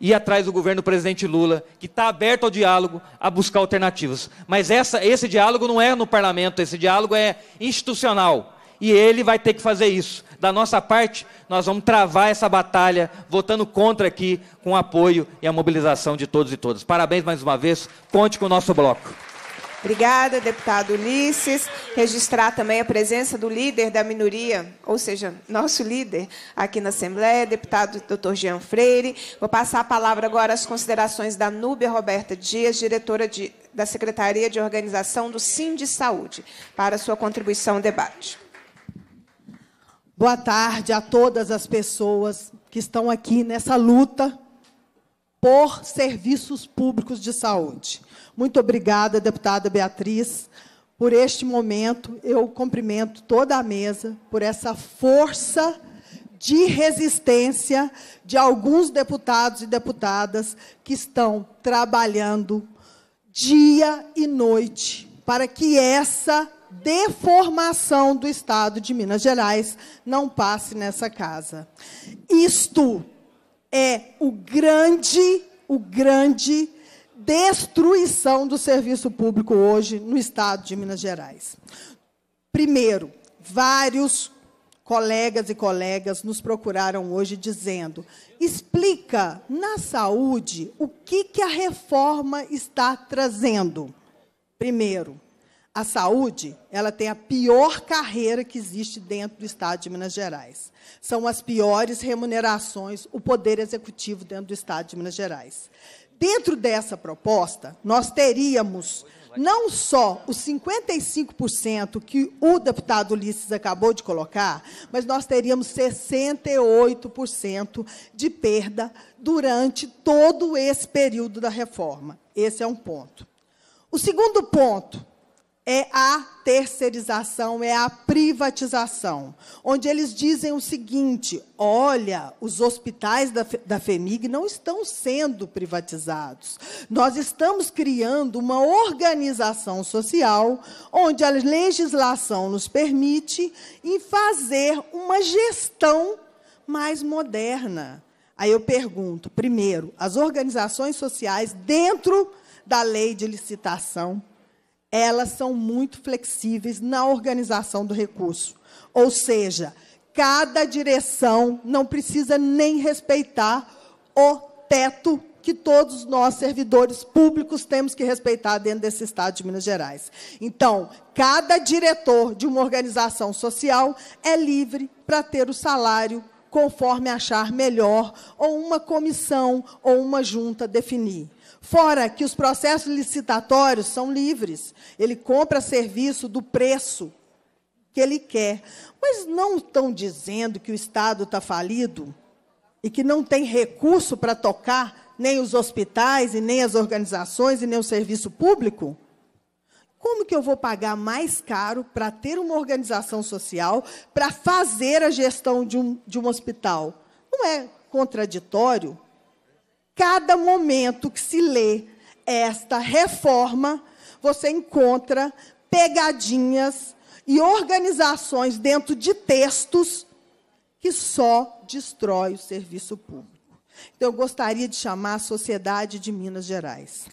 ir atrás do governo do presidente Lula, que está aberto ao diálogo, a buscar alternativas. Mas essa, esse diálogo não é no parlamento, esse diálogo é institucional e ele vai ter que fazer isso. Da nossa parte, nós vamos travar essa batalha, votando contra aqui, com o apoio e a mobilização de todos e todas. Parabéns mais uma vez, conte com o nosso bloco. Obrigada, deputado Ulisses. Registrar também a presença do líder da minoria, ou seja, nosso líder aqui na Assembleia, deputado Dr. Jean Freire. Vou passar a palavra agora às considerações da Núbia Roberta Dias, diretora de, da Secretaria de Organização do Sim de Saúde, para sua contribuição ao debate. Boa tarde a todas as pessoas que estão aqui nessa luta por serviços públicos de saúde. Muito obrigada, deputada Beatriz, por este momento. Eu cumprimento toda a mesa por essa força de resistência de alguns deputados e deputadas que estão trabalhando dia e noite para que essa deformação do Estado de Minas Gerais não passe nessa casa. Isto é o grande, o grande destruição do serviço público hoje no Estado de Minas Gerais. Primeiro, vários colegas e colegas nos procuraram hoje dizendo: explica na saúde o que, que a reforma está trazendo. Primeiro, a saúde, ela tem a pior carreira que existe dentro do Estado de Minas Gerais. São as piores remunerações, o poder executivo dentro do Estado de Minas Gerais. Dentro dessa proposta, nós teríamos não só os 55% que o deputado Ulisses acabou de colocar, mas nós teríamos 68% de perda durante todo esse período da reforma. Esse é um ponto. O segundo ponto é a terceirização, é a privatização, onde eles dizem o seguinte: olha, os hospitais da, da FEMIG não estão sendo privatizados. Nós estamos criando uma organização social onde a legislação nos permite em fazer uma gestão mais moderna. Aí eu pergunto, primeiro, as organizações sociais dentro da lei de licitação elas são muito flexíveis na organização do recurso. Ou seja, cada direção não precisa nem respeitar o teto que todos nós, servidores públicos, temos que respeitar dentro desse Estado de Minas Gerais. Então, cada diretor de uma organização social é livre para ter o salário conforme achar melhor, ou uma comissão ou uma junta definir. Fora que os processos licitatórios são livres, ele compra serviço do preço que ele quer. Mas não estão dizendo que o Estado está falido e que não tem recurso para tocar nem os hospitais, e nem as organizações, e nem o serviço público? Como que eu vou pagar mais caro para ter uma organização social, para fazer a gestão de um, de um hospital? Não é contraditório? Cada momento que se lê esta reforma, você encontra pegadinhas e organizações dentro de textos que só destrói o serviço público. Então, eu gostaria de chamar a sociedade de Minas Gerais.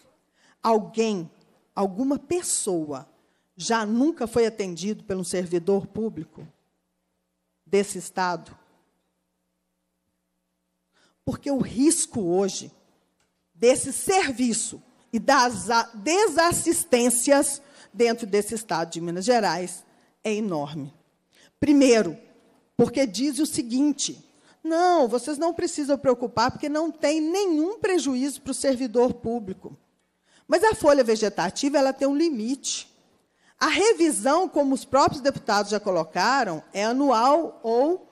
Alguém alguma pessoa já nunca foi atendido por um servidor público desse Estado? Porque o risco hoje desse serviço e das desassistências dentro desse Estado de Minas Gerais é enorme. Primeiro, porque diz o seguinte: não, vocês não precisam preocupar, porque não tem nenhum prejuízo para o servidor público. Mas a folha vegetativa ela tem um limite. A revisão, como os próprios deputados já colocaram, é anual ou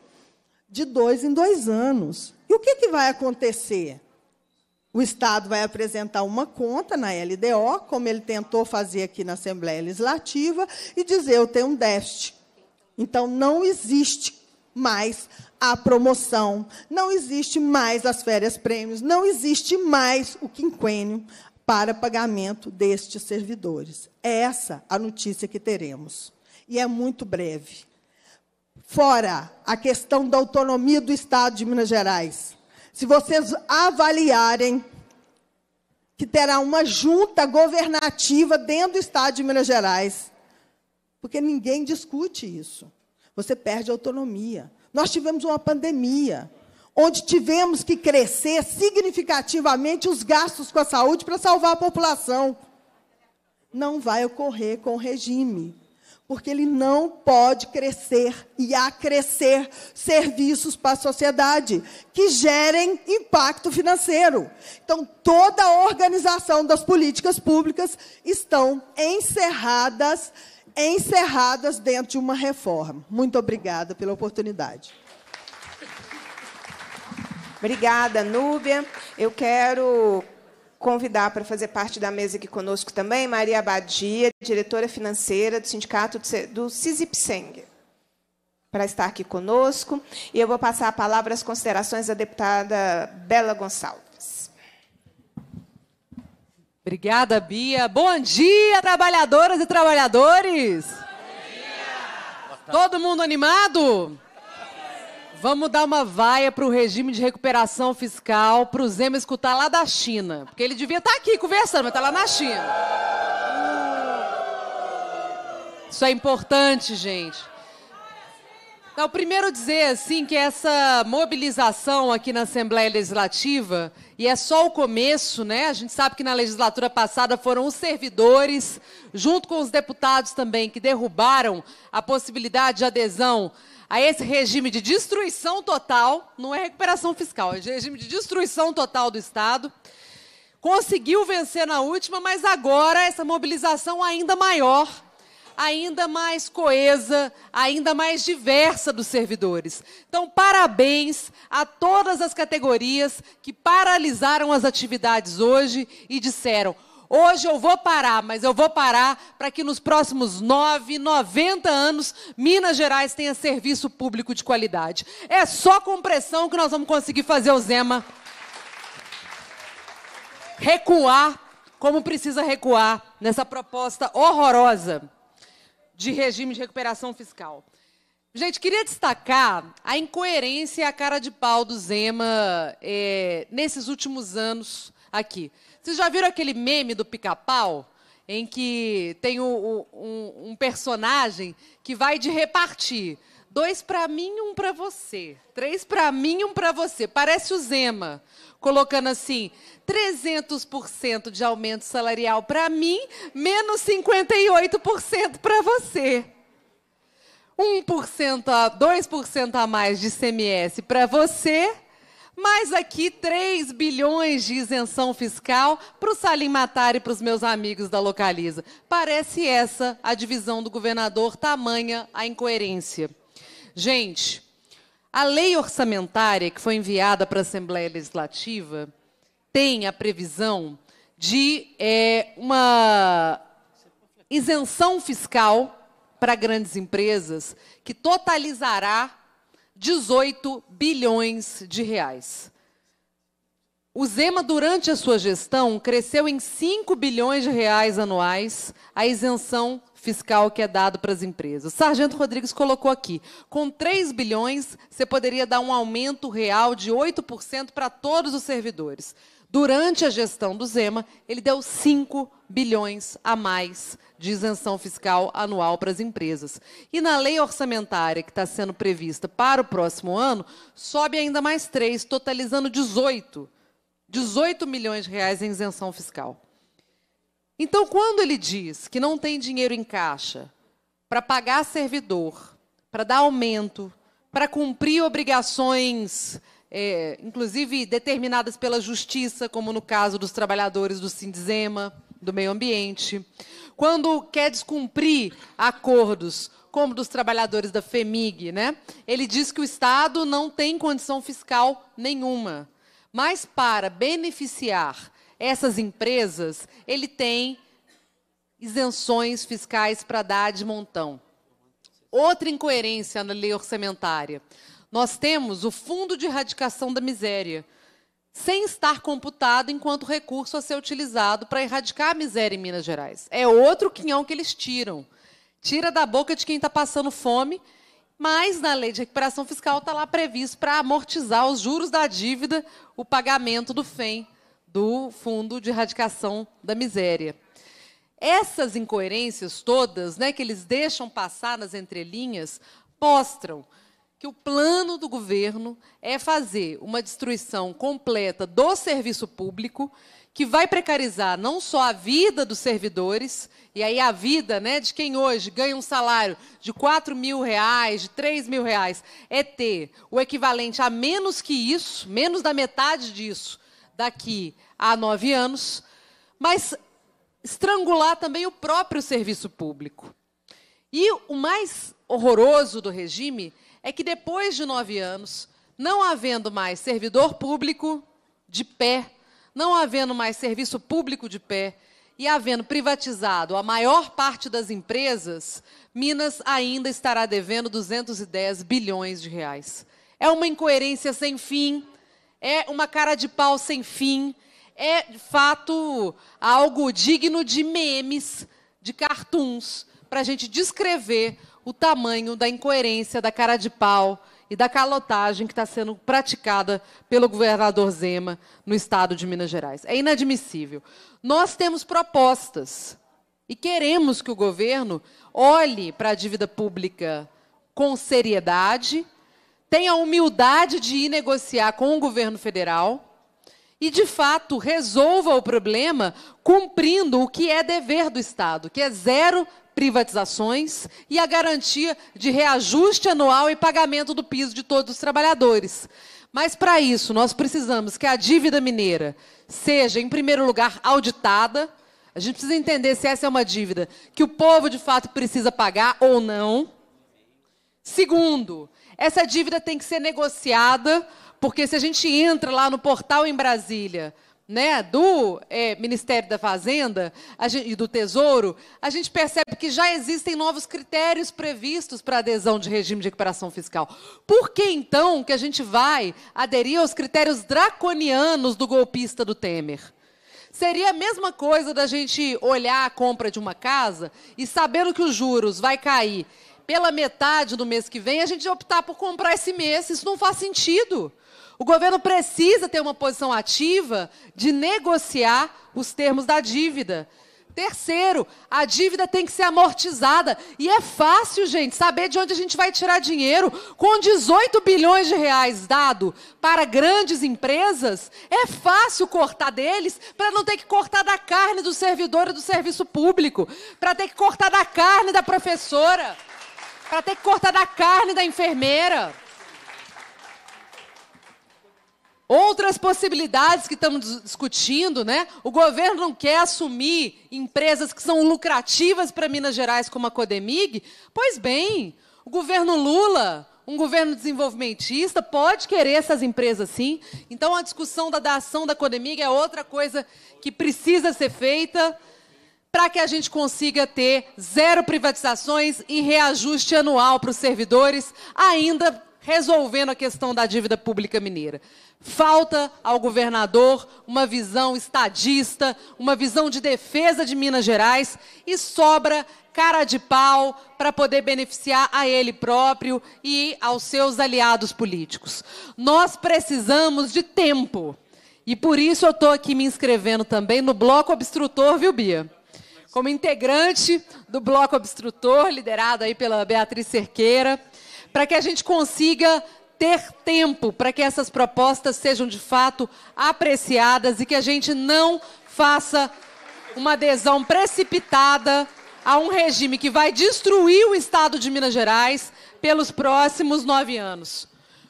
de dois em dois anos. E o que, que vai acontecer? O Estado vai apresentar uma conta na LDO, como ele tentou fazer aqui na Assembleia Legislativa, e dizer: eu tenho um déficit. Então, não existe mais a promoção, não existe mais as férias-prêmios, não existe mais o quinquênio para pagamento destes servidores. É essa a notícia que teremos. E é muito breve. Fora a questão da autonomia do Estado de Minas Gerais. Se vocês avaliarem que terá uma junta governativa dentro do Estado de Minas Gerais, porque ninguém discute isso. Você perde autonomia. Nós tivemos uma pandemia onde tivemos que crescer significativamente os gastos com a saúde para salvar a população. Não vai ocorrer com o regime, porque ele não pode crescer e acrescer serviços para a sociedade que gerem impacto financeiro. Então, toda a organização das políticas públicas estão encerradas encerradas dentro de uma reforma. Muito obrigada pela oportunidade. Obrigada, Núbia. Eu quero convidar para fazer parte da mesa aqui conosco também Maria Abadia, diretora financeira do Sindicato do CISIPSENG, para estar aqui conosco. E eu vou passar a palavra às considerações da deputada Bela Gonçalves. Obrigada, Bia. Bom dia, trabalhadoras e trabalhadores! Bom dia. Todo mundo animado? Vamos dar uma vaia para o regime de recuperação fiscal, para o Zema escutar lá da China. Porque ele devia estar tá aqui conversando, mas está lá na China. Isso é importante, gente. Então, primeiro dizer, assim, que essa mobilização aqui na Assembleia Legislativa, e é só o começo, né? A gente sabe que na legislatura passada foram os servidores, junto com os deputados também, que derrubaram a possibilidade de adesão a esse regime de destruição total, não é recuperação fiscal, é regime de destruição total do Estado. Conseguiu vencer na última, mas agora essa mobilização ainda maior, ainda mais coesa, ainda mais diversa dos servidores. Então, parabéns a todas as categorias que paralisaram as atividades hoje e disseram: Hoje eu vou parar, mas eu vou parar para que nos próximos 9, 90 anos, Minas Gerais tenha serviço público de qualidade. É só com pressão que nós vamos conseguir fazer o Zema recuar como precisa recuar nessa proposta horrorosa de regime de recuperação fiscal. Gente, queria destacar a incoerência e a cara de pau do Zema é, nesses últimos anos aqui. Vocês já viram aquele meme do pica-pau? Em que tem um, um, um personagem que vai de repartir. Dois para mim, um para você. Três para mim, um para você. Parece o Zema, colocando assim: 300% de aumento salarial para mim, menos 58% para você. 1% a 2% a mais de CMS para você, mais aqui 3 bilhões de isenção fiscal para o Salim Matar e para os meus amigos da Localiza. Parece essa a divisão do governador, tamanha a incoerência. Gente, a lei orçamentária que foi enviada para a Assembleia Legislativa tem a previsão de é, uma isenção fiscal para grandes empresas que totalizará 18 bilhões de reais. O Zema, durante a sua gestão, cresceu em 5 bilhões de reais anuais a isenção fiscal que é dado para as empresas. Sargento Rodrigues colocou aqui, com 3 bilhões, você poderia dar um aumento real de 8% para todos os servidores. Durante a gestão do Zema, ele deu 5 bilhões a mais de isenção fiscal anual para as empresas. E na lei orçamentária que está sendo prevista para o próximo ano, sobe ainda mais 3, totalizando 18. 18 milhões de reais em isenção fiscal. Então, quando ele diz que não tem dinheiro em caixa para pagar servidor, para dar aumento, para cumprir obrigações é, inclusive determinadas pela justiça, como no caso dos trabalhadores do Sindizema, do meio ambiente. Quando quer descumprir acordos, como dos trabalhadores da FEMIG, né? ele diz que o Estado não tem condição fiscal nenhuma. Mas para beneficiar essas empresas, ele tem isenções fiscais para dar de montão. Outra incoerência na lei orçamentária nós temos o Fundo de Erradicação da Miséria, sem estar computado enquanto recurso a ser utilizado para erradicar a miséria em Minas Gerais. É outro quinhão que eles tiram. Tira da boca de quem está passando fome, mas na lei de recuperação fiscal está lá previsto para amortizar os juros da dívida o pagamento do FEM, do Fundo de Erradicação da Miséria. Essas incoerências todas né, que eles deixam passar nas entrelinhas mostram que o plano do governo é fazer uma destruição completa do serviço público, que vai precarizar não só a vida dos servidores, e aí a vida né, de quem hoje ganha um salário de 4 mil reais, de 3 mil reais, é ter o equivalente a menos que isso, menos da metade disso, daqui a nove anos, mas estrangular também o próprio serviço público. E o mais horroroso do regime é que depois de nove anos, não havendo mais servidor público de pé, não havendo mais serviço público de pé e havendo privatizado a maior parte das empresas, Minas ainda estará devendo 210 bilhões de reais. É uma incoerência sem fim, é uma cara de pau sem fim, é, de fato, algo digno de memes, de cartoons, para a gente descrever o tamanho da incoerência, da cara de pau e da calotagem que está sendo praticada pelo governador Zema no estado de Minas Gerais. É inadmissível. Nós temos propostas e queremos que o governo olhe para a dívida pública com seriedade, tenha a humildade de ir negociar com o governo federal e, de fato, resolva o problema cumprindo o que é dever do Estado, que é zero privatizações e a garantia de reajuste anual e pagamento do piso de todos os trabalhadores. Mas, para isso, nós precisamos que a dívida mineira seja, em primeiro lugar, auditada. A gente precisa entender se essa é uma dívida que o povo, de fato, precisa pagar ou não. Segundo, essa dívida tem que ser negociada, porque se a gente entra lá no portal em Brasília né, do é, Ministério da Fazenda gente, e do Tesouro, a gente percebe que já existem novos critérios previstos para adesão de regime de recuperação fiscal. Por que então que a gente vai aderir aos critérios draconianos do golpista do Temer? Seria a mesma coisa da gente olhar a compra de uma casa e sabendo que os juros vai cair pela metade do mês que vem, a gente optar por comprar esse mês. Isso não faz sentido. O governo precisa ter uma posição ativa de negociar os termos da dívida. Terceiro, a dívida tem que ser amortizada. E é fácil, gente, saber de onde a gente vai tirar dinheiro. Com 18 bilhões de reais dado para grandes empresas, é fácil cortar deles para não ter que cortar da carne do servidor e do serviço público, para ter que cortar da carne da professora, para ter que cortar da carne da enfermeira. Outras possibilidades que estamos discutindo, né? O governo não quer assumir empresas que são lucrativas para Minas Gerais, como a Codemig. Pois bem, o governo Lula, um governo desenvolvimentista, pode querer essas empresas sim. Então, a discussão da, da ação da Codemig é outra coisa que precisa ser feita para que a gente consiga ter zero privatizações e reajuste anual para os servidores, ainda resolvendo a questão da dívida pública mineira. Falta ao governador uma visão estadista, uma visão de defesa de Minas Gerais e sobra cara de pau para poder beneficiar a ele próprio e aos seus aliados políticos. Nós precisamos de tempo. E por isso eu estou aqui me inscrevendo também no bloco obstrutor, viu, Bia? Como integrante do bloco obstrutor, liderado aí pela Beatriz Cerqueira, para que a gente consiga ter tempo para que essas propostas sejam de fato apreciadas e que a gente não faça uma adesão precipitada a um regime que vai destruir o Estado de Minas Gerais pelos próximos nove anos.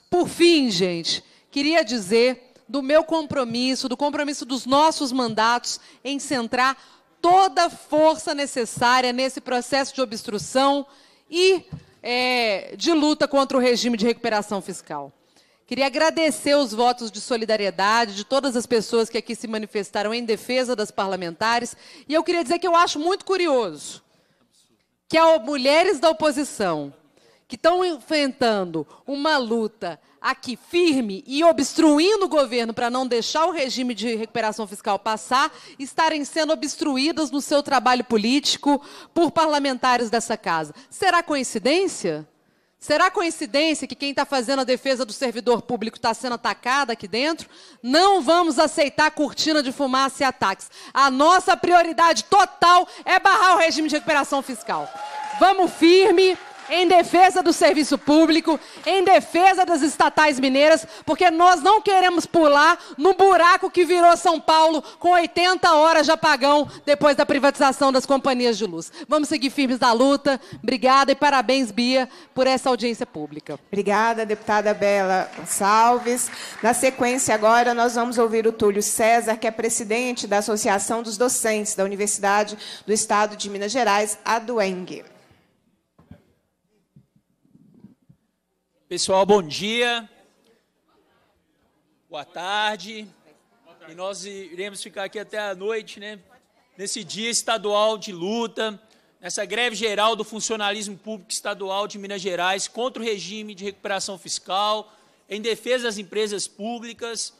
Por fim, gente, queria dizer do meu compromisso, do compromisso dos nossos mandatos em centrar toda a força necessária nesse processo de obstrução e é, de luta contra o regime de recuperação fiscal. Queria agradecer os votos de solidariedade de todas as pessoas que aqui se manifestaram em defesa das parlamentares. E eu queria dizer que eu acho muito curioso que as mulheres da oposição, que estão enfrentando uma luta aqui firme e obstruindo o governo para não deixar o regime de recuperação fiscal passar, estarem sendo obstruídas no seu trabalho político por parlamentares dessa casa. Será coincidência? Será coincidência que quem está fazendo a defesa do servidor público está sendo atacada aqui dentro? Não vamos aceitar cortina de fumaça e ataques. A nossa prioridade total é barrar o regime de recuperação fiscal. Vamos firme em defesa do serviço público, em defesa das estatais mineiras, porque nós não queremos pular no buraco que virou São Paulo com 80 horas de apagão depois da privatização das companhias de luz. Vamos seguir firmes na luta. Obrigada e parabéns, Bia, por essa audiência pública. Obrigada, deputada Bela Salves. Na sequência, agora, nós vamos ouvir o Túlio César, que é presidente da Associação dos Docentes da Universidade do Estado de Minas Gerais, a Dueng. Pessoal, bom dia. Boa tarde. E nós iremos ficar aqui até a noite, né? Nesse dia estadual de luta, nessa greve geral do funcionalismo público estadual de Minas Gerais contra o regime de recuperação fiscal, em defesa das empresas públicas,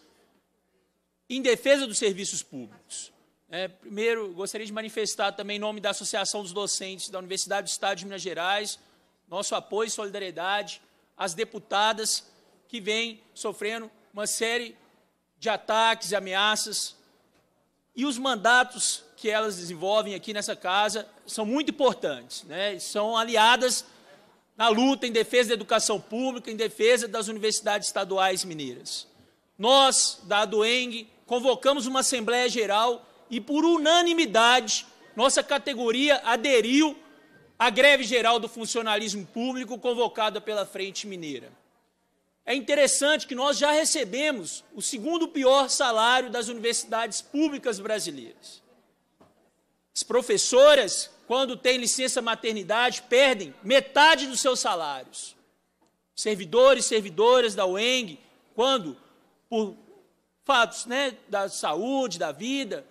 em defesa dos serviços públicos. É, primeiro, gostaria de manifestar também em nome da Associação dos Docentes da Universidade do Estado de Minas Gerais, nosso apoio e solidariedade as deputadas que vêm sofrendo uma série de ataques, e ameaças. E os mandatos que elas desenvolvem aqui nessa casa são muito importantes, né? são aliadas na luta em defesa da educação pública, em defesa das universidades estaduais mineiras. Nós, da ADUENG, convocamos uma Assembleia Geral e, por unanimidade, nossa categoria aderiu a greve geral do funcionalismo público convocada pela Frente Mineira. É interessante que nós já recebemos o segundo pior salário das universidades públicas brasileiras. As professoras, quando têm licença maternidade, perdem metade dos seus salários. Servidores, servidoras da UENG, quando, por fatos né, da saúde, da vida,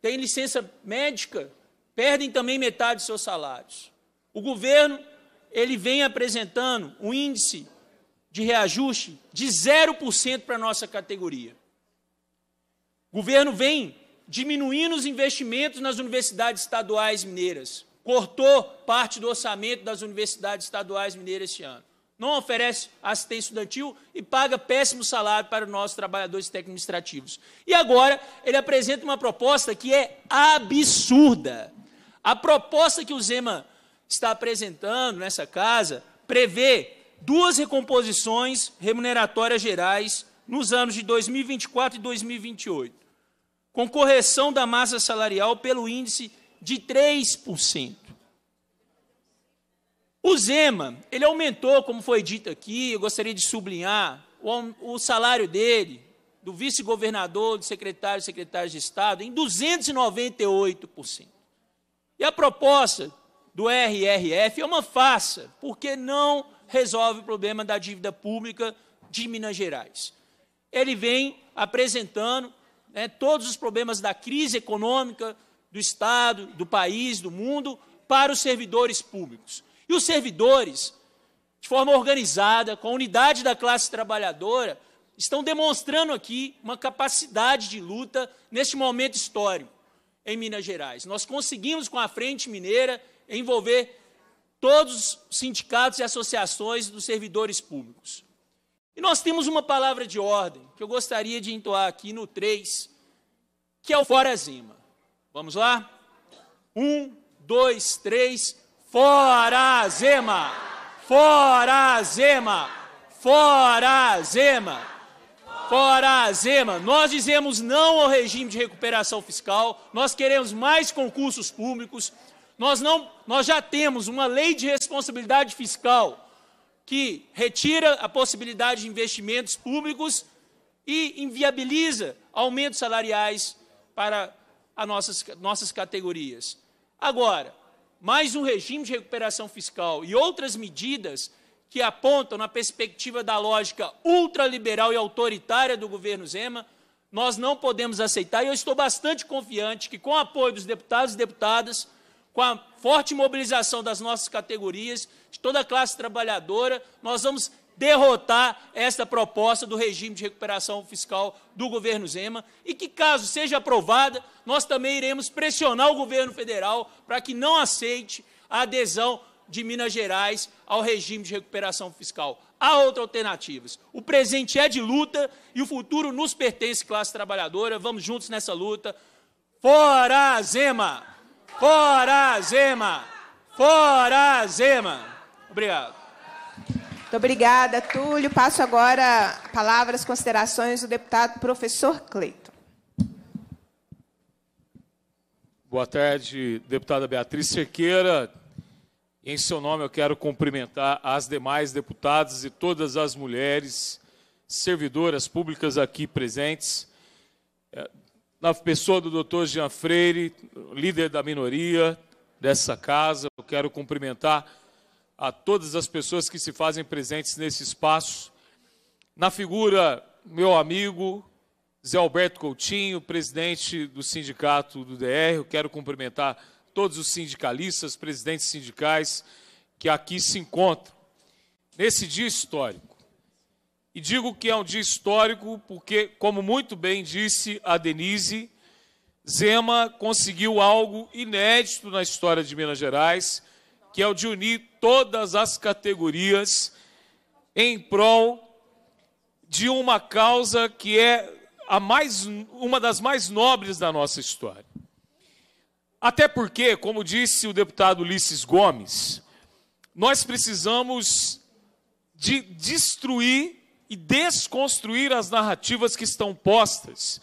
têm licença médica, perdem também metade de seus salários. O governo ele vem apresentando um índice de reajuste de 0% para a nossa categoria. O governo vem diminuindo os investimentos nas universidades estaduais mineiras. Cortou parte do orçamento das universidades estaduais mineiras este ano. Não oferece assistência estudantil e paga péssimo salário para os nossos trabalhadores administrativos. E agora ele apresenta uma proposta que é absurda. A proposta que o Zema está apresentando nessa casa prevê duas recomposições remuneratórias gerais nos anos de 2024 e 2028, com correção da massa salarial pelo índice de 3%. O Zema, ele aumentou, como foi dito aqui, eu gostaria de sublinhar, o, o salário dele, do vice-governador, do secretário e secretário de Estado, em 298%. E a proposta do RRF é uma farsa, porque não resolve o problema da dívida pública de Minas Gerais. Ele vem apresentando né, todos os problemas da crise econômica do Estado, do país, do mundo, para os servidores públicos. E os servidores, de forma organizada, com a unidade da classe trabalhadora, estão demonstrando aqui uma capacidade de luta neste momento histórico em Minas Gerais. Nós conseguimos, com a Frente Mineira, envolver todos os sindicatos e associações dos servidores públicos. E nós temos uma palavra de ordem que eu gostaria de entoar aqui no 3, que é o Fora Vamos lá? Um, dois, três. Fora Zema! Fora Zema! Fora Zema! Fora Zema, nós dizemos não ao regime de recuperação fiscal, nós queremos mais concursos públicos, nós, não, nós já temos uma lei de responsabilidade fiscal que retira a possibilidade de investimentos públicos e inviabiliza aumentos salariais para as nossas, nossas categorias. Agora, mais um regime de recuperação fiscal e outras medidas que apontam na perspectiva da lógica ultraliberal e autoritária do governo Zema, nós não podemos aceitar, e eu estou bastante confiante que, com o apoio dos deputados e deputadas, com a forte mobilização das nossas categorias, de toda a classe trabalhadora, nós vamos derrotar esta proposta do regime de recuperação fiscal do governo Zema e que, caso seja aprovada, nós também iremos pressionar o governo federal para que não aceite a adesão de Minas Gerais ao regime de recuperação fiscal. Há outras alternativas. O presente é de luta e o futuro nos pertence, classe trabalhadora. Vamos juntos nessa luta. Fora Zema! Fora Zema! Fora Zema! Obrigado. Muito obrigada, Túlio. Passo agora palavras, considerações do deputado professor Cleiton. Boa tarde, deputada Beatriz Cerqueira, em seu nome, eu quero cumprimentar as demais deputadas e todas as mulheres servidoras públicas aqui presentes, é, na pessoa do doutor Jean Freire, líder da minoria dessa casa, eu quero cumprimentar a todas as pessoas que se fazem presentes nesse espaço, na figura meu amigo Zé Alberto Coutinho, presidente do sindicato do DR, eu quero cumprimentar todos os sindicalistas, presidentes sindicais que aqui se encontram nesse dia histórico. E digo que é um dia histórico porque, como muito bem disse a Denise, Zema conseguiu algo inédito na história de Minas Gerais, que é o de unir todas as categorias em prol de uma causa que é a mais, uma das mais nobres da nossa história. Até porque, como disse o deputado Ulisses Gomes, nós precisamos de destruir e desconstruir as narrativas que estão postas.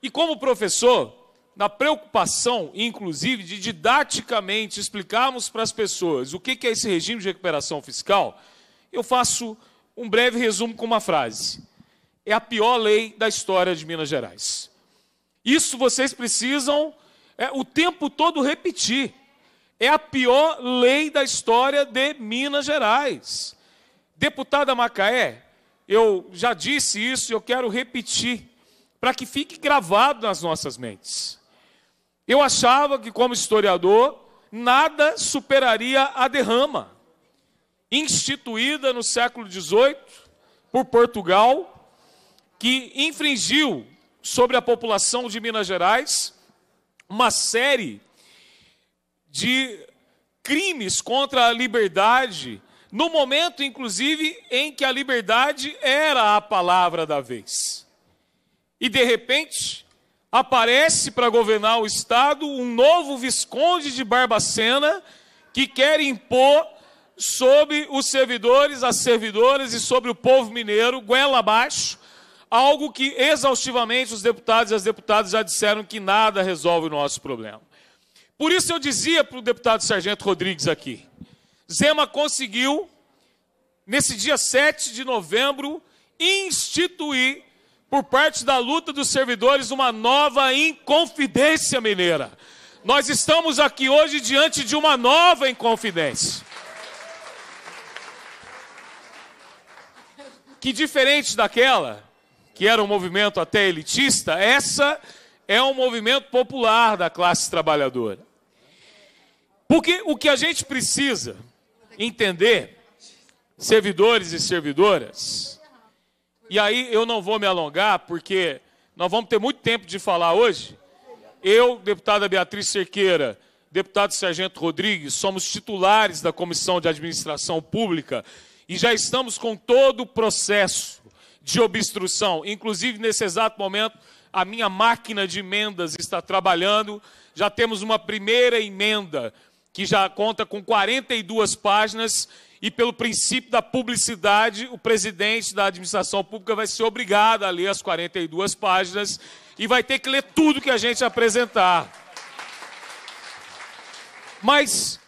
E como professor, na preocupação, inclusive, de didaticamente explicarmos para as pessoas o que é esse regime de recuperação fiscal, eu faço um breve resumo com uma frase. É a pior lei da história de Minas Gerais. Isso vocês precisam é, o tempo todo repetir. É a pior lei da história de Minas Gerais. Deputada Macaé, eu já disse isso e eu quero repetir, para que fique gravado nas nossas mentes. Eu achava que, como historiador, nada superaria a derrama, instituída no século XVIII por Portugal, que infringiu sobre a população de Minas Gerais uma série de crimes contra a liberdade, no momento, inclusive, em que a liberdade era a palavra da vez. E, de repente, aparece para governar o Estado um novo Visconde de Barbacena que quer impor sobre os servidores, as servidoras e sobre o povo mineiro, goela abaixo, algo que exaustivamente os deputados e as deputadas já disseram que nada resolve o nosso problema. Por isso eu dizia para o deputado Sargento Rodrigues aqui: Zema conseguiu, nesse dia 7 de novembro, instituir, por parte da luta dos servidores, uma nova Inconfidência Mineira. Nós estamos aqui hoje diante de uma nova Inconfidência. Que diferente daquela, que era um movimento até elitista, essa é um movimento popular da classe trabalhadora. Porque o que a gente precisa entender, servidores e servidoras, e aí eu não vou me alongar, porque nós vamos ter muito tempo de falar hoje. Eu, deputada Beatriz Cerqueira, deputado Sargento Rodrigues, somos titulares da Comissão de Administração Pública e já estamos com todo o processo de obstrução. Inclusive, nesse exato momento, a minha máquina de emendas está trabalhando. Já temos uma primeira emenda que já conta com 42 páginas e pelo princípio da publicidade, o presidente da administração pública vai ser obrigado a ler as 42 páginas e vai ter que ler tudo que a gente apresentar. Mas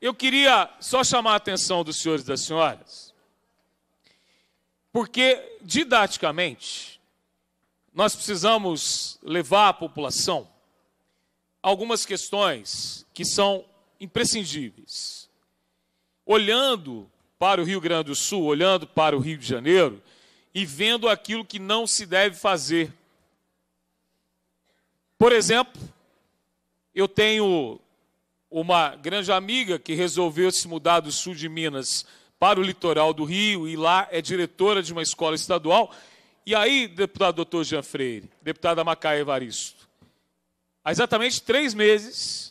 eu queria só chamar a atenção dos senhores e das senhoras porque, didaticamente, nós precisamos levar à população algumas questões que são imprescindíveis. Olhando para o Rio Grande do Sul, olhando para o Rio de Janeiro e vendo aquilo que não se deve fazer. Por exemplo, eu tenho uma grande amiga que resolveu se mudar do sul de Minas para o litoral do Rio e lá é diretora de uma escola estadual. E aí, deputado doutor Jean Freire, deputada Macaia Evaristo, há exatamente três meses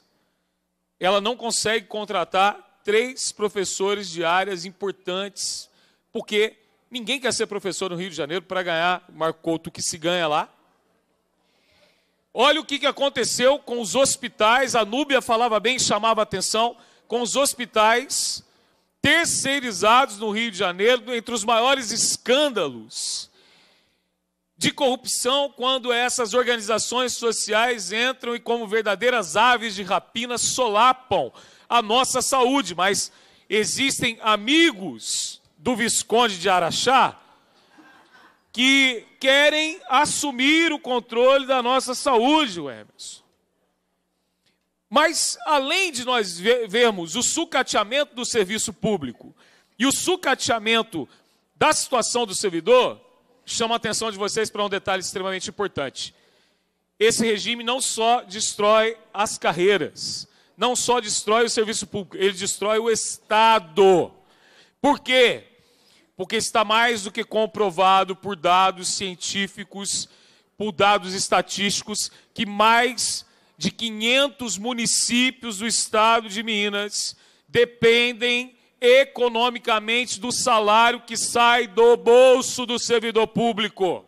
ela não consegue contratar três professores de áreas importantes, porque ninguém quer ser professor no Rio de Janeiro para ganhar, marcou o que se ganha lá. Olha o que, que aconteceu com os hospitais, a Núbia falava bem, chamava atenção, com os hospitais terceirizados no Rio de Janeiro, entre os maiores escândalos de corrupção, quando essas organizações sociais entram e, como verdadeiras aves de rapina, solapam a nossa saúde. Mas existem amigos do Visconde de Araxá que querem assumir o controle da nossa saúde, Emerson. Mas além de nós vermos o sucateamento do serviço público e o sucateamento da situação do servidor, chama a atenção de vocês para um detalhe extremamente importante. Esse regime não só destrói as carreiras, não só destrói o serviço público, ele destrói o Estado. Por quê? Porque está mais do que comprovado por dados científicos, por dados estatísticos, que mais de 500 municípios do estado de Minas dependem economicamente do salário que sai do bolso do servidor público.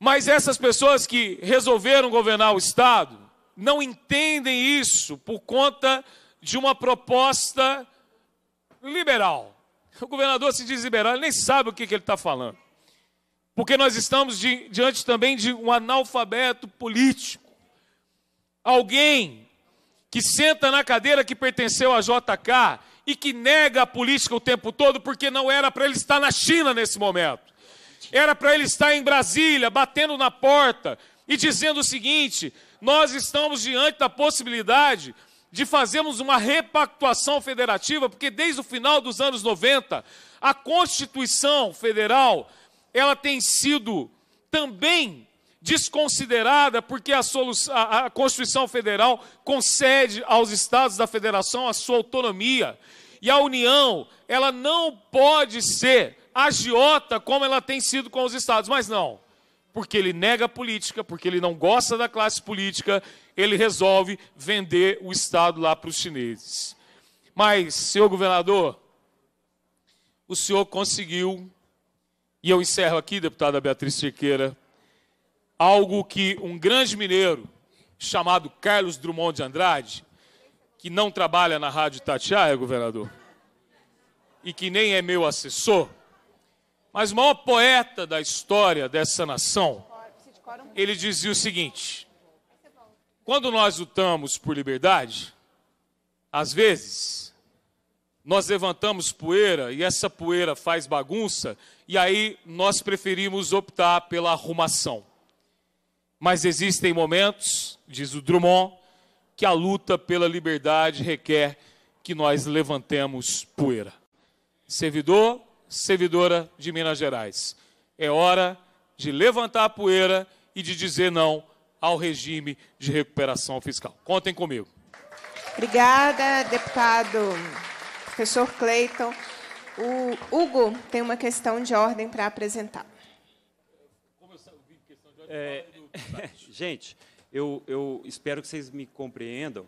Mas essas pessoas que resolveram governar o estado não entendem isso por conta de uma proposta liberal. O governador se diz liberal, ele nem sabe o que, que ele está falando. Porque nós estamos di diante também de um analfabeto político. Alguém que senta na cadeira que pertenceu à JK e que nega a política o tempo todo, porque não era para ele estar na China nesse momento. Era para ele estar em Brasília, batendo na porta e dizendo o seguinte: nós estamos diante da possibilidade de fazermos uma repactuação federativa, porque desde o final dos anos 90, a Constituição Federal ela tem sido também desconsiderada porque a, a, a, Constituição Federal concede aos estados da federação a sua autonomia. E a União, ela não pode ser agiota como ela tem sido com os estados, mas não. Porque ele nega a política, porque ele não gosta da classe política, ele resolve vender o Estado lá para os chineses. Mas, senhor governador, o senhor conseguiu e eu encerro aqui, deputada Beatriz Chequeira, algo que um grande mineiro chamado Carlos Drummond de Andrade, que não trabalha na Rádio Tatiaia, governador, e que nem é meu assessor, mas o maior poeta da história dessa nação, ele dizia o seguinte: quando nós lutamos por liberdade, às vezes nós levantamos poeira e essa poeira faz bagunça, e aí nós preferimos optar pela arrumação. Mas existem momentos, diz o Drummond, que a luta pela liberdade requer que nós levantemos poeira. Servidor, servidora de Minas Gerais, é hora de levantar a poeira e de dizer não ao regime de recuperação fiscal. Contem comigo. Obrigada, deputado professor Cleiton. O Hugo tem uma questão de ordem para apresentar. É, gente, eu, eu, espero que vocês me compreendam.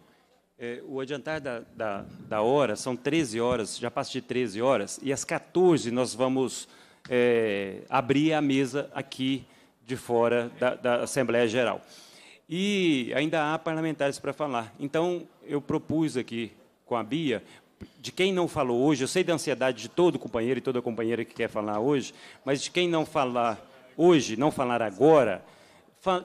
É, o adiantar da, da, da, hora são 13 horas, já passa de 13 horas, e às 14 nós vamos é, abrir a mesa aqui de fora da, da Assembleia Geral. E ainda há parlamentares para falar. Então, eu propus aqui com a Bia de quem não falou hoje, eu sei da ansiedade de todo companheiro e toda companheira que quer falar hoje, mas de quem não falar hoje, não falar agora,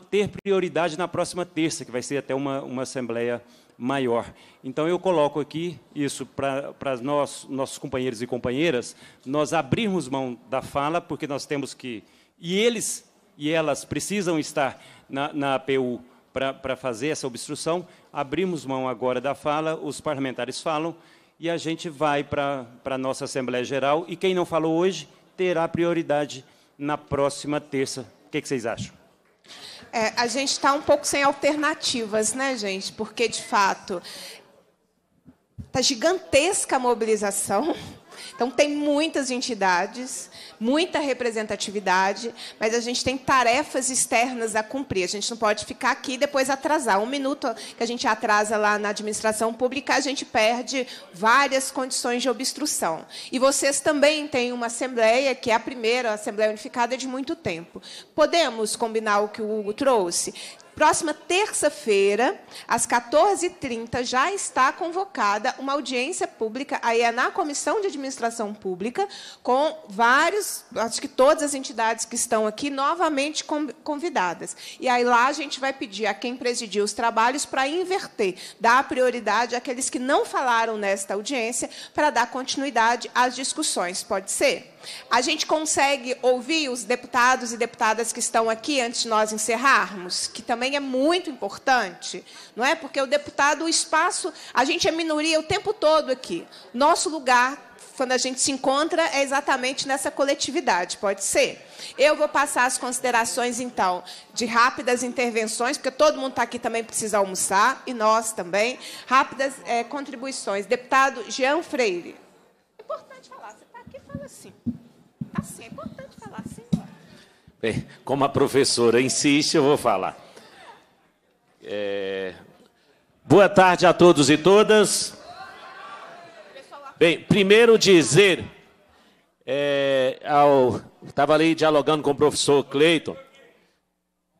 ter prioridade na próxima terça, que vai ser até uma, uma assembleia maior. Então, eu coloco aqui isso para nós, nossos companheiros e companheiras, nós abrirmos mão da fala, porque nós temos que. E eles e elas precisam estar na, na APU para fazer essa obstrução. Abrimos mão agora da fala, os parlamentares falam, e a gente vai para a nossa Assembleia Geral. E quem não falou hoje terá prioridade na próxima terça. O que, que vocês acham? É, a gente está um pouco sem alternativas, né, gente? Porque, de fato, está gigantesca a mobilização. Então, tem muitas entidades, muita representatividade, mas a gente tem tarefas externas a cumprir. A gente não pode ficar aqui e depois atrasar. Um minuto que a gente atrasa lá na administração pública, a gente perde várias condições de obstrução. E vocês também têm uma Assembleia, que é a primeira Assembleia Unificada de muito tempo. Podemos combinar o que o Hugo trouxe? Próxima terça-feira, às 14h30, já está convocada uma audiência pública, aí é na Comissão de Administração Pública, com vários, acho que todas as entidades que estão aqui, novamente convidadas. E aí lá a gente vai pedir a quem presidiu os trabalhos para inverter, dar prioridade àqueles que não falaram nesta audiência, para dar continuidade às discussões. Pode ser? A gente consegue ouvir os deputados e deputadas que estão aqui antes de nós encerrarmos, que também é muito importante, não é? Porque o deputado, o espaço, a gente é minoria o tempo todo aqui. Nosso lugar quando a gente se encontra é exatamente nessa coletividade, pode ser? Eu vou passar as considerações, então, de rápidas intervenções, porque todo mundo está aqui também precisa almoçar, e nós também. Rápidas é, contribuições. Deputado Jean Freire fala assim. assim, é importante falar assim. Bem, como a professora insiste, eu vou falar. É... Boa tarde a todos e todas. Bem, primeiro dizer, é, ao... estava ali dialogando com o professor Cleiton,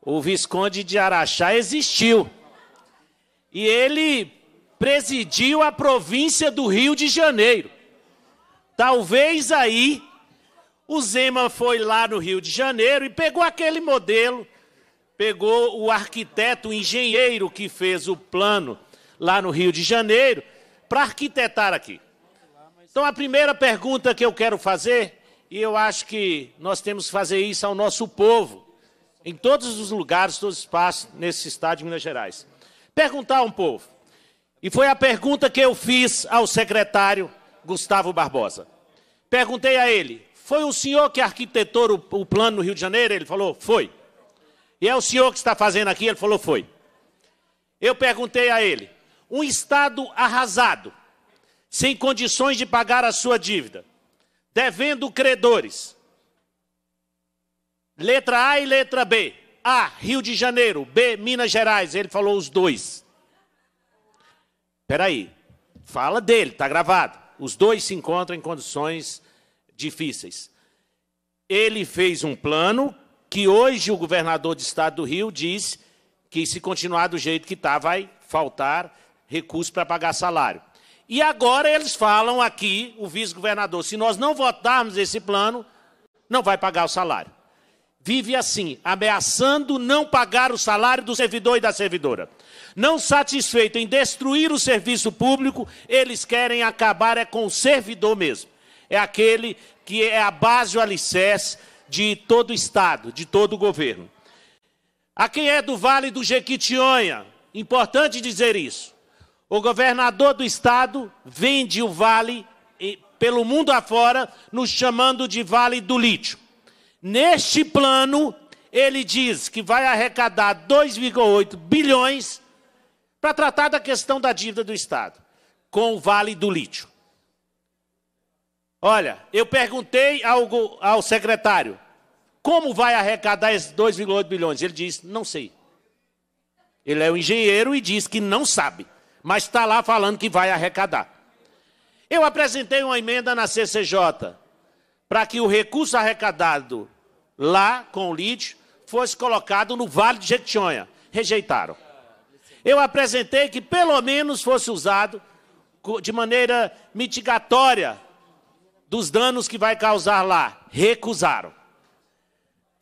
o Visconde de Araxá existiu. E ele presidiu a província do Rio de Janeiro. Talvez aí o Zema foi lá no Rio de Janeiro e pegou aquele modelo, pegou o arquiteto, o engenheiro que fez o plano lá no Rio de Janeiro, para arquitetar aqui. Então, a primeira pergunta que eu quero fazer, e eu acho que nós temos que fazer isso ao nosso povo, em todos os lugares, todos os espaços nesse estado de Minas Gerais. Perguntar ao povo. E foi a pergunta que eu fiz ao secretário Gustavo Barbosa. Perguntei a ele: foi o senhor que arquitetou o, o plano no Rio de Janeiro? Ele falou: foi. E é o senhor que está fazendo aqui? Ele falou: foi. Eu perguntei a ele: um Estado arrasado, sem condições de pagar a sua dívida, devendo credores. Letra A e letra B. A, Rio de Janeiro. B, Minas Gerais. Ele falou os dois. Peraí, Fala dele, tá gravado os dois se encontram em condições difíceis. Ele fez um plano que hoje o governador de estado do Rio diz que se continuar do jeito que está, vai faltar recurso para pagar salário. E agora eles falam aqui, o vice-governador, se nós não votarmos esse plano, não vai pagar o salário. Vive assim, ameaçando não pagar o salário do servidor e da servidora. Não satisfeito em destruir o serviço público, eles querem acabar é com o servidor mesmo. É aquele que é a base, o alicerce de todo o Estado, de todo o governo. A quem é do Vale do Jequitinhonha, importante dizer isso. O governador do Estado vende o vale pelo mundo afora, nos chamando de Vale do Lítio. Neste plano, ele diz que vai arrecadar 2,8 bilhões para tratar da questão da dívida do Estado com o Vale do Lítio. Olha, eu perguntei ao, ao secretário como vai arrecadar esses 2,8 bilhões. Ele disse: não sei. Ele é um engenheiro e diz que não sabe, mas está lá falando que vai arrecadar. Eu apresentei uma emenda na CCJ para que o recurso arrecadado lá com o lítio fosse colocado no Vale de Jequitinhonha. Rejeitaram eu apresentei que pelo menos fosse usado de maneira mitigatória dos danos que vai causar lá. Recusaram.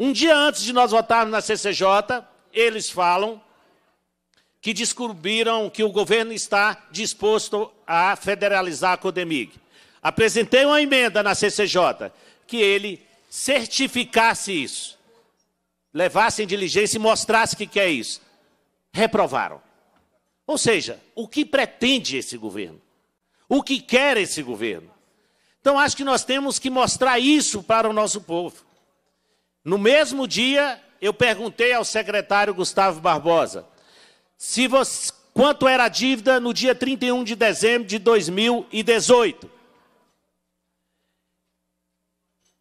Um dia antes de nós votarmos na CCJ, eles falam que descobriram que o governo está disposto a federalizar a Codemig. Apresentei uma emenda na CCJ que ele certificasse isso, levasse em diligência e mostrasse que é isso. Reprovaram. Ou seja, o que pretende esse governo? O que quer esse governo? Então, acho que nós temos que mostrar isso para o nosso povo. No mesmo dia, eu perguntei ao secretário Gustavo Barbosa se você, quanto era a dívida no dia 31 de dezembro de 2018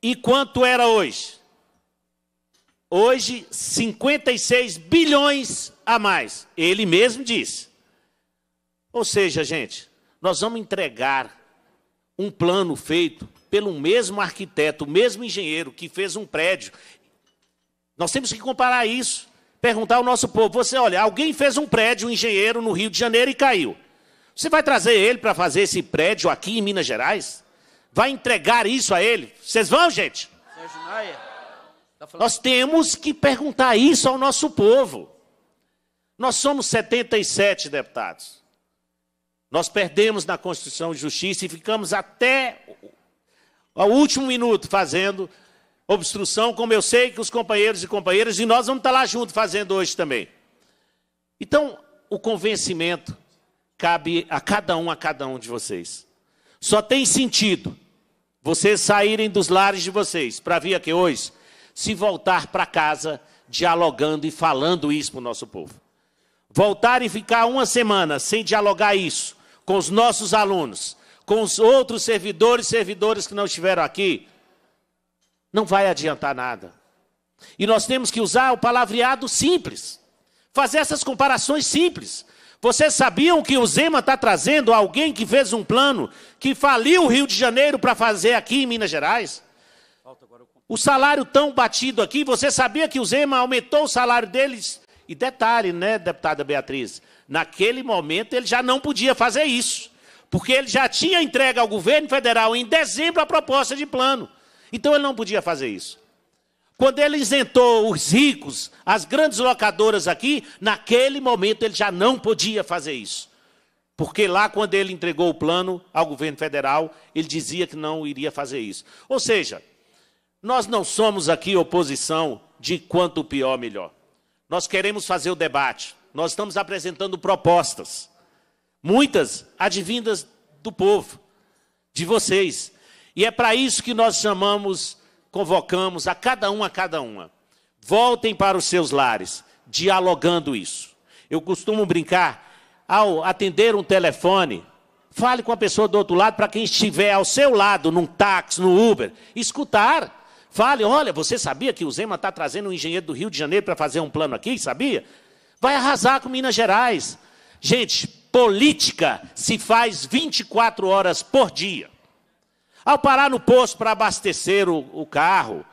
e quanto era hoje. Hoje, 56 bilhões a mais. Ele mesmo disse. Ou seja, gente, nós vamos entregar um plano feito pelo mesmo arquiteto, o mesmo engenheiro que fez um prédio. Nós temos que comparar isso. Perguntar ao nosso povo: você olha, alguém fez um prédio, um engenheiro, no Rio de Janeiro e caiu. Você vai trazer ele para fazer esse prédio aqui em Minas Gerais? Vai entregar isso a ele? Vocês vão, gente? Sérgio Maia. Tá Nós temos que perguntar isso ao nosso povo. Nós somos 77 deputados. Nós perdemos na Constituição de Justiça e ficamos até o último minuto fazendo obstrução, como eu sei que os companheiros e companheiras, e nós vamos estar lá junto fazendo hoje também. Então, o convencimento cabe a cada um, a cada um de vocês. Só tem sentido vocês saírem dos lares de vocês para vir aqui hoje, se voltar para casa dialogando e falando isso para o nosso povo. Voltar e ficar uma semana sem dialogar isso, com os nossos alunos, com os outros servidores e servidores que não estiveram aqui, não vai adiantar nada. E nós temos que usar o palavreado simples, fazer essas comparações simples. Vocês sabiam que o Zema está trazendo alguém que fez um plano que faliu o Rio de Janeiro para fazer aqui em Minas Gerais? O salário tão batido aqui, você sabia que o Zema aumentou o salário deles? E detalhe, né, deputada Beatriz? Naquele momento ele já não podia fazer isso, porque ele já tinha entregue ao governo federal em dezembro a proposta de plano. Então ele não podia fazer isso. Quando ele isentou os ricos, as grandes locadoras aqui, naquele momento ele já não podia fazer isso. Porque lá, quando ele entregou o plano ao governo federal, ele dizia que não iria fazer isso. Ou seja, nós não somos aqui oposição de quanto pior, melhor. Nós queremos fazer o debate nós estamos apresentando propostas, muitas advindas do povo, de vocês. E é para isso que nós chamamos, convocamos a cada um a cada uma. Voltem para os seus lares, dialogando isso. Eu costumo brincar, ao atender um telefone, fale com a pessoa do outro lado, para quem estiver ao seu lado, num táxi, no Uber, escutar. Fale, olha, você sabia que o Zema está trazendo um engenheiro do Rio de Janeiro para fazer um plano aqui? Sabia? Vai arrasar com Minas Gerais. Gente, política se faz 24 horas por dia. Ao parar no posto para abastecer o, o carro,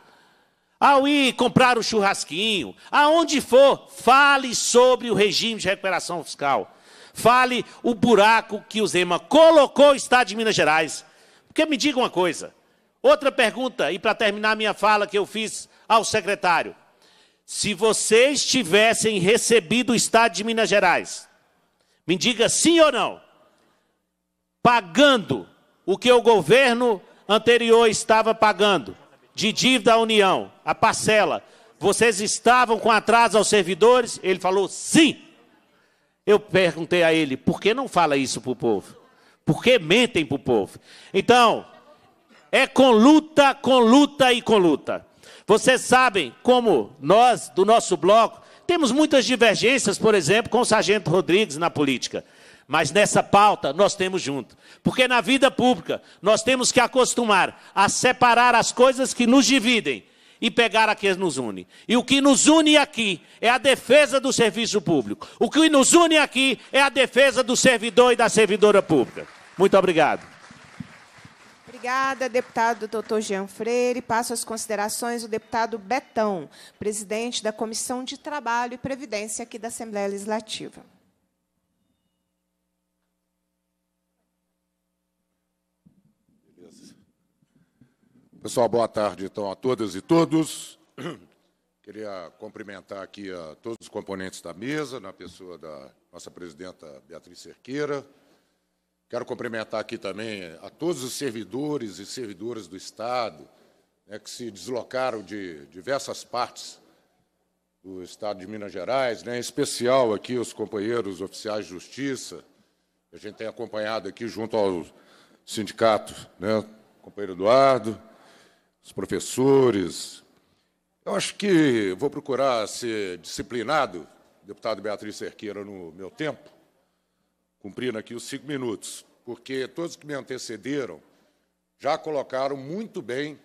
ao ir comprar o churrasquinho, aonde for, fale sobre o regime de recuperação fiscal. Fale o buraco que o Zema colocou o Estado de Minas Gerais. Porque me diga uma coisa. Outra pergunta, e para terminar minha fala que eu fiz ao secretário. Se vocês tivessem recebido o Estado de Minas Gerais, me diga sim ou não, pagando o que o governo anterior estava pagando, de dívida à União, a parcela, vocês estavam com atraso aos servidores? Ele falou sim. Eu perguntei a ele, por que não fala isso para o povo? Por que mentem para o povo? Então, é com luta, com luta e com luta. Vocês sabem como nós, do nosso bloco, temos muitas divergências, por exemplo, com o Sargento Rodrigues na política. Mas nessa pauta nós temos junto. Porque na vida pública nós temos que acostumar a separar as coisas que nos dividem e pegar a que nos une. E o que nos une aqui é a defesa do serviço público. O que nos une aqui é a defesa do servidor e da servidora pública. Muito obrigado. Obrigada, deputado doutor Jean Freire. Passo as considerações o deputado Betão, presidente da Comissão de Trabalho e Previdência aqui da Assembleia Legislativa. Pessoal, boa tarde então a todas e todos. Queria cumprimentar aqui a ah, todos os componentes da mesa, na pessoa da nossa presidenta Beatriz Cerqueira, Quero cumprimentar aqui também eh, a todos os servidores e servidoras do Estado né, que se deslocaram de diversas partes do Estado de Minas Gerais, né, em especial aqui os companheiros oficiais de justiça. que A gente tem acompanhado aqui junto ao sindicato, né, companheiro Eduardo, os professores. Eu acho que vou procurar ser disciplinado, deputado Beatriz Cerqueira, no meu tempo cumprindo aqui os cinco minutos, porque todos que me antecederam já colocaram muito bem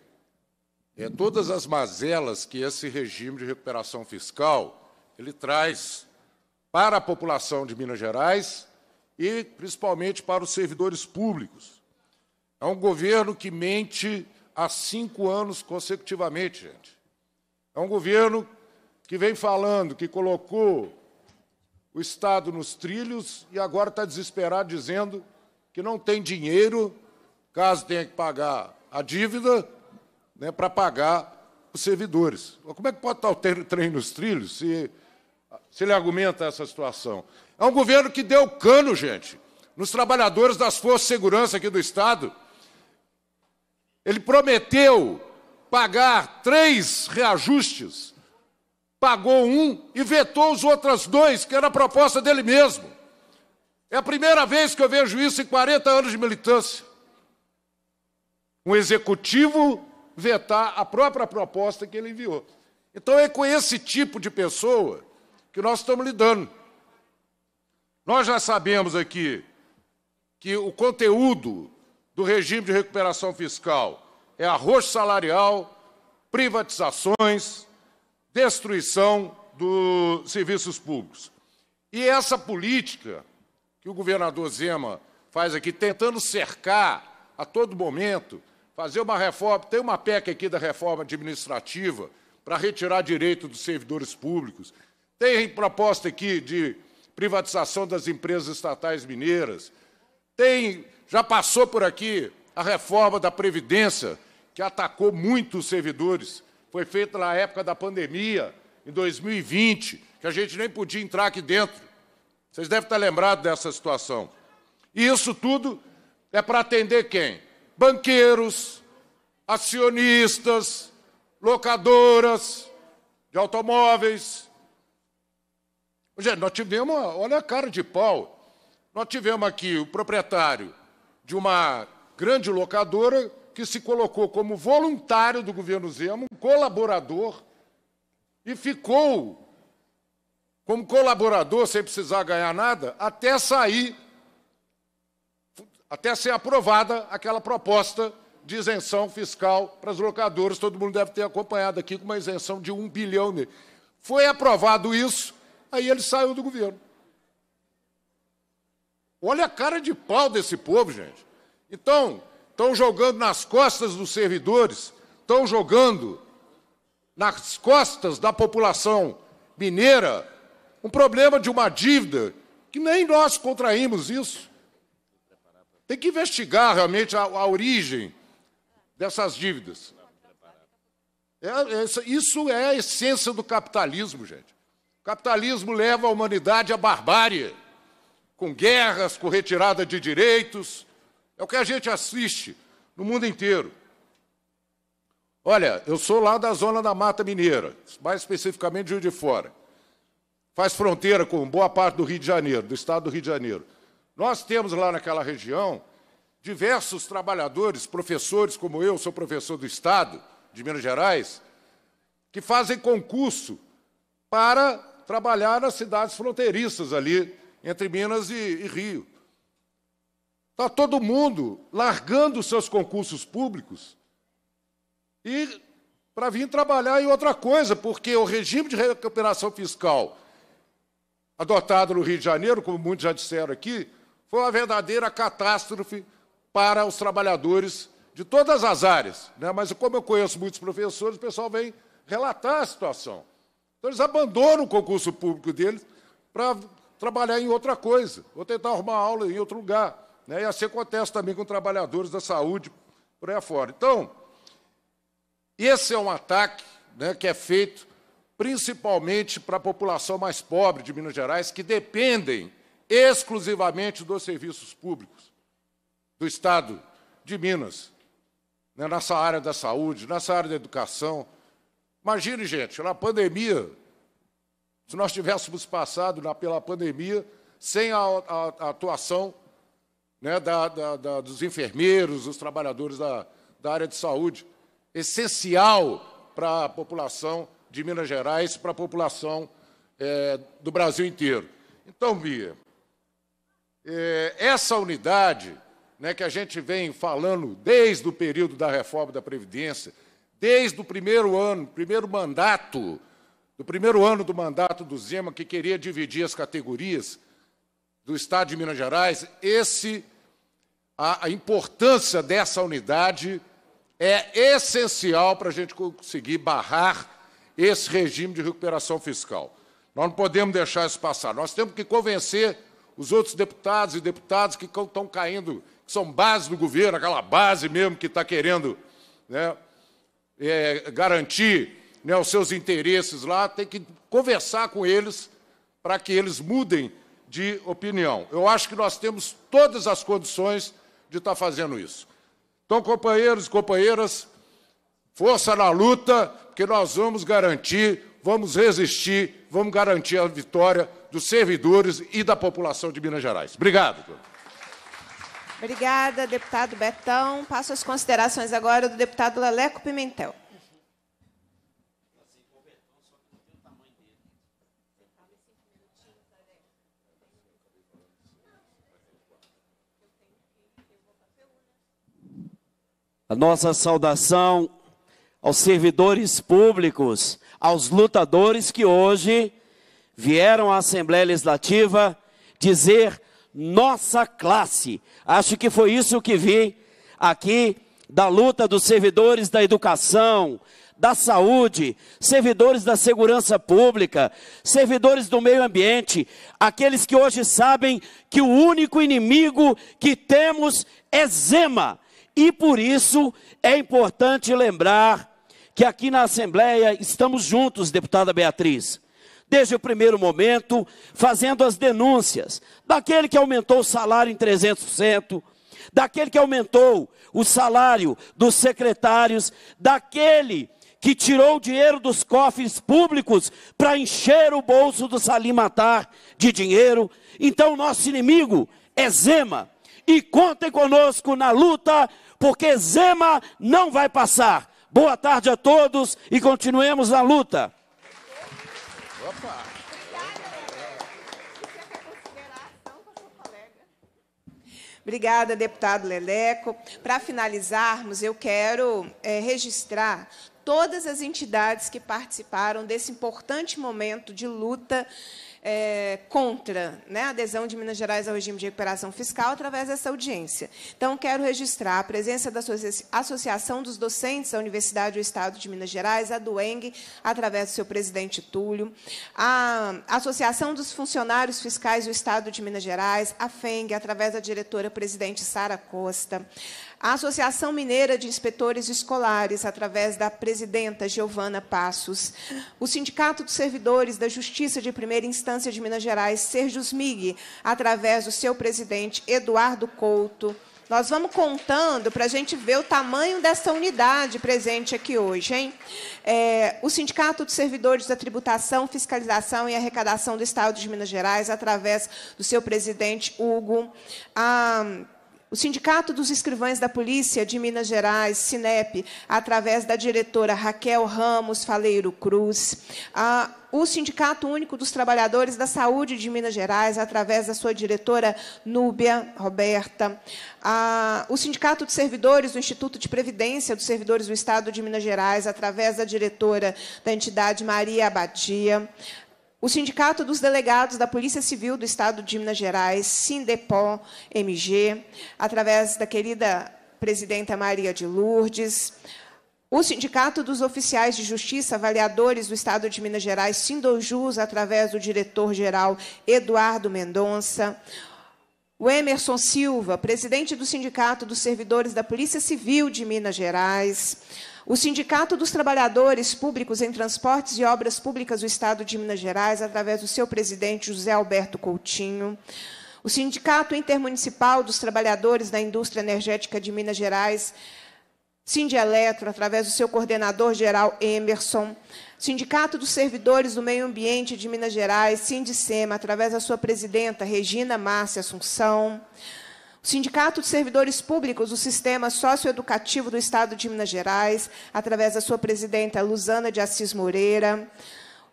é, todas as mazelas que esse regime de recuperação fiscal ele traz para a população de Minas Gerais e principalmente para os servidores públicos. É um governo que mente há cinco anos consecutivamente, gente. É um governo que vem falando que colocou o Estado nos trilhos e agora está desesperado dizendo que não tem dinheiro, caso tenha que pagar a dívida, né, para pagar os servidores. Como é que pode estar o trem nos trilhos se, se ele argumenta essa situação? É um governo que deu cano, gente, nos trabalhadores das forças de segurança aqui do Estado. Ele prometeu pagar três reajustes pagou um e vetou os outros dois, que era a proposta dele mesmo. É a primeira vez que eu vejo isso em 40 anos de militância. Um executivo vetar a própria proposta que ele enviou. Então é com esse tipo de pessoa que nós estamos lidando. Nós já sabemos aqui que o conteúdo do regime de recuperação fiscal é arroz salarial, privatizações, destruição dos serviços públicos. E essa política que o governador Zema faz aqui, tentando cercar a todo momento, fazer uma reforma, tem uma PEC aqui da reforma administrativa para retirar direito dos servidores públicos, tem proposta aqui de privatização das empresas estatais mineiras, tem, já passou por aqui a reforma da Previdência, que atacou muito os servidores foi feita na época da pandemia, em 2020, que a gente nem podia entrar aqui dentro. Vocês devem estar lembrados dessa situação. E isso tudo é para atender quem? Banqueiros, acionistas, locadoras de automóveis. Gente, nós tivemos, olha a cara de pau, nós tivemos aqui o proprietário de uma grande locadora que se colocou como voluntário do governo Zema, um colaborador, e ficou como colaborador, sem precisar ganhar nada, até sair, até ser aprovada aquela proposta de isenção fiscal para os locadores. Todo mundo deve ter acompanhado aqui com uma isenção de um bilhão. Nele. Foi aprovado isso, aí ele saiu do governo. Olha a cara de pau desse povo, gente. Então, estão jogando nas costas dos servidores, estão jogando nas costas da população mineira um problema de uma dívida que nem nós contraímos isso. Tem que investigar realmente a, a origem dessas dívidas. É, é, isso é a essência do capitalismo, gente. O capitalismo leva a humanidade à barbárie, com guerras, com retirada de direitos, é o que a gente assiste no mundo inteiro. Olha, eu sou lá da zona da Mata Mineira, mais especificamente Rio de Fora. Faz fronteira com boa parte do Rio de Janeiro, do estado do Rio de Janeiro. Nós temos lá naquela região diversos trabalhadores, professores como eu, sou professor do estado de Minas Gerais, que fazem concurso para trabalhar nas cidades fronteiriças ali entre Minas e, e Rio. Está todo mundo largando seus concursos públicos e para vir trabalhar em outra coisa, porque o regime de recuperação fiscal adotado no Rio de Janeiro, como muitos já disseram aqui, foi uma verdadeira catástrofe para os trabalhadores de todas as áreas. Né? Mas, como eu conheço muitos professores, o pessoal vem relatar a situação. Então, eles abandonam o concurso público deles para trabalhar em outra coisa, ou tentar arrumar aula em outro lugar. Né? E assim acontece também com trabalhadores da saúde por aí afora. Então, esse é um ataque né, que é feito principalmente para a população mais pobre de Minas Gerais, que dependem exclusivamente dos serviços públicos do Estado de Minas, né, nessa área da saúde, nessa área da educação. Imagine, gente, na pandemia, se nós tivéssemos passado na, pela pandemia sem a, a, a atuação né, da, da, da, dos enfermeiros, dos trabalhadores da, da área de saúde, essencial para a população de Minas Gerais, para a população é, do Brasil inteiro. Então, Bia, é, essa unidade né, que a gente vem falando desde o período da reforma da Previdência, desde o primeiro ano, primeiro mandato, do primeiro ano do mandato do Zema, que queria dividir as categorias, do Estado de Minas Gerais, esse, a, a importância dessa unidade é essencial para a gente conseguir barrar esse regime de recuperação fiscal. Nós não podemos deixar isso passar. Nós temos que convencer os outros deputados e deputadas que estão caindo, que são base do governo, aquela base mesmo que está querendo né, é, garantir né, os seus interesses lá, tem que conversar com eles para que eles mudem de opinião. Eu acho que nós temos todas as condições de estar tá fazendo isso. Então, companheiros e companheiras, força na luta, que nós vamos garantir, vamos resistir, vamos garantir a vitória dos servidores e da população de Minas Gerais. Obrigado. Obrigada, deputado Betão. Passo as considerações agora do deputado Leleco Pimentel. A nossa saudação aos servidores públicos, aos lutadores que hoje vieram à Assembleia Legislativa dizer nossa classe. Acho que foi isso que vi aqui da luta dos servidores da educação, da saúde, servidores da segurança pública, servidores do meio ambiente, aqueles que hoje sabem que o único inimigo que temos é Zema, e por isso é importante lembrar que aqui na Assembleia estamos juntos, deputada Beatriz. Desde o primeiro momento, fazendo as denúncias daquele que aumentou o salário em 300%, daquele que aumentou o salário dos secretários, daquele que tirou o dinheiro dos cofres públicos para encher o bolso do Salimatar de dinheiro. Então, nosso inimigo é Zema. E contem conosco na luta porque Zema não vai passar. Boa tarde a todos e continuemos na luta. Opa. Obrigada, deputado Leleco. Para finalizarmos, eu quero é, registrar todas as entidades que participaram desse importante momento de luta é, contra né, a adesão de Minas Gerais ao regime de recuperação fiscal através dessa audiência. Então, quero registrar a presença da Associação dos Docentes da Universidade do Estado de Minas Gerais, a Dueng, através do seu presidente Túlio, a Associação dos Funcionários Fiscais do Estado de Minas Gerais, a FENG, através da diretora-presidente Sara Costa, a Associação Mineira de Inspetores Escolares, através da presidenta Giovana Passos, o Sindicato dos Servidores da Justiça de Primeira Instância de Minas Gerais, Smig, através do seu presidente Eduardo Couto. Nós vamos contando para a gente ver o tamanho dessa unidade presente aqui hoje. Hein? É, o Sindicato dos Servidores da Tributação, Fiscalização e Arrecadação do Estado de Minas Gerais, através do seu presidente Hugo. A o Sindicato dos Escrivães da Polícia de Minas Gerais, SINEP, através da diretora Raquel Ramos Faleiro Cruz, o Sindicato Único dos Trabalhadores da Saúde de Minas Gerais, através da sua diretora Núbia Roberta, o Sindicato de Servidores do Instituto de Previdência dos Servidores do Estado de Minas Gerais, através da diretora da entidade Maria Abadia, o Sindicato dos Delegados da Polícia Civil do Estado de Minas Gerais, Sindepom MG, através da querida presidenta Maria de Lourdes, o Sindicato dos Oficiais de Justiça Avaliadores do Estado de Minas Gerais, Sindojus, através do diretor-geral Eduardo Mendonça, o Emerson Silva, presidente do Sindicato dos Servidores da Polícia Civil de Minas Gerais, o Sindicato dos Trabalhadores Públicos em Transportes e Obras Públicas do Estado de Minas Gerais, através do seu presidente José Alberto Coutinho, o Sindicato Intermunicipal dos Trabalhadores da Indústria Energética de Minas Gerais, Eletro, através do seu coordenador geral Emerson, Sindicato dos Servidores do Meio Ambiente de Minas Gerais, Sema, através da sua presidenta Regina Márcia Assunção, o Sindicato de Servidores Públicos do Sistema Socioeducativo do Estado de Minas Gerais, através da sua presidenta Luzana de Assis Moreira.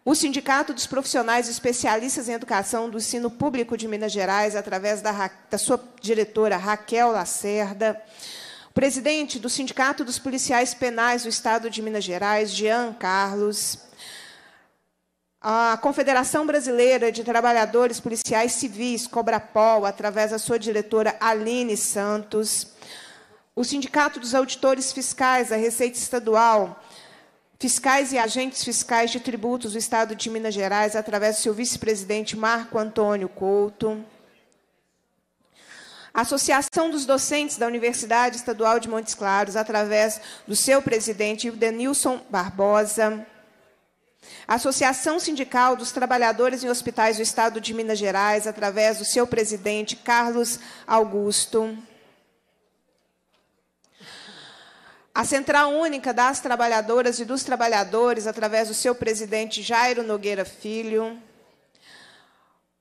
O Sindicato dos Profissionais Especialistas em Educação do Ensino Público de Minas Gerais, através da, da sua diretora Raquel Lacerda. O presidente do Sindicato dos Policiais Penais do Estado de Minas Gerais, Jean Carlos. A Confederação Brasileira de Trabalhadores Policiais Civis, Cobrapol, através da sua diretora Aline Santos, o Sindicato dos Auditores Fiscais da Receita Estadual, fiscais e agentes fiscais de tributos do Estado de Minas Gerais, através do seu vice-presidente Marco Antônio Couto. A Associação dos Docentes da Universidade Estadual de Montes Claros, através do seu presidente, Denilson Barbosa. A Associação Sindical dos Trabalhadores em Hospitais do Estado de Minas Gerais, através do seu presidente, Carlos Augusto. A Central Única das Trabalhadoras e dos Trabalhadores, através do seu presidente, Jairo Nogueira Filho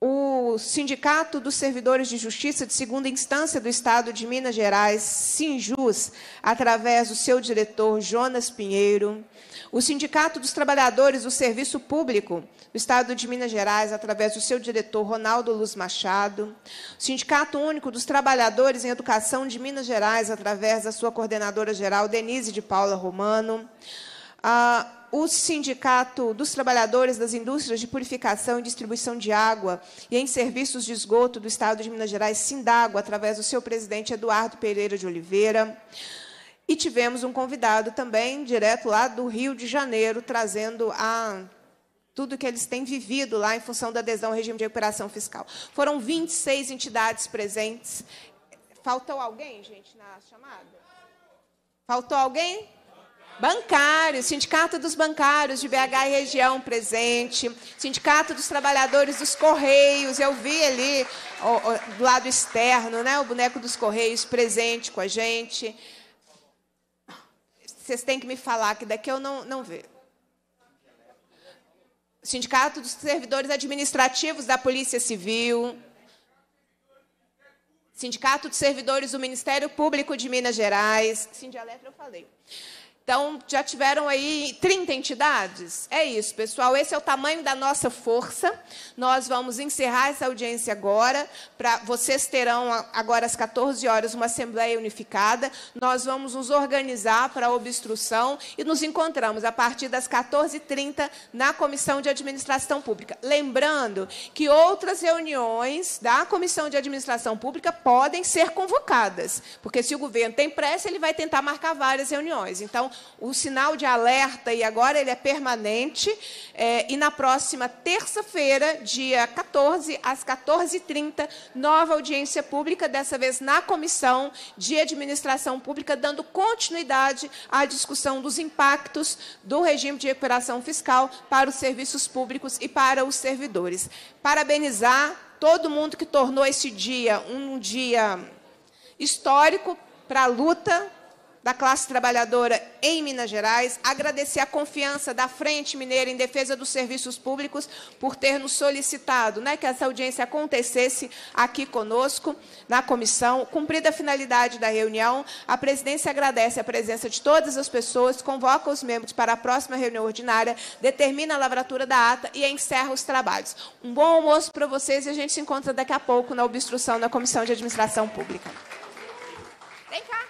o Sindicato dos Servidores de Justiça de Segunda Instância do Estado de Minas Gerais, Sinjus, através do seu diretor Jonas Pinheiro, o Sindicato dos Trabalhadores do Serviço Público do Estado de Minas Gerais, através do seu diretor Ronaldo Luz Machado, o Sindicato Único dos Trabalhadores em Educação de Minas Gerais, através da sua coordenadora geral Denise de Paula Romano, a ah, o Sindicato dos Trabalhadores das Indústrias de Purificação e Distribuição de Água e em Serviços de Esgoto do Estado de Minas Gerais, Sindágua, através do seu presidente Eduardo Pereira de Oliveira. E tivemos um convidado também, direto lá do Rio de Janeiro, trazendo a tudo que eles têm vivido lá em função da adesão ao regime de recuperação fiscal. Foram 26 entidades presentes. Faltou alguém, gente, na chamada? Faltou alguém? Bancários, Sindicato dos Bancários de BH e região presente, Sindicato dos Trabalhadores dos Correios, eu vi ali do lado externo, né, o boneco dos Correios presente com a gente. Vocês têm que me falar que daqui eu não, não vejo. Sindicato dos Servidores Administrativos da Polícia Civil. Sindicato dos Servidores do Ministério Público de Minas Gerais. Sim, dialeto eu falei. Então, já tiveram aí 30 entidades? É isso, pessoal. Esse é o tamanho da nossa força. Nós vamos encerrar essa audiência agora. Pra, vocês terão, agora às 14 horas, uma Assembleia Unificada. Nós vamos nos organizar para a obstrução e nos encontramos a partir das 14h30 na Comissão de Administração Pública. Lembrando que outras reuniões da Comissão de Administração Pública podem ser convocadas, porque se o governo tem pressa, ele vai tentar marcar várias reuniões. Então, o sinal de alerta, e agora ele é permanente. É, e na próxima terça-feira, dia 14, às 14h30, nova audiência pública, dessa vez na Comissão de Administração Pública, dando continuidade à discussão dos impactos do regime de recuperação fiscal para os serviços públicos e para os servidores. Parabenizar todo mundo que tornou esse dia um dia histórico para a luta da classe trabalhadora em Minas Gerais, agradecer a confiança da Frente Mineira em Defesa dos Serviços Públicos por ter nos solicitado né, que essa audiência acontecesse aqui conosco, na comissão. Cumprida a finalidade da reunião, a presidência agradece a presença de todas as pessoas, convoca os membros para a próxima reunião ordinária, determina a lavratura da ata e encerra os trabalhos. Um bom almoço para vocês e a gente se encontra daqui a pouco na obstrução na Comissão de Administração Pública. Vem cá!